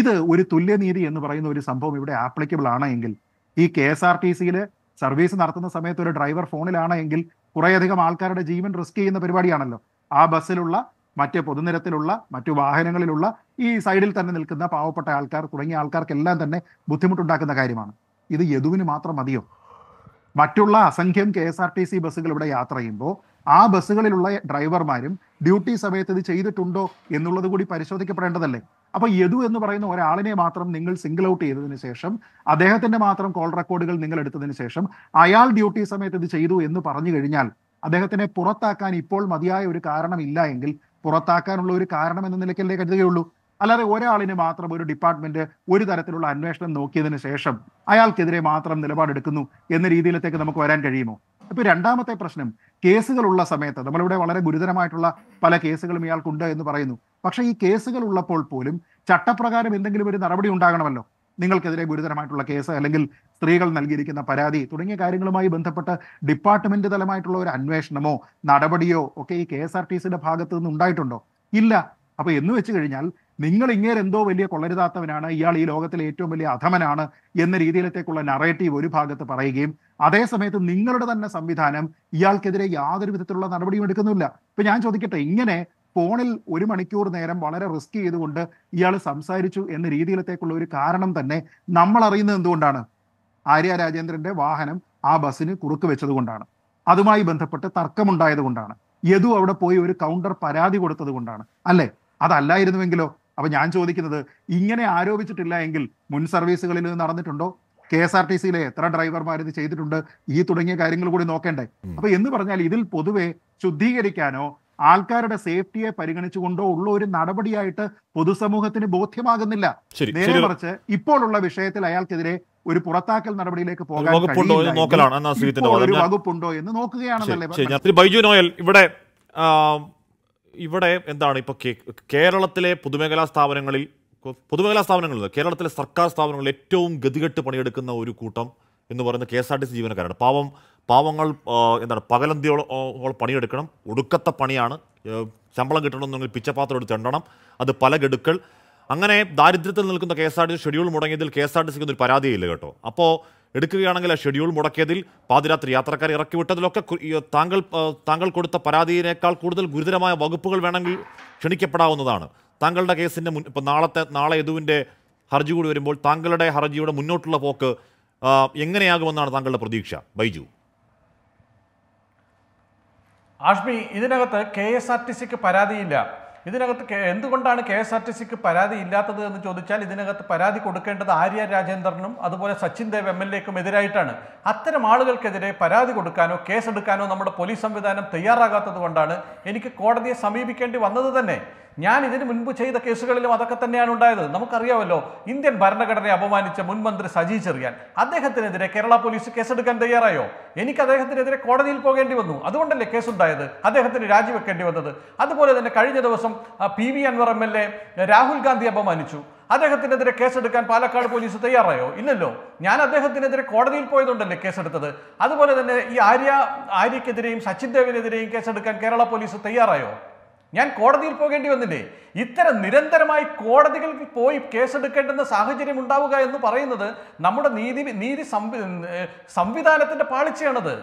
ഇത് ഒരു തുല്യനീതി എന്ന് പറയുന്ന ഒരു സംഭവം ഇവിടെ ആപ്ലിക്കബിൾ ആണെങ്കിൽ ഈ കെ എസ് ആർ ടി സിയിൽ സർവീസ് നടത്തുന്ന സമയത്ത് ഒരു ഡ്രൈവർ ഫോണിലാണ് എങ്കിൽ കുറേയധികം ആൾക്കാരുടെ ജീവൻ റിസ്ക് ചെയ്യുന്ന പരിപാടിയാണല്ലോ ആ ബസ്സിലുള്ള മറ്റ് പൊതുനിരത്തിലുള്ള മറ്റു വാഹനങ്ങളിലുള്ള ഈ സൈഡിൽ തന്നെ നിൽക്കുന്ന പാവപ്പെട്ട ആൾക്കാർ തുടങ്ങിയ ആൾക്കാർക്കെല്ലാം തന്നെ ബുദ്ധിമുട്ടുണ്ടാക്കുന്ന കാര്യമാണ് ഇത് യദുവിന് മാത്രം മതിയോ മറ്റുള്ള അസംഖ്യം K S R T C ബസ്സുകൾ ഇവിടെ യാത്ര ചെയ്യുമ്പോൾ ആ ബസ്സുകളിലുള്ള ഡ്രൈവർമാരും ഡ്യൂട്ടി സമയത്ത് ഇത് ചെയ്തിട്ടുണ്ടോ എന്നുള്ളത് കൂടി പരിശോധിക്കപ്പെടേണ്ടതല്ലേ അപ്പോൾ യദു എന്ന് പറയുന്ന ഒരാളിനെ മാത്രം നിങ്ങൾ സിംഗിൾ ഔട്ട് ചെയ്തതിന് ശേഷം അദ്ദേഹത്തിന്റെ മാത്രം കോൾ റെക്കോർഡുകൾ നിങ്ങൾ എടുത്തതിന് ശേഷം അയാൾ ഡ്യൂട്ടി സമയത്ത് ഇത് ചെയ്തു എന്ന് പറഞ്ഞു കഴിഞ്ഞാൽ അദ്ദേഹത്തിനെ പുറത്താക്കാൻ ഇപ്പോൾ മതിയായ ഒരു കാരണമില്ല എങ്കിൽ പുറത്താക്കാനുള്ള ഒരു കാരണം എന്ന നിലയ്ക്കല്ലേ കരുതുകയുള്ളൂ അല്ലാതെ ഒരാളിന് മാത്രം ഒരു ഡിപ്പാർട്ട്മെന്റ് ഒരു തരത്തിലുള്ള അന്വേഷണം നോക്കിയതിന് ശേഷം അയാൾക്കെതിരെ മാത്രം നിലപാടെടുക്കുന്നു എന്ന രീതിയിലത്തേക്ക് നമുക്ക് വരാൻ കഴിയുമോ ഇപ്പൊ രണ്ടാമത്തെ പ്രശ്നം കേസുകളുള്ള സമയത്ത് നമ്മളിവിടെ വളരെ ഗുരുതരമായിട്ടുള്ള പല കേസുകളും ഇയാൾക്കുണ്ട് എന്ന് പറയുന്നു പക്ഷേ ഈ കേസുകൾ ഉള്ളപ്പോൾ പോലും ചട്ടപ്രകാരം എന്തെങ്കിലും ഒരു നടപടി ഉണ്ടാകണമല്ലോ നിങ്ങൾക്കെതിരെ ഗുരുതരമായിട്ടുള്ള കേസ് അല്ലെങ്കിൽ സ്ത്രീകൾ നൽകിയിരിക്കുന്ന പരാതി തുടങ്ങിയ കാര്യങ്ങളുമായി ബന്ധപ്പെട്ട് ഡിപ്പാർട്ട്മെന്റ് തലമായിട്ടുള്ള ഒരു അന്വേഷണമോ നടപടിയോ ഒക്കെ ഈ കെ എസ് ആർ ടി സിയുടെ ഭാഗത്തു നിന്ന് ഉണ്ടായിട്ടുണ്ടോ ഇല്ല അപ്പോൾ എന്ന് വെച്ച് കഴിഞ്ഞാൽ നിങ്ങൾ എന്തോ വലിയ കൊള്ളരുതാത്തവനാണ് ഇയാൾ ഈ ലോകത്തിലെ ഏറ്റവും വലിയ അധമനാണ് എന്ന രീതിയിലത്തേക്കുള്ള നറേറ്റീവ് ഒരു ഭാഗത്ത് പറയുകയും അതേസമയത്ത് നിങ്ങളുടെ തന്നെ സംവിധാനം ഇയാൾക്കെതിരെ യാതൊരു വിധത്തിലുള്ള നടപടിയും എടുക്കുന്നില്ല ഇപ്പൊ ഞാൻ ചോദിക്കട്ടെ ഇങ്ങനെ ഫോണിൽ ഒരു മണിക്കൂർ നേരം വളരെ റിസ്ക് ചെയ്തുകൊണ്ട് ഇയാൾ സംസാരിച്ചു എന്ന രീതിയിലത്തേക്കുള്ള ഒരു കാരണം തന്നെ നമ്മൾ അറിയുന്നത് എന്തുകൊണ്ടാണ് ആര്യ രാജേന്ദ്രന്റെ വാഹനം ആ ബസ്സിന് കുറുക്ക് വെച്ചതുകൊണ്ടാണ് അതുമായി ബന്ധപ്പെട്ട് തർക്കമുണ്ടായത് കൊണ്ടാണ് യദു അവിടെ പോയി ഒരു കൗണ്ടർ പരാതി കൊടുത്തത് കൊണ്ടാണ് അല്ലേ അതല്ലായിരുന്നുവെങ്കിലോ അപ്പൊ ഞാൻ ചോദിക്കുന്നത് ഇങ്ങനെ ആരോപിച്ചിട്ടില്ല എങ്കിൽ മുൻ സർവീസുകളിൽ നടന്നിട്ടുണ്ടോ കെ എസ് ആർ ടി സിയിലെ എത്ര ഡ്രൈവർമാർ ഇത് ചെയ്തിട്ടുണ്ട് ഈ തുടങ്ങിയ കാര്യങ്ങൾ കൂടി നോക്കേണ്ടേ അപ്പൊ എന്ന് പറഞ്ഞാൽ ഇതിൽ പൊതുവെ ശുദ്ധീകരിക്കാനോ ആൾക്കാരുടെ സേഫ്റ്റിയെ പരിഗണിച്ചുകൊണ്ടോ ഉള്ള ഒരു നടപടിയായിട്ട് പൊതുസമൂഹത്തിന് ബോധ്യമാകുന്നില്ല നേരെ മറിച്ച് ഇപ്പോഴുള്ള വിഷയത്തിൽ അയാൾക്കെതിരെ ഒരു പുറത്താക്കൽ നടപടിയിലേക്ക് പോകാൻ ഒരു വകുപ്പുണ്ടോ എന്ന് നോക്കുകയാണെന്നല്ലേ ബൈജു നോയൽ ഇവിടെ ഇവിടെ എന്താണ് ഇപ്പോൾ കേരളത്തിലെ പൊതുമേഖലാ സ്ഥാപനങ്ങളിൽ പൊതുമേഖലാ സ്ഥാപനങ്ങളിൽ കേരളത്തിലെ സർക്കാർ സ്ഥാപനങ്ങളിൽ ഏറ്റവും ഗതികെട്ട് പണിയെടുക്കുന്ന ഒരു കൂട്ടം എന്ന് പറയുന്ന K S R T C ജീവനക്കാരാണ് പാവം പാവങ്ങൾ എന്താണ് പകലന്തിയോളം പണിയെടുക്കണം ഒടുക്കത്ത പണിയാണ് ശമ്പളം കിട്ടണമെന്നുണ്ടെങ്കിൽ പിച്ചപാത്രം എടുത്ത് എണ്ണണം അത് പല ഗഡുക്കൾ അങ്ങനെ ദാരിദ്ര്യത്തിൽ നിൽക്കുന്ന K S R T C schedule മുടങ്ങിയതിൽ കെ എസ് ആർ ടി സിക്ക് ഒരു പരാതിയില്ല കേട്ടോ അപ്പോൾ എടുക്കുകയാണെങ്കിൽ ആ ഷെഡ്യൂൾ മുടക്കിയതിൽ പാതിരാത്രി യാത്രക്കാരെ വിട്ടതിലൊക്കെ താങ്കൾ താങ്കൾ കൊടുത്ത പരാതിയേക്കാൾ കൂടുതൽ ഗുരുതരമായ വകുപ്പുകൾ വേണമെങ്കിൽ ക്ഷണിക്കപ്പെടാവുന്നതാണ് താങ്കളുടെ കേസിൻ്റെ മുൻ ഇപ്പോൾ നാളത്തെ നാളെ യദുവിൻ്റെ ഹർജി കൂടി വരുമ്പോൾ താങ്കളുടെ ഹർജിയുടെ മുന്നോട്ടുള്ള പോക്ക് എങ്ങനെയാകുമെന്നാണ് താങ്കളുടെ പ്രതീക്ഷ ബൈജു ആഷ്മി ഇതിനകത്ത് കെ എസ് ആർ ടി സിക്ക് പരാതിയില്ല ഇതിനകത്ത് എന്തുകൊണ്ടാണ് കെ എസ് ആർ ടി സിക്ക് പരാതി ഇല്ലാത്തത് എന്ന് ചോദിച്ചാൽ ഇതിനകത്ത് പരാതി കൊടുക്കേണ്ടത് ആര്യ രാജേന്ദ്രനും അതുപോലെ സച്ചിൻ ദേവ് എം എൽ എക്കും എതിരായിട്ടാണ് അത്തരം ആളുകൾക്കെതിരെ പരാതി കൊടുക്കാനോ കേസെടുക്കാനോ നമ്മുടെ പോലീസ് സംവിധാനം തയ്യാറാകാത്തത് കൊണ്ടാണ് എനിക്ക് കോടതിയെ സമീപിക്കേണ്ടി വന്നത് തന്നെ ഞാൻ ഇതിന് മുൻപ് ചെയ്ത കേസുകളിലും അതൊക്കെ തന്നെയാണ് ഉണ്ടായത് നമുക്കറിയാമല്ലോ ഇന്ത്യൻ ഭരണഘടനയെ അപമാനിച്ച മുൻമന്ത്രി സജി ചെറിയാൻ അദ്ദേഹത്തിനെതിരെ കേരള പോലീസ് കേസെടുക്കാൻ തയ്യാറായോ എനിക്ക് അദ്ദേഹത്തിനെതിരെ കോടതിയിൽ പോകേണ്ടി വന്നു അതുകൊണ്ടല്ലേ കേസുണ്ടായത് അദ്ദേഹത്തിന് രാജിവെക്കേണ്ടി വന്നത് അതുപോലെ തന്നെ കഴിഞ്ഞ ദിവസം P V Anvar M L A Rahul Gandhi അപമാനിച്ചു അദ്ദേഹത്തിനെതിരെ കേസെടുക്കാൻ പാലക്കാട് പോലീസ് തയ്യാറായോ ഇല്ലല്ലോ ഞാൻ അദ്ദേഹത്തിനെതിരെ കോടതിയിൽ പോയതുകൊണ്ടല്ലേ കേസെടുത്തത് അതുപോലെ തന്നെ ഈ ആര്യ ആര്യക്കെതിരെയും സച്ചിൻ ദേവിനെതിരെയും കേസെടുക്കാൻ കേരള പോലീസ് തയ്യാറായോ ഞാൻ കോടതിയിൽ പോകേണ്ടി വന്നില്ലേ ഇത്തരം നിരന്തരമായി കോടതികൾക്ക് പോയി കേസെടുക്കേണ്ടുന്ന സാഹചര്യം ഉണ്ടാവുക എന്ന് പറയുന്നത് നമ്മുടെ നീതി നീതി സംവിധാനത്തിന്റെ പാളിച്ചയാണത്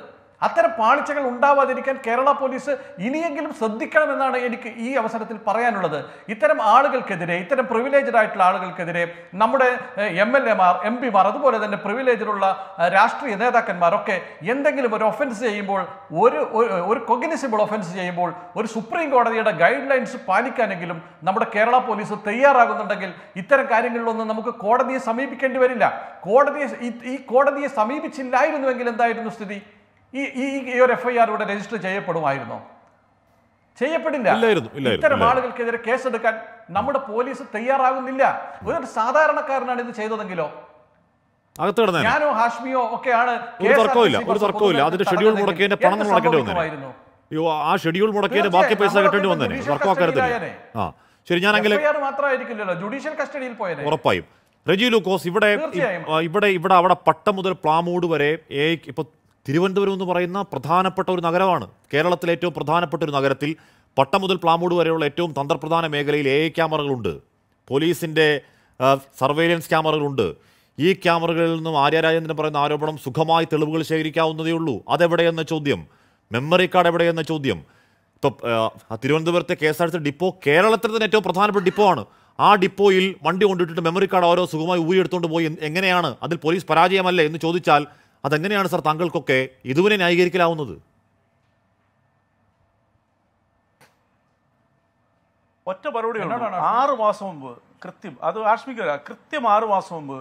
അത്തരം പാളിച്ചകൾ ഉണ്ടാവാതിരിക്കാൻ കേരള പോലീസ് ഇനിയെങ്കിലും ശ്രദ്ധിക്കണമെന്നാണ് എനിക്ക് ഈ അവസരത്തിൽ പറയാനുള്ളത് ഇത്തരം ആളുകൾക്കെതിരെ ഇത്തരം പ്രിവിലേജഡ് ആയിട്ടുള്ള ആളുകൾക്കെതിരെ നമ്മുടെ എം എൽ എമാർ എം പിമാർ അതുപോലെ തന്നെ പ്രിവിലേജിലുള്ള രാഷ്ട്രീയ നേതാക്കന്മാരൊക്കെ എന്തെങ്കിലും ഒരു ഒഫൻസ് ചെയ്യുമ്പോൾ ഒരു ഒരു കൊഗ്നിസിബിൾ ഒഫൻസ് ചെയ്യുമ്പോൾ ഒരു സുപ്രീം കോടതിയുടെ ഗൈഡ് ലൈൻസ് പാലിക്കാനെങ്കിലും നമ്മുടെ കേരള പോലീസ് തയ്യാറാകുന്നുണ്ടെങ്കിൽ ഇത്തരം കാര്യങ്ങളിലൊന്നും നമുക്ക് കോടതിയെ സമീപിക്കേണ്ടി വരില്ല കോടതിയെ ഈ കോടതിയെ സമീപിച്ചില്ലായിരുന്നുവെങ്കിൽ എന്തായിരുന്നു സ്ഥിതി ഈ ഈ ഒരു എഫ്ഐആർ ഐ ആർ ഇവിടെ രജിസ്റ്റർ ചെയ്യപ്പെടുമായിരുന്നോ ചെയ്യപ്പെടില്ല ഇത്തരം ആളുകൾക്കെതിരെ കേസെടുക്കാൻ നമ്മുടെ പോലീസ് തയ്യാറാകുന്നില്ല ഒരു സാധാരണക്കാരനാണ് ഇത് ചെയ്തതെങ്കിലോ ഞാനോ ഹാഷ്മിയോ ഒക്കെയാണ് അതിന്റെ ഷെഡ്യൂൾ മുടക്കിയതിന്റെ പണം മുടക്കേണ്ടി വന്നു അയ്യോ ആ ഷെഡ്യൂൾ മുടക്കിയതിന്റെ ബാക്കി പൈസ കിട്ടേണ്ടി വന്നേ വർക്കാക്കരുത് ആ ശരി ഞാൻ ജുഡീഷ്യൽ കസ്റ്റഡിയിൽ പോയത് ഉറപ്പായും റെജി ലൂക്കോസ് ഇവിടെ ഇവിടെ ഇവിടെ അവിടെ പട്ടം മുതൽ പ്ലാമൂട് വരെ ഇപ്പൊ തിരുവനന്തപുരം എന്ന് പറയുന്ന പ്രധാനപ്പെട്ട ഒരു നഗരമാണ് കേരളത്തിലെ ഏറ്റവും പ്രധാനപ്പെട്ട ഒരു നഗരത്തിൽ പട്ടം മുതൽ പ്ലാമൂട് വരെയുള്ള ഏറ്റവും തന്ത്രപ്രധാന മേഖലയിൽ എ ക്യാമറകളുണ്ട് പോലീസിൻ്റെ സർവൈലൻസ് ക്യാമറകളുണ്ട് ഈ ക്യാമറകളിൽ നിന്നും ആര്യരാജേന്ദ്രൻ പറയുന്ന ആരോപണം സുഖമായി തെളിവുകൾ ശേഖരിക്കാവുന്നതേ ഉള്ളൂ അതെവിടെയെന്ന ചോദ്യം മെമ്മറി കാർഡ് എവിടെയെന്ന ചോദ്യം ഇപ്പോൾ തിരുവനന്തപുരത്തെ K S R C depot കേരളത്തിൽ തന്നെ ഏറ്റവും പ്രധാനപ്പെട്ട ഡിപ്പോ ആണ് ആ ഡിപ്പോയിൽ വണ്ടി കൊണ്ടിട്ടിട്ട് മെമ്മറി കാർഡ് ഓരോ സുഖമായി എടുത്തുകൊണ്ട് പോയി എങ്ങനെയാണ് അതിൽ പോലീസ് പരാജയമല്ലേ എന്ന് ചോദിച്ചാൽ അതെങ്ങനെയാണ് സാർ താങ്കൾക്കൊക്കെ ഇതുവരെ ന്യായീകരിക്കലാവുന്നത് ഒറ്റ മറുപടി ആറ് മാസം മുമ്പ് കൃത്യം അത് ആഷ്മിക്കല്ല കൃത്യം ആറ് മാസം മുമ്പ്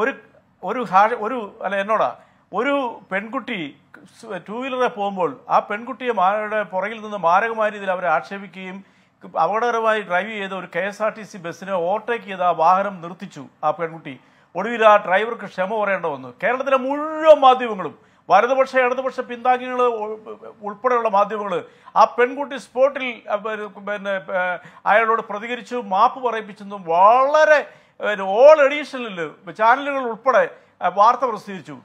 ഒരു ഒരു ഒരു അല്ല എന്നോടാ ഒരു പെൺകുട്ടി ടൂ വീലറെ പോകുമ്പോൾ ആ പെൺകുട്ടിയെ മാരയുടെ പുറകിൽ നിന്ന് മാരകമായ രീതിയിൽ അവരെ ആക്ഷേപിക്കുകയും അപകടകരമായി ഡ്രൈവ് ചെയ്ത ഒരു K S R T C ബസ്സിനെ ഓവർടേക്ക് ചെയ്ത് ആ വാഹനം നിർത്തിച്ചു ആ പെൺകുട്ടി ഒടുവിൽ ആ ഡ്രൈവർക്ക് ക്ഷമ പറയേണ്ട വന്നു കേരളത്തിലെ മുഴുവൻ മാധ്യമങ്ങളും വലതുപക്ഷ ഇടതുപക്ഷ പിന്താങ്ങികൾ ഉൾപ്പെടെയുള്ള മാധ്യമങ്ങൾ ആ പെൺകുട്ടി സ്പോട്ടിൽ പിന്നെ അയാളോട് പ്രതികരിച്ചു മാപ്പ് പറയിപ്പിച്ചെന്നും വളരെ ഓൾ എഡീഷനിൽ ചാനലുകൾ ഉൾപ്പെടെ വാർത്ത പ്രസിദ്ധീകരിച്ചു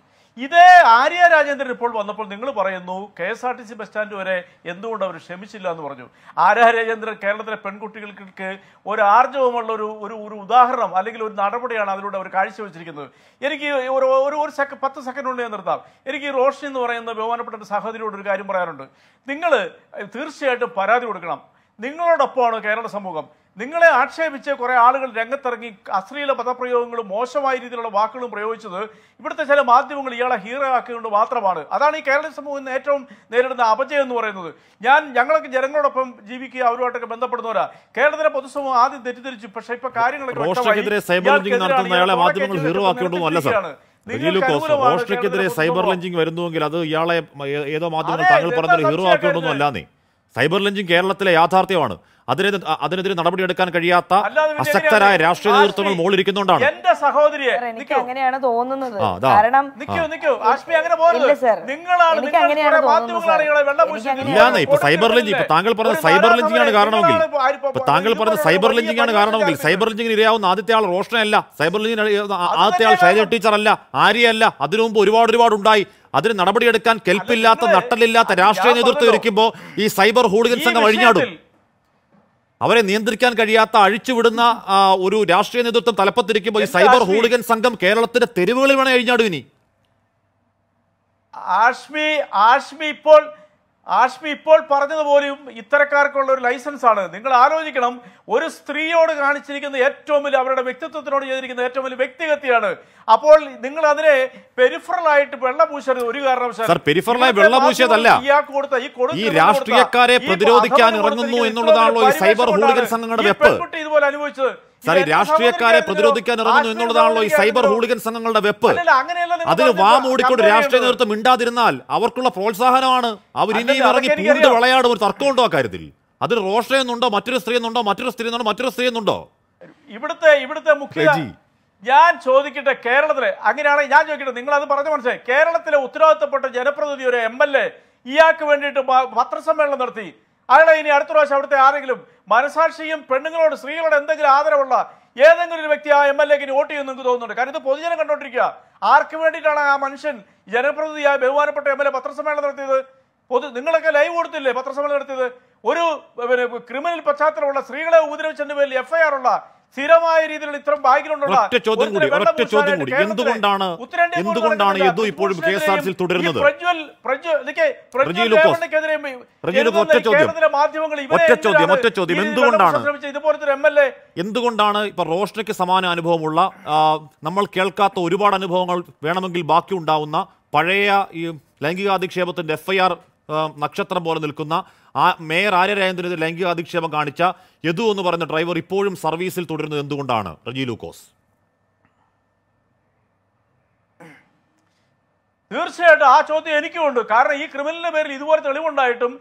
ഇതേ ആര്യ രാജേന്ദ്രൻ ഇപ്പോൾ വന്നപ്പോൾ നിങ്ങൾ പറയുന്നു K S R T C bus stand വരെ എന്തുകൊണ്ട് അവർ ക്ഷമിച്ചില്ല എന്ന് പറഞ്ഞു ആര്യ രാജേന്ദ്രൻ കേരളത്തിലെ പെൺകുട്ടികൾക്ക് ഒരു ആർജവമുള്ള ഒരു ഒരു ഒരു ഉദാഹരണം അല്ലെങ്കിൽ ഒരു നടപടിയാണ് അതിലൂടെ അവർ കാഴ്ചവെച്ചിരിക്കുന്നത് എനിക്ക് ഒരു ഒരു സെക്കൻഡ് സെക്ക പത്ത് സെക്കൻഡുണ്ട് ഞാൻ നിർത്താം എനിക്ക് റോഷൻ എന്ന് പറയുന്ന ബഹുമാനപ്പെട്ട സഹോദരിയോട് ഒരു കാര്യം പറയാറുണ്ട് നിങ്ങൾ തീർച്ചയായിട്ടും പരാതി കൊടുക്കണം നിങ്ങളോടൊപ്പമാണ് കേരള സമൂഹം നിങ്ങളെ ആക്ഷേപിച്ച് കുറേ ആളുകൾ രംഗത്തിറങ്ങി അശ്ലീല പദപ്രയോഗങ്ങളും മോശമായ രീതിയിലുള്ള വാക്കുകളും പ്രയോഗിച്ചത് ഇവിടുത്തെ ചില മാധ്യമങ്ങൾ ഇയാളെ ഹീറോ ആക്കിക്കൊണ്ട് മാത്രമാണ് അതാണ് ഈ കേരള സമൂഹം ഇന്ന് ഏറ്റവും നേരിടുന്ന അപജയം എന്ന് പറയുന്നത് ഞാൻ ഞങ്ങളൊക്കെ ജനങ്ങളോടൊപ്പം ജീവിക്കുക അവരുമായിട്ടൊക്കെ ബന്ധപ്പെടുന്നവരാ കേരളത്തിലെ പൊതുസമൂഹം ആദ്യം തെറ്റിദ്ധരിച്ചു പക്ഷെ ഇപ്പൊ കാര്യങ്ങളൊക്കെ ഓസ്ട്രയ്ക്കെതിരെ സൈബർ ലഞ്ചിങ് വരുന്നുവെങ്കിൽ അത് ഇയാളെ ഏതോ മാധ്യമങ്ങൾ താങ്കൾ പറഞ്ഞൊരു ഹീറോ ആക്കിക്കൊണ്ടൊന്നും അല്ലാന്നേ സൈബർ ലഞ്ചിങ് കേരളത്തിലെ യാഥാർത്ഥ്യമാണ് അതിനെ അതിനെതിരെ നടപടിയെടുക്കാൻ കഴിയാത്ത അശക്തരായ രാഷ്ട്രീയ നേതൃത്വങ്ങൾ മുകളിരിക്കുന്നോണ്ടാണ് എന്റെ സഹോദരിയെ എനിക്ക് അങ്ങനെയാണ് തോന്നുന്നത് കാരണം ഇല്ലാന്ന് ഇപ്പൊ സൈബർ ലഞ്ചിങ് ഇപ്പൊ താങ്കൾ പറഞ്ഞ സൈബർ ലഞ്ചിങ് ആണ് കാരണമെങ്കിൽ ഇപ്പൊ താങ്കൾ പറഞ്ഞ സൈബർ ലഞ്ചിങ് ആണ് കാരണമെങ്കിൽ സൈബർ ലഞ്ചിങ്ങിന് ഇരയാവുന്ന ആദ്യത്തെ ആൾ റോഷനല്ല സൈബർ ലഞ്ചിങ് ആദ്യത്തെ ആൾ ശൈലജ ടീച്ചർ അല്ല ആര്യ അതിനു മുമ്പ് ഒരുപാട് ഒരുപാട് ഉണ്ടായി അതിന് നടപടിയെടുക്കാൻ കെൽപ്പില്ലാത്ത നട്ടലില്ലാത്ത രാഷ്ട്രീയ നേതൃത്വം ഒരുക്കുമ്പോൾ ഈ സൈബർ ഹൂളിഗൻ സംഘം അഴിഞ്ഞാടും അവരെ നിയന്ത്രിക്കാൻ കഴിയാത്ത അഴിച്ചുവിടുന്ന ഒരു രാഷ്ട്രീയ നേതൃത്വം തലപ്പത്തിരിക്കുമ്പോൾ ഈ സൈബർ ഹൂളിഗൻ സംഘം കേരളത്തിന്റെ തെരുവുകളിൽ വേണം അഴിഞ്ഞാടും ഇനി ആഷ്മി ആഷ്മി ഇപ്പോൾ ആഷ്മി ഇപ്പോൾ പറഞ്ഞതുപോലെയും ഇത്തരക്കാർക്കുള്ള ഒരു ലൈസൻസ് ആണ് നിങ്ങൾ ആലോചിക്കണം ഒരു സ്ത്രീയോട് കാണിച്ചിരിക്കുന്ന ഏറ്റവും വലിയ അവരുടെ വ്യക്തിത്വത്തിനോട് ചെയ്തിരിക്കുന്ന ഏറ്റവും വലിയ വ്യക്തിഗത്തിയാണ് അപ്പോൾ നിങ്ങൾ അതിനെ പെരിഫറൽ ആയിട്ട് പൂശരുത് ഒരു കാരണവശാലും ഈ പ്രതിരോധിക്കാൻ ഇറങ്ങുന്നു ഈ സൈബർ സംഘങ്ങളുടെ വെപ്പ് ഇതുപോലെ അനുഭവിച്ചത് സാർ ഈ രാഷ്ട്രീയക്കാരെ പ്രതിരോധിക്കാൻ ഇറങ്ങുന്നു എന്നുള്ളതാണല്ലോ ഈ സൈബർ ഹൂളികൻ സംഘങ്ങളുടെ വെപ്പ് അതിന് വാമൂടിക്കൊണ്ട് രാഷ്ട്രീയ നേതൃത്വം മിണ്ടാതിരുന്നാൽ അവർക്കുള്ള പ്രോത്സാഹനമാണ് അവർ ഇനിയും ഇറങ്ങി പൂണ്ട് വളയാടും ഒരു തർക്കമുണ്ടോ കാര്യത്തിൽ അതിൽ റോഷ എന്നുണ്ടോ മറ്റൊരു സ്ത്രീ എന്നുണ്ടോ മറ്റൊരു സ്ത്രീ എന്നുണ്ടോ മറ്റൊരു സ്ത്രീ എന്നുണ്ടോ ഇവിടുത്തെ ഇവിടുത്തെ മുഖ്യ ഞാൻ ചോദിക്കട്ടെ കേരളത്തിലെ അങ്ങനെയാണെങ്കിൽ ഞാൻ ചോദിക്കട്ടെ നിങ്ങൾ അത് പറഞ്ഞു മനസ്സിലായി കേരളത്തിലെ ഉത്തരവാദിത്തപ്പെട്ട ജനപ്രതിനിധി ഒരു എം എൽ എ ഇയാൾക്ക് വേണ്ടിയിട്ട് പത്രസമ്മേളനം നടത്തി അയാളെ ഇനി അടുത്ത പ്രാവശ്യം അവിടുത്തെ ആരെങ്കിലും മനസാക്ഷിയും പെണ്ണുങ്ങളോട് സ്ത്രീകളോട് എന്തെങ്കിലും ആദരവുള്ള ഏതെങ്കിലും ഒരു വ്യക്തി ആ എം എൽ എക്ക് വോട്ട് ചെയ്യുന്നു നിങ്ങൾക്ക് തോന്നുന്നുണ്ട് കാരണം ഇത് പൊതുജനം കണ്ടോണ്ടിരിക്കുക ആർക്ക് വേണ്ടിയിട്ടാണ് ആ മനുഷ്യൻ ജനപ്രതിനിധിയായ ബഹുമാനപ്പെട്ട എം എൽ എ പത്രസമ്മേളനം നടത്തിയത് പൊതു നിങ്ങളൊക്കെ ലൈവ് കൊടുത്തില്ലേ പത്രസമ്മേളനം നടത്തിയത് ഒരു ക്രിമിനൽ പശ്ചാത്തലമുള്ള സ്ത്രീകളെ ഉപദ്രവിച്ചതിന് പേരിൽ എഫ്ഐആർ ഉള്ള സ്ഥിരമായ രീതിയിൽ ഇത്തരം ബാങ്കിലുണ്ടോ ഒറ്റ ചോദ്യം കൂടി ഒറ്റ ചോദ്യം കൂടി എന്തുകൊണ്ടാണ് എന്തുകൊണ്ടാണ് യദു ഇപ്പോഴും കെ എസ് ആർ സിയിൽ തുടരുന്നത് ഒറ്റ ചോദ്യം ഒറ്റ ചോദ്യം ചോദ്യം എന്തുകൊണ്ടാണ് എന്തുകൊണ്ടാണ് ഇപ്പൊ റോഷ്നയ്ക്ക് സമാന അനുഭവമുള്ള നമ്മൾ കേൾക്കാത്ത ഒരുപാട് അനുഭവങ്ങൾ വേണമെങ്കിൽ ബാക്കി ഉണ്ടാവുന്ന പഴയ ഈ ലൈംഗികാധിക്ഷേപത്തിന്റെ എഫ്ഐആർ നക്ഷത്രം പോലെ നിൽക്കുന്ന ആ മേയർ ആര്യ ലൈംഗിക അധിക്ഷേപം കാണിച്ച യദു എന്ന് പറയുന്ന ഡ്രൈവർ ഇപ്പോഴും സർവീസിൽ തുടരുന്നത് എന്തുകൊണ്ടാണ് റജി ലൂക്കോസ് തീർച്ചയായിട്ടും ആ ചോദ്യം എനിക്കുമുണ്ട് കാരണം ഈ ക്രിമിനലിന്റെ പേരിൽ ഇതുപോലെ തെളിവുണ്ടായിട്ടും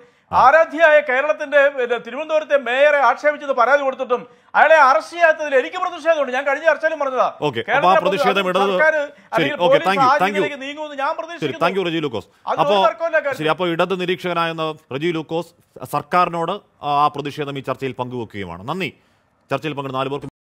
ആരാധ്യയായ കേരളത്തിന്റെ തിരുവനന്തപുരത്തെ മേയറെ ആക്ഷേപിച്ചത് പരാതി കൊടുത്തിട്ടും അയാളെ അറസ്റ്റ് ചെയ്യാത്തതിൽ എനിക്ക് പ്രതിഷേധമുണ്ട് ഞാൻ കഴിഞ്ഞ ചർച്ചയിലും പറഞ്ഞതാ കേരളത്തിലെ അപ്പോൾ ഇടത് നിരീക്ഷകനായ റജി ലൂക്കോസ് സർക്കാരിനോട് ആ പ്രതിഷേധം ഈ ചർച്ചയിൽ പങ്കുവെക്കുകയുമാണ് നന്ദി ചർച്ചയിൽ പങ്കെടുത്ത നാലുപേർക്ക്